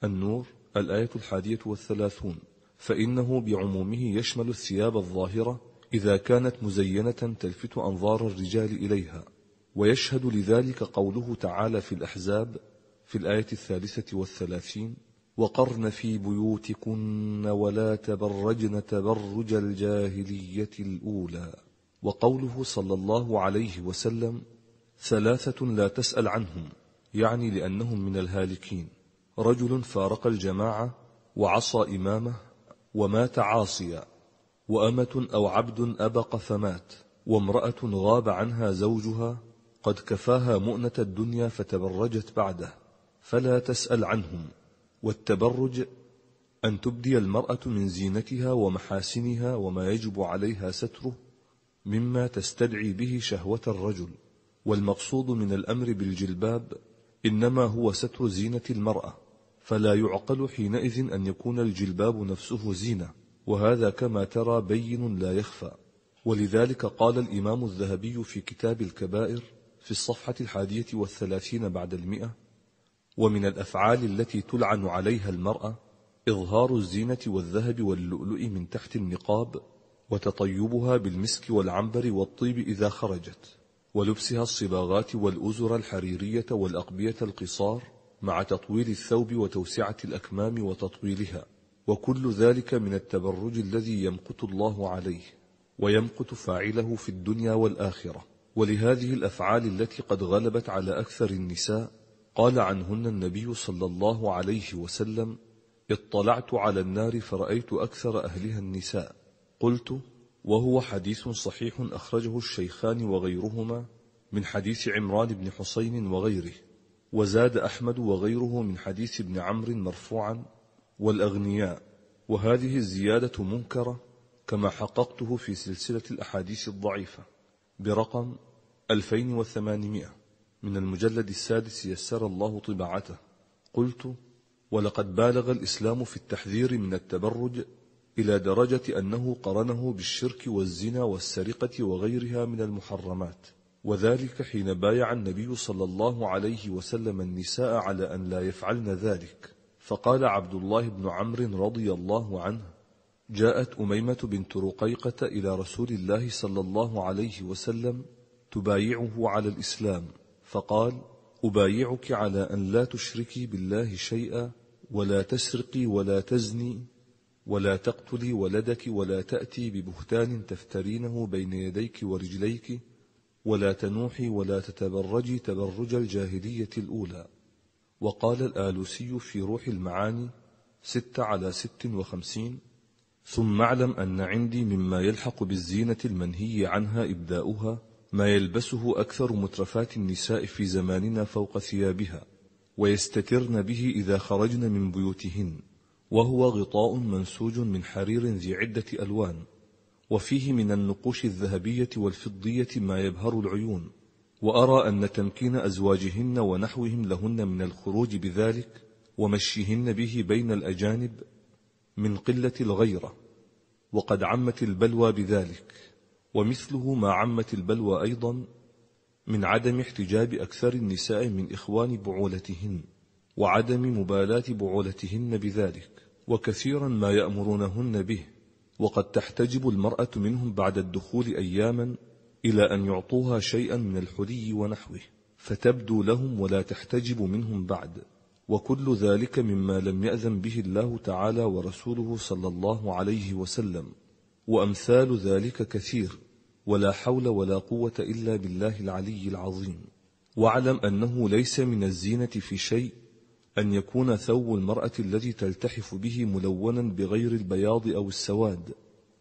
[SPEAKER 1] النور الآية الحادية والثلاثون فإنه بعمومه يشمل الثياب الظاهرة إذا كانت مزينة تلفت أنظار الرجال إليها ويشهد لذلك قوله تعالى في الأحزاب في الآية الثالثة والثلاثين وقرن في بيوتكن ولا تبرجن تبرج الجاهلية الأولى وقوله صلى الله عليه وسلم ثلاثة لا تسأل عنهم يعني لأنهم من الهالكين رجل فارق الجماعة وعصى إمامه ومات عاصيا وأمة أو عبد أبق فمات وامرأة غاب عنها زوجها قد كفاها مؤنة الدنيا فتبرجت بعده فلا تسأل عنهم والتبرج أن تبدي المرأة من زينتها ومحاسنها وما يجب عليها ستره مما تستدعي به شهوة الرجل والمقصود من الأمر بالجلباب إنما هو ستر زينة المرأة فلا يعقل حينئذ أن يكون الجلباب نفسه زينة وهذا كما ترى بين لا يخفى ولذلك قال الإمام الذهبي في كتاب الكبائر في الصفحة الحادية والثلاثين بعد المئة ومن الأفعال التي تلعن عليها المرأة إظهار الزينة والذهب واللؤلؤ من تحت النقاب وتطيبها بالمسك والعنبر والطيب إذا خرجت ولبسها الصباغات والأزر الحريرية والأقبية القصار مع تطويل الثوب وتوسعة الأكمام وتطويلها وكل ذلك من التبرج الذي يمقت الله عليه ويمقت فاعله في الدنيا والآخرة ولهذه الأفعال التي قد غلبت على أكثر النساء قال عنهن النبي صلى الله عليه وسلم اطلعت على النار فرأيت أكثر أهلها النساء قلت وهو حديث صحيح أخرجه الشيخان وغيرهما من حديث عمران بن حسين وغيره وزاد أحمد وغيره من حديث ابن عمرو مرفوعا والأغنياء وهذه الزيادة منكرة كما حققته في سلسلة الأحاديث الضعيفة برقم 2800 من المجلد السادس يسر الله طباعته قلت ولقد بالغ الإسلام في التحذير من التبرج إلى درجة أنه قرنه بالشرك والزنا والسرقة وغيرها من المحرمات وذلك حين بايع النبي صلى الله عليه وسلم النساء على أن لا يفعلن ذلك فقال عبد الله بن عمرو رضي الله عنه جاءت أميمة بنت رقيقة إلى رسول الله صلى الله عليه وسلم تبايعه على الإسلام فقال أبايعك على أن لا تشركي بالله شيئا ولا تسرقي ولا تزني ولا تقتلي ولدك ولا تأتي ببهتان تفترينه بين يديك ورجليك ولا تنوحي ولا تتبرجي تبرج الجاهلية الأولى وقال الآلوسي في روح المعاني ست على ست وخمسين ثم اعلم أن عندي مما يلحق بالزينة المنهي عنها إبداؤها ما يلبسه أكثر مترفات النساء في زماننا فوق ثيابها ويستترن به إذا خرجن من بيوتهن وهو غطاء منسوج من حرير ذي عدة ألوان وفيه من النقوش الذهبية والفضية ما يبهر العيون وأرى أن تمكين أزواجهن ونحوهم لهن من الخروج بذلك ومشيهن به بين الأجانب من قلة الغيرة وقد عمت البلوى بذلك ومثله ما عمت البلوى أيضا من عدم احتجاب أكثر النساء من إخوان بعولتهن وعدم مبالاة بعولتهن بذلك وكثيرا ما يأمرونهن به وقد تحتجب المرأة منهم بعد الدخول أياما إلى أن يعطوها شيئا من الحلي ونحوه فتبدو لهم ولا تحتجب منهم بعد وكل ذلك مما لم يأذن به الله تعالى ورسوله صلى الله عليه وسلم وأمثال ذلك كثير ولا حول ولا قوة إلا بالله العلي العظيم واعلم أنه ليس من الزينة في شيء أن يكون ثوب المرأة الذي تلتحف به ملونا بغير البياض أو السواد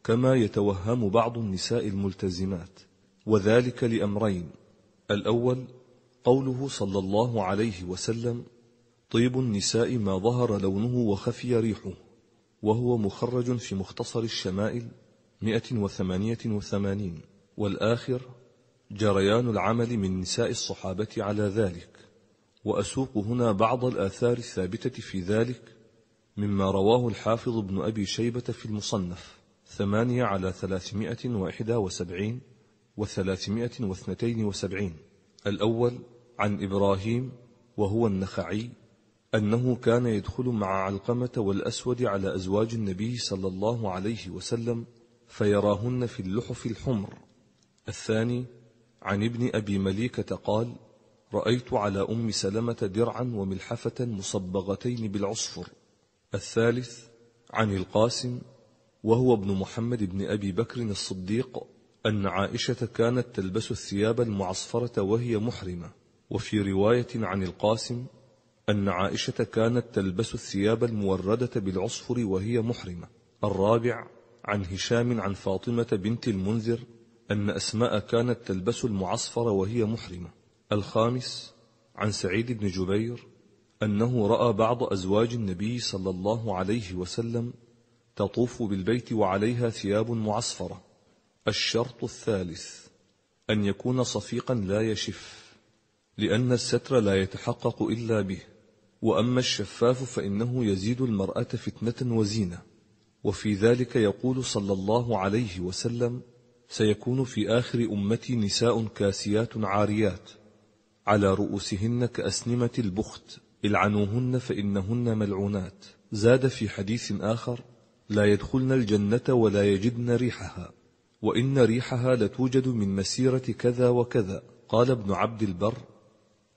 [SPEAKER 1] كما يتوهم بعض النساء الملتزمات وذلك لأمرين الأول قوله صلى الله عليه وسلم طيب النساء ما ظهر لونه وخفي ريحه وهو مخرج في مختصر الشمائل 188 والآخر جريان العمل من نساء الصحابة على ذلك وأسوق هنا بعض الآثار الثابتة في ذلك مما رواه الحافظ ابن أبي شيبة في المصنف ثمانية على ثلاثمائة وإحدى وسبعين وثلاثمائة واثنتين وسبعين الأول عن إبراهيم وهو النخعي أنه كان يدخل مع علقمة والأسود على أزواج النبي صلى الله عليه وسلم فيراهن في اللحف الحمر الثاني عن ابن أبي مليكة قال رأيت على أم سلمة درعا وملحفة مصبغتين بالعصفر الثالث عن القاسم وهو ابن محمد بن أبي بكر الصديق أن عائشة كانت تلبس الثياب المعصفرة وهي محرمة وفي رواية عن القاسم أن عائشة كانت تلبس الثياب الموردة بالعصفر وهي محرمة الرابع عن هشام عن فاطمة بنت المنذر أن أسماء كانت تلبس المعصفر وهي محرمة الخامس عن سعيد بن جبير أنه رأى بعض أزواج النبي صلى الله عليه وسلم تطوف بالبيت وعليها ثياب معصفرة الشرط الثالث أن يكون صفيقا لا يشف لأن الستر لا يتحقق إلا به وأما الشفاف فإنه يزيد المرأة فتنة وزينة وفي ذلك يقول صلى الله عليه وسلم سيكون في آخر أمتي نساء كاسيات عاريات على رؤوسهن كأسنمة البخت العنوهن فإنهن ملعونات زاد في حديث آخر لا يدخلن الجنة ولا يجدن ريحها وإن ريحها لتوجد من مسيرة كذا وكذا قال ابن عبد البر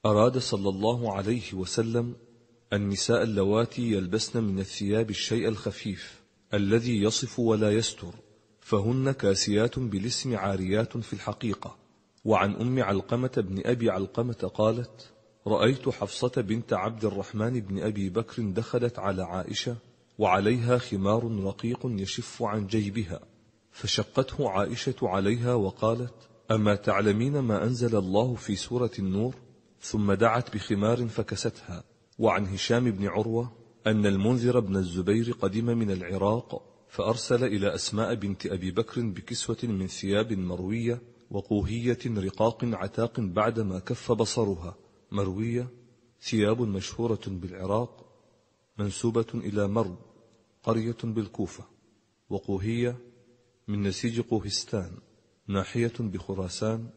[SPEAKER 1] أراد صلى الله عليه وسلم النساء اللواتي يلبسن من الثياب الشيء الخفيف الذي يصف ولا يستر فهن كاسيات بالاسم عاريات في الحقيقة وعن أم علقمة بن أبي علقمة قالت رأيت حفصة بنت عبد الرحمن بن أبي بكر دخلت على عائشة وعليها خمار رقيق يشف عن جيبها فشقته عائشة عليها وقالت أما تعلمين ما أنزل الله في سورة النور ثم دعت بخمار فكستها وعن هشام بن عروة أن المنذر بن الزبير قدم من العراق فأرسل إلى أسماء بنت أبي بكر بكسوة من ثياب مروية وقوهية رقاق عتاق بعدما كف بصرها مروية ثياب مشهورة بالعراق منسوبة إلى مرو قرية بالكوفة وقوهية من نسيج قوهستان ناحية بخراسان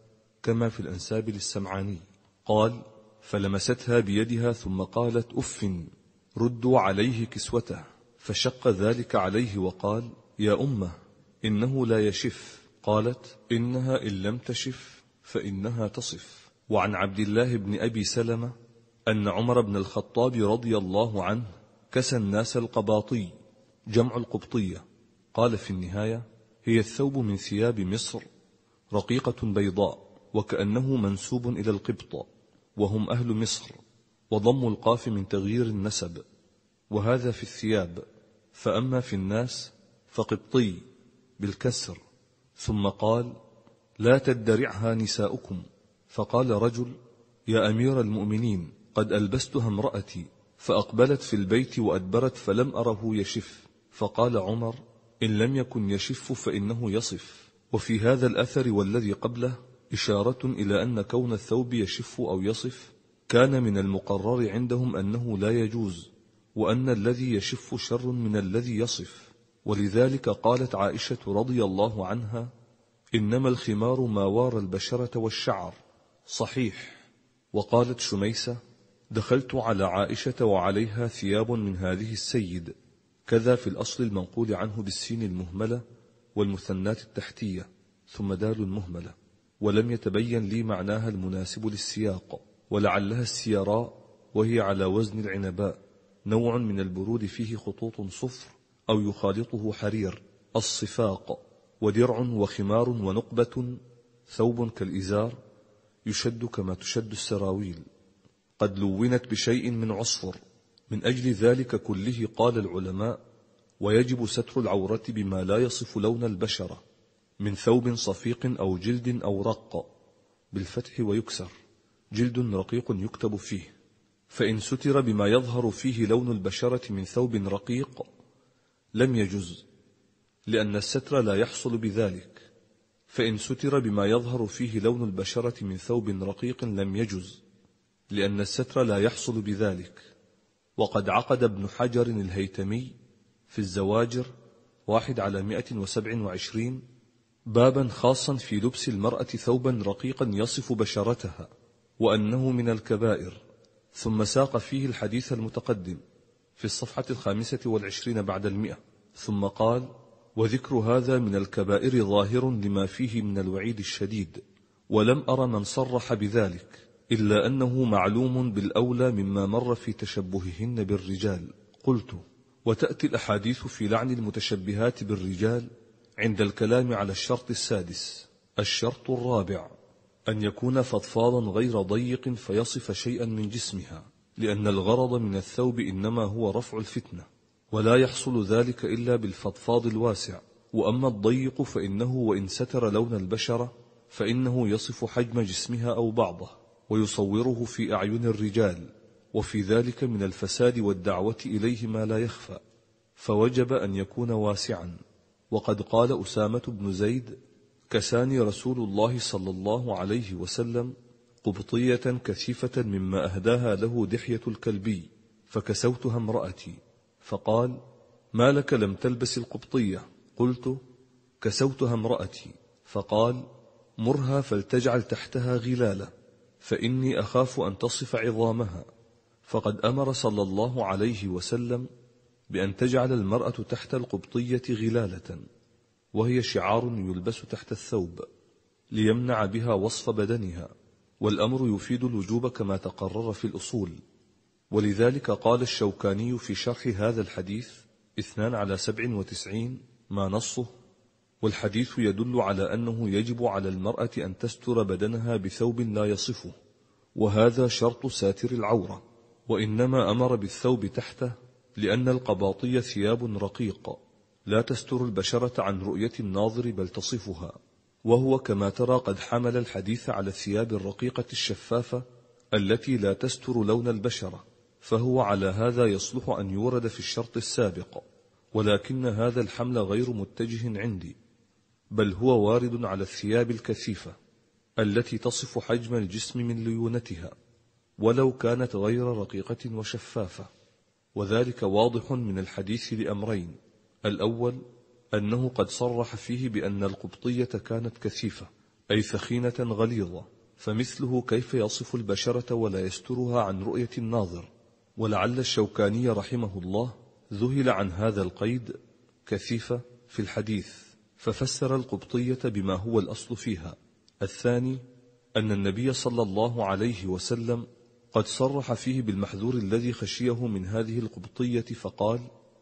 [SPEAKER 1] كما في الأنساب للسمعاني قال فلمستها بيدها ثم قالت أف ردوا عليه كسوته فشق ذلك عليه وقال يا أمه إنه لا يشف قالت إنها إن لم تشف فإنها تصف وعن عبد الله بن أبي سلمة أن عمر بن الخطاب رضي الله عنه كسى الناس القباطي جمع القبطية قال في النهاية هي الثوب من ثياب مصر رقيقة بيضاء وكأنه منسوب إلى القبط وهم أهل مصر وضم القاف من تغيير النسب وهذا في الثياب فأما في الناس فقبطي بالكسر ثم قال لا تدرعها نساؤكم فقال رجل يا أمير المؤمنين قد ألبستها امرأتي فأقبلت في البيت وأدبرت فلم أره يشف فقال عمر إن لم يكن يشف فإنه يصف وفي هذا الأثر والذي قبله إشارة إلى أن كون الثوب يشف أو يصف كان من المقرر عندهم أنه لا يجوز وأن الذي يشف شر من الذي يصف ولذلك قالت عائشة رضي الله عنها إنما الخمار ما وارى البشرة والشعر صحيح وقالت شميسة دخلت على عائشة وعليها ثياب من هذه السيد كذا في الأصل المنقول عنه بالسين المهملة والمثنات التحتية ثم دال المهملة ولم يتبين لي معناها المناسب للسياق ولعلها السيراء وهي على وزن العنباء نوع من البرود فيه خطوط صفر أو يخالطه حرير الصفاق ودرع وخمار ونقبة ثوب كالإزار يشد كما تشد السراويل قد لونت بشيء من عصفر من أجل ذلك كله قال العلماء ويجب ستر العورة بما لا يصف لون البشرة من ثوب صفيق أو جلد أو رق بالفتح ويكسر جلد رقيق يكتب فيه فإن ستر بما يظهر فيه لون البشرة من ثوب رقيق لم يجز لأن الستر لا يحصل بذلك فإن ستر بما يظهر فيه لون البشرة من ثوب رقيق لم يجز لأن الستر لا يحصل بذلك وقد عقد ابن حجر الهيتمي في الزواجر واحد على مئة وسبع وعشرين بابا خاصا في لبس المرأة ثوبا رقيقا يصف بشرتها وأنه من الكبائر ثم ساق فيه الحديث المتقدم في الصفحة الخامسة والعشرين بعد المئة ثم قال وذكر هذا من الكبائر ظاهر لما فيه من الوعيد الشديد ولم أر من صرح بذلك إلا أنه معلوم بالأولى مما مر في تشبههن بالرجال قلت وتأتي الأحاديث في لعن المتشبهات بالرجال عند الكلام على الشرط السادس الشرط الرابع أن يكون فضفاضا غير ضيق فيصف شيئا من جسمها لأن الغرض من الثوب إنما هو رفع الفتنة ولا يحصل ذلك إلا بالفضفاض الواسع وأما الضيق فإنه وإن ستر لون البشرة فإنه يصف حجم جسمها أو بعضه ويصوره في أعين الرجال وفي ذلك من الفساد والدعوة إليه ما لا يخفى فوجب أن يكون واسعا وقد قال أسامة بن زيد كساني رسول الله صلى الله عليه وسلم قبطية كثيفة مما أهداها له دحية الكلبي فكسوتها امرأتي فقال ما لك لم تلبس القبطية قلت كسوتها امرأتي فقال مرها فلتجعل تحتها غلالة فإني أخاف أن تصف عظامها فقد أمر صلى الله عليه وسلم بأن تجعل المرأة تحت القبطية غلالة وهي شعار يلبس تحت الثوب ليمنع بها وصف بدنها والأمر يفيد الوجوب كما تقرر في الأصول ولذلك قال الشوكاني في شرح هذا الحديث اثنان على سبع وتسعين ما نصه والحديث يدل على أنه يجب على المرأة أن تستر بدنها بثوب لا يصفه وهذا شرط ساتر العورة وإنما أمر بالثوب تحته لأن القباطي ثياب رقيق لا تستر البشرة عن رؤية الناظر بل تصفها وهو كما ترى قد حمل الحديث على الثياب الرقيقة الشفافة التي لا تستر لون البشرة فهو على هذا يصلح أن يورد في الشرط السابق ولكن هذا الحمل غير متجه عندي بل هو وارد على الثياب الكثيفة التي تصف حجم الجسم من ليونتها ولو كانت غير رقيقة وشفافة وذلك واضح من الحديث لأمرين الأول أنه قد صرح فيه بأن القبطية كانت كثيفة أي ثخينة غليظة فمثله كيف يصف البشرة ولا يسترها عن رؤية الناظر ولعل الشوكاني رحمه الله ذهل عن هذا القيد كثيفة في الحديث ففسر القبطية بما هو الأصل فيها الثاني أن النبي صلى الله عليه وسلم قد صرح فيه بالمحذور الذي خشيه من هذه القبطية فقال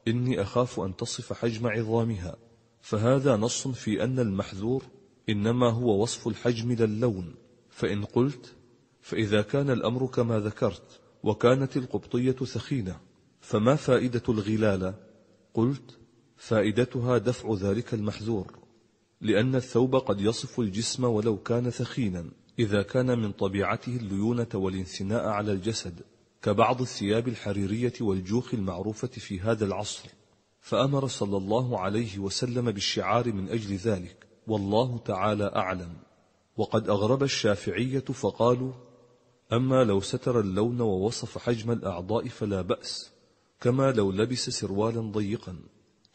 [SPEAKER 1] إني أخاف أن تصف حجم عظامها فهذا نص في أن المحذور إنما هو وصف الحجم لا اللون فإن قلت فإذا كان الأمر كما ذكرت وكانت القبطية ثخينة فما فائدة الغلالة قلت فائدتها دفع ذلك المحذور لأن الثوب قد يصف الجسم ولو كان ثخينا إذا كان من طبيعته الليونة والانثناء على الجسد كبعض الثياب الحريرية والجوخ المعروفة في هذا العصر فأمر صلى الله عليه وسلم بالشعار من أجل ذلك والله تعالى أعلم وقد أغرب الشافعية فقالوا أما لو ستر اللون ووصف حجم الأعضاء فلا بأس كما لو لبس سروالا ضيقا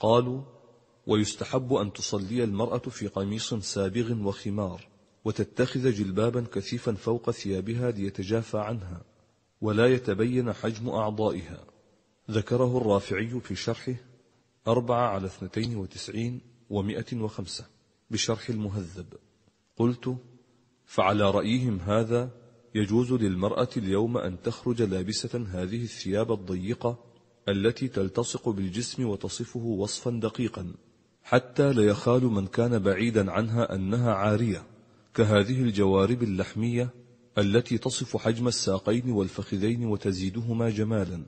[SPEAKER 1] قالوا ويستحب أن تصلي المرأة في قميص سابغ وخمار وتتخذ جلبابا كثيفا فوق ثيابها ليتجافى عنها ولا يتبين حجم أعضائها ذكره الرافعي في شرحه أربعة على اثنتين وتسعين ومائة وخمسة بشرح المهذب قلت فعلى رأيهم هذا يجوز للمرأة اليوم أن تخرج لابسة هذه الثياب الضيقة التي تلتصق بالجسم وتصفه وصفا دقيقا حتى لا يخال من كان بعيدا عنها أنها عارية كهذه الجوارب اللحمية التي تصف حجم الساقين والفخذين وتزيدهما جمالا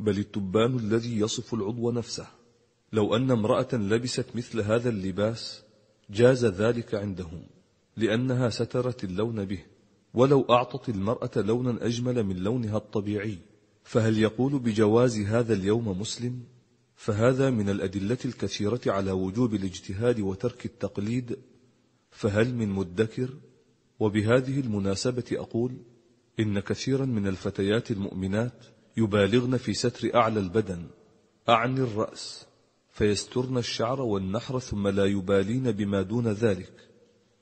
[SPEAKER 1] بل التبان الذي يصف العضو نفسه لو أن امرأة لبست مثل هذا اللباس جاز ذلك عندهم لأنها سترت اللون به ولو أعطت المرأة لونا أجمل من لونها الطبيعي فهل يقول بجواز هذا اليوم مسلم؟ فهذا من الأدلة الكثيرة على وجوب الاجتهاد وترك التقليد فهل من مدكر؟ وبهذه المناسبة أقول إن كثيرا من الفتيات المؤمنات يبالغن في ستر أعلى البدن أعني الرأس فيسترن الشعر والنحر ثم لا يبالين بما دون ذلك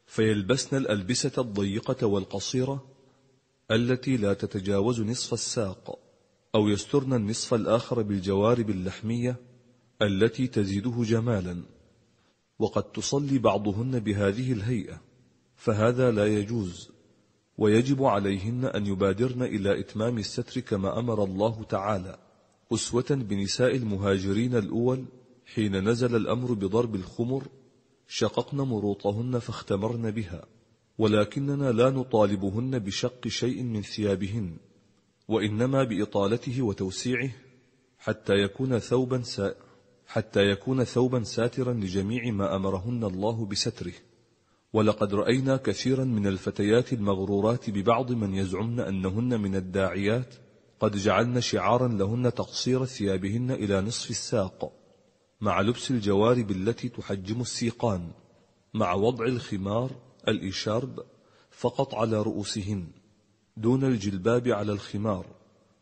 [SPEAKER 1] فيلبسن الألبسة الضيقة والقصيرة التي لا تتجاوز نصف الساق أو يسترن النصف الآخر بالجوارب اللحمية التي تزيده جمالا وقد تصلي بعضهن بهذه الهيئة فهذا لا يجوز ويجب عليهن أن يبادرن إلى إتمام الستر كما أمر الله تعالى أسوة بنساء المهاجرين الأول حين نزل الأمر بضرب الخمر شققن مروطهن فاختمرن بها ولكننا لا نطالبهن بشق شيء من ثيابهن وإنما بإطالته وتوسيعه حتى يكون ثوبا سائر حتى يكون ثوبا ساترا لجميع ما أمرهن الله بستره ولقد رأينا كثيرا من الفتيات المغرورات ببعض من يزعمن أنهن من الداعيات قد جعلن شعارا لهن تقصير ثيابهن إلى نصف الساق مع لبس الجوارب التي تحجم السيقان مع وضع الخمار الإشارب فقط على رؤوسهن دون الجلباب على الخمار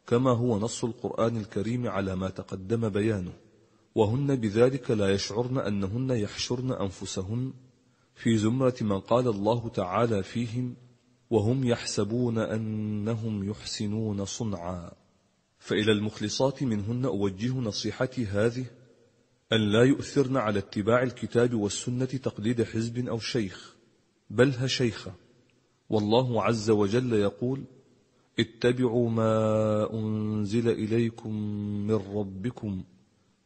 [SPEAKER 1] كما هو نص القرآن الكريم على ما تقدم بيانه وهن بذلك لا يشعرن أنهن يحشرن أنفسهن في زمرة من قال الله تعالى فيهم وهم يحسبون أنهم يحسنون صنعا فإلى المخلصات منهن أوجه نصيحتي هذه أن لا يؤثرن على اتباع الكتاب والسنة تقليد حزب أو شيخ بل هشيخة والله عز وجل يقول اتبعوا ما أنزل إليكم من ربكم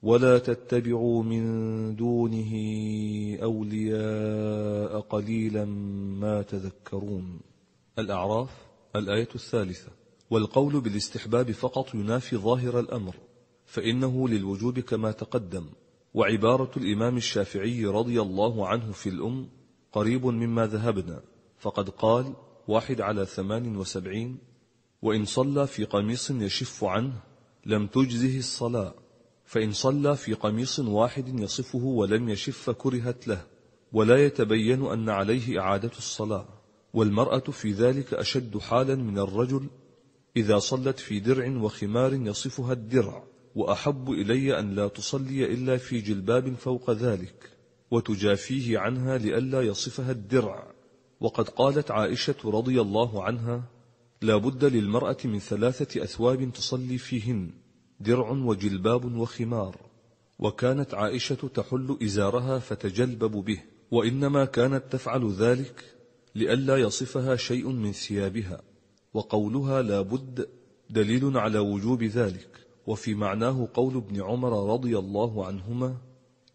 [SPEAKER 1] ولا تتبعوا من دونه أولياء قليلا ما تذكرون الأعراف الآية الثالثة والقول بالاستحباب فقط ينافي ظاهر الأمر فإنه للوجوب كما تقدم وعبارة الإمام الشافعي رضي الله عنه في الأم قريب مما ذهبنا فقد قال واحد على ثمان وسبعين وإن صلى في قميص يشف عنه لم تجزه الصلاة فإن صلى في قميص واحد يصفه ولم يشف كرهت له ولا يتبين أن عليه إعادة الصلاة والمرأة في ذلك أشد حالا من الرجل إذا صلت في درع وخمار يصفها الدرع وأحب إلي أن لا تصلي إلا في جلباب فوق ذلك وتجافيه عنها لئلا يصفها الدرع وقد قالت عائشة رضي الله عنها لا بد للمرأة من ثلاثة أثواب تصلي فيهن درع وجلباب وخمار وكانت عائشة تحل إزارها فتجلبب به وإنما كانت تفعل ذلك لئلا يصفها شيء من ثيابها وقولها لا بد دليل على وجوب ذلك وفي معناه قول ابن عمر رضي الله عنهما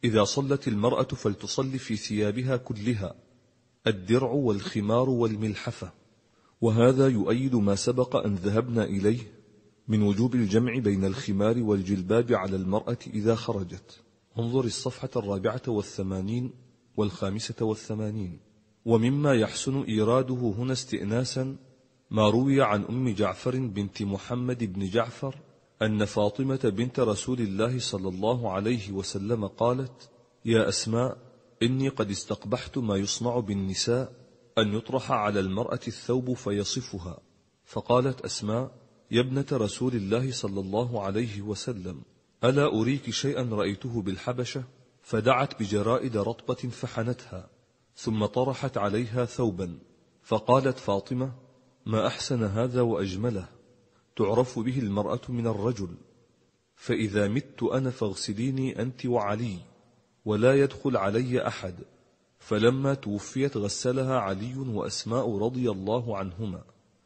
[SPEAKER 1] إذا صلت المرأة فلتصلي في ثيابها كلها الدرع والخمار والملحفة وهذا يؤيد ما سبق أن ذهبنا إليه من وجوب الجمع بين الخمار والجلباب على المرأة إذا خرجت انظر الصفحة الرابعة والثمانين والخامسة والثمانين ومما يحسن إيراده هنا استئناسا ما روي عن أم جعفر بنت محمد بن جعفر أن فاطمة بنت رسول الله صلى الله عليه وسلم قالت يا أسماء إني قد استقبحت ما يصنع بالنساء أن يطرح على المرأة الثوب فيصفها فقالت أسماء يا ابنة رسول الله صلى الله عليه وسلم ألا أريك شيئا رأيته بالحبشة فدعت بجرائد رطبة فحنتها ثم طرحت عليها ثوبا فقالت فاطمة ما أحسن هذا وأجمله تعرف به المرأة من الرجل فإذا مت أنا فاغسليني أنت وعلي ولا يدخل علي أحد فلما توفيت غسلها علي وأسماء رضي الله عنهما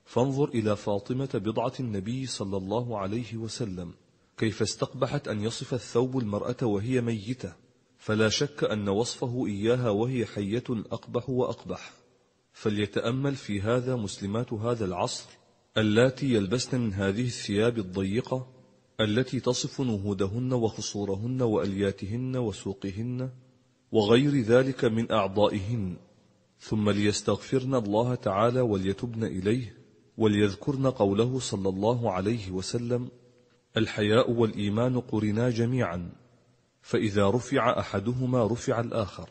[SPEAKER 1] فانظر إلى فاطمة بضعة النبي صلى الله عليه وسلم كيف استقبحت أن يصف الثوب المرأة وهي ميتة فلا شك أن وصفه إياها وهي حية أقبح وأقبح فليتأمل في هذا مسلمات هذا العصر اللاتي يلبسن من هذه الثياب الضيقة التي تصف نهودهن وخصورهن وألياتهن وسوقهن وغير ذلك من أعضائهن ثم ليستغفرن الله تعالى وليتبن إليه وليذكرن قوله صلى الله عليه وسلم الحياء والإيمان قرنا جميعا فإذا رفع أحدهما رفع الآخر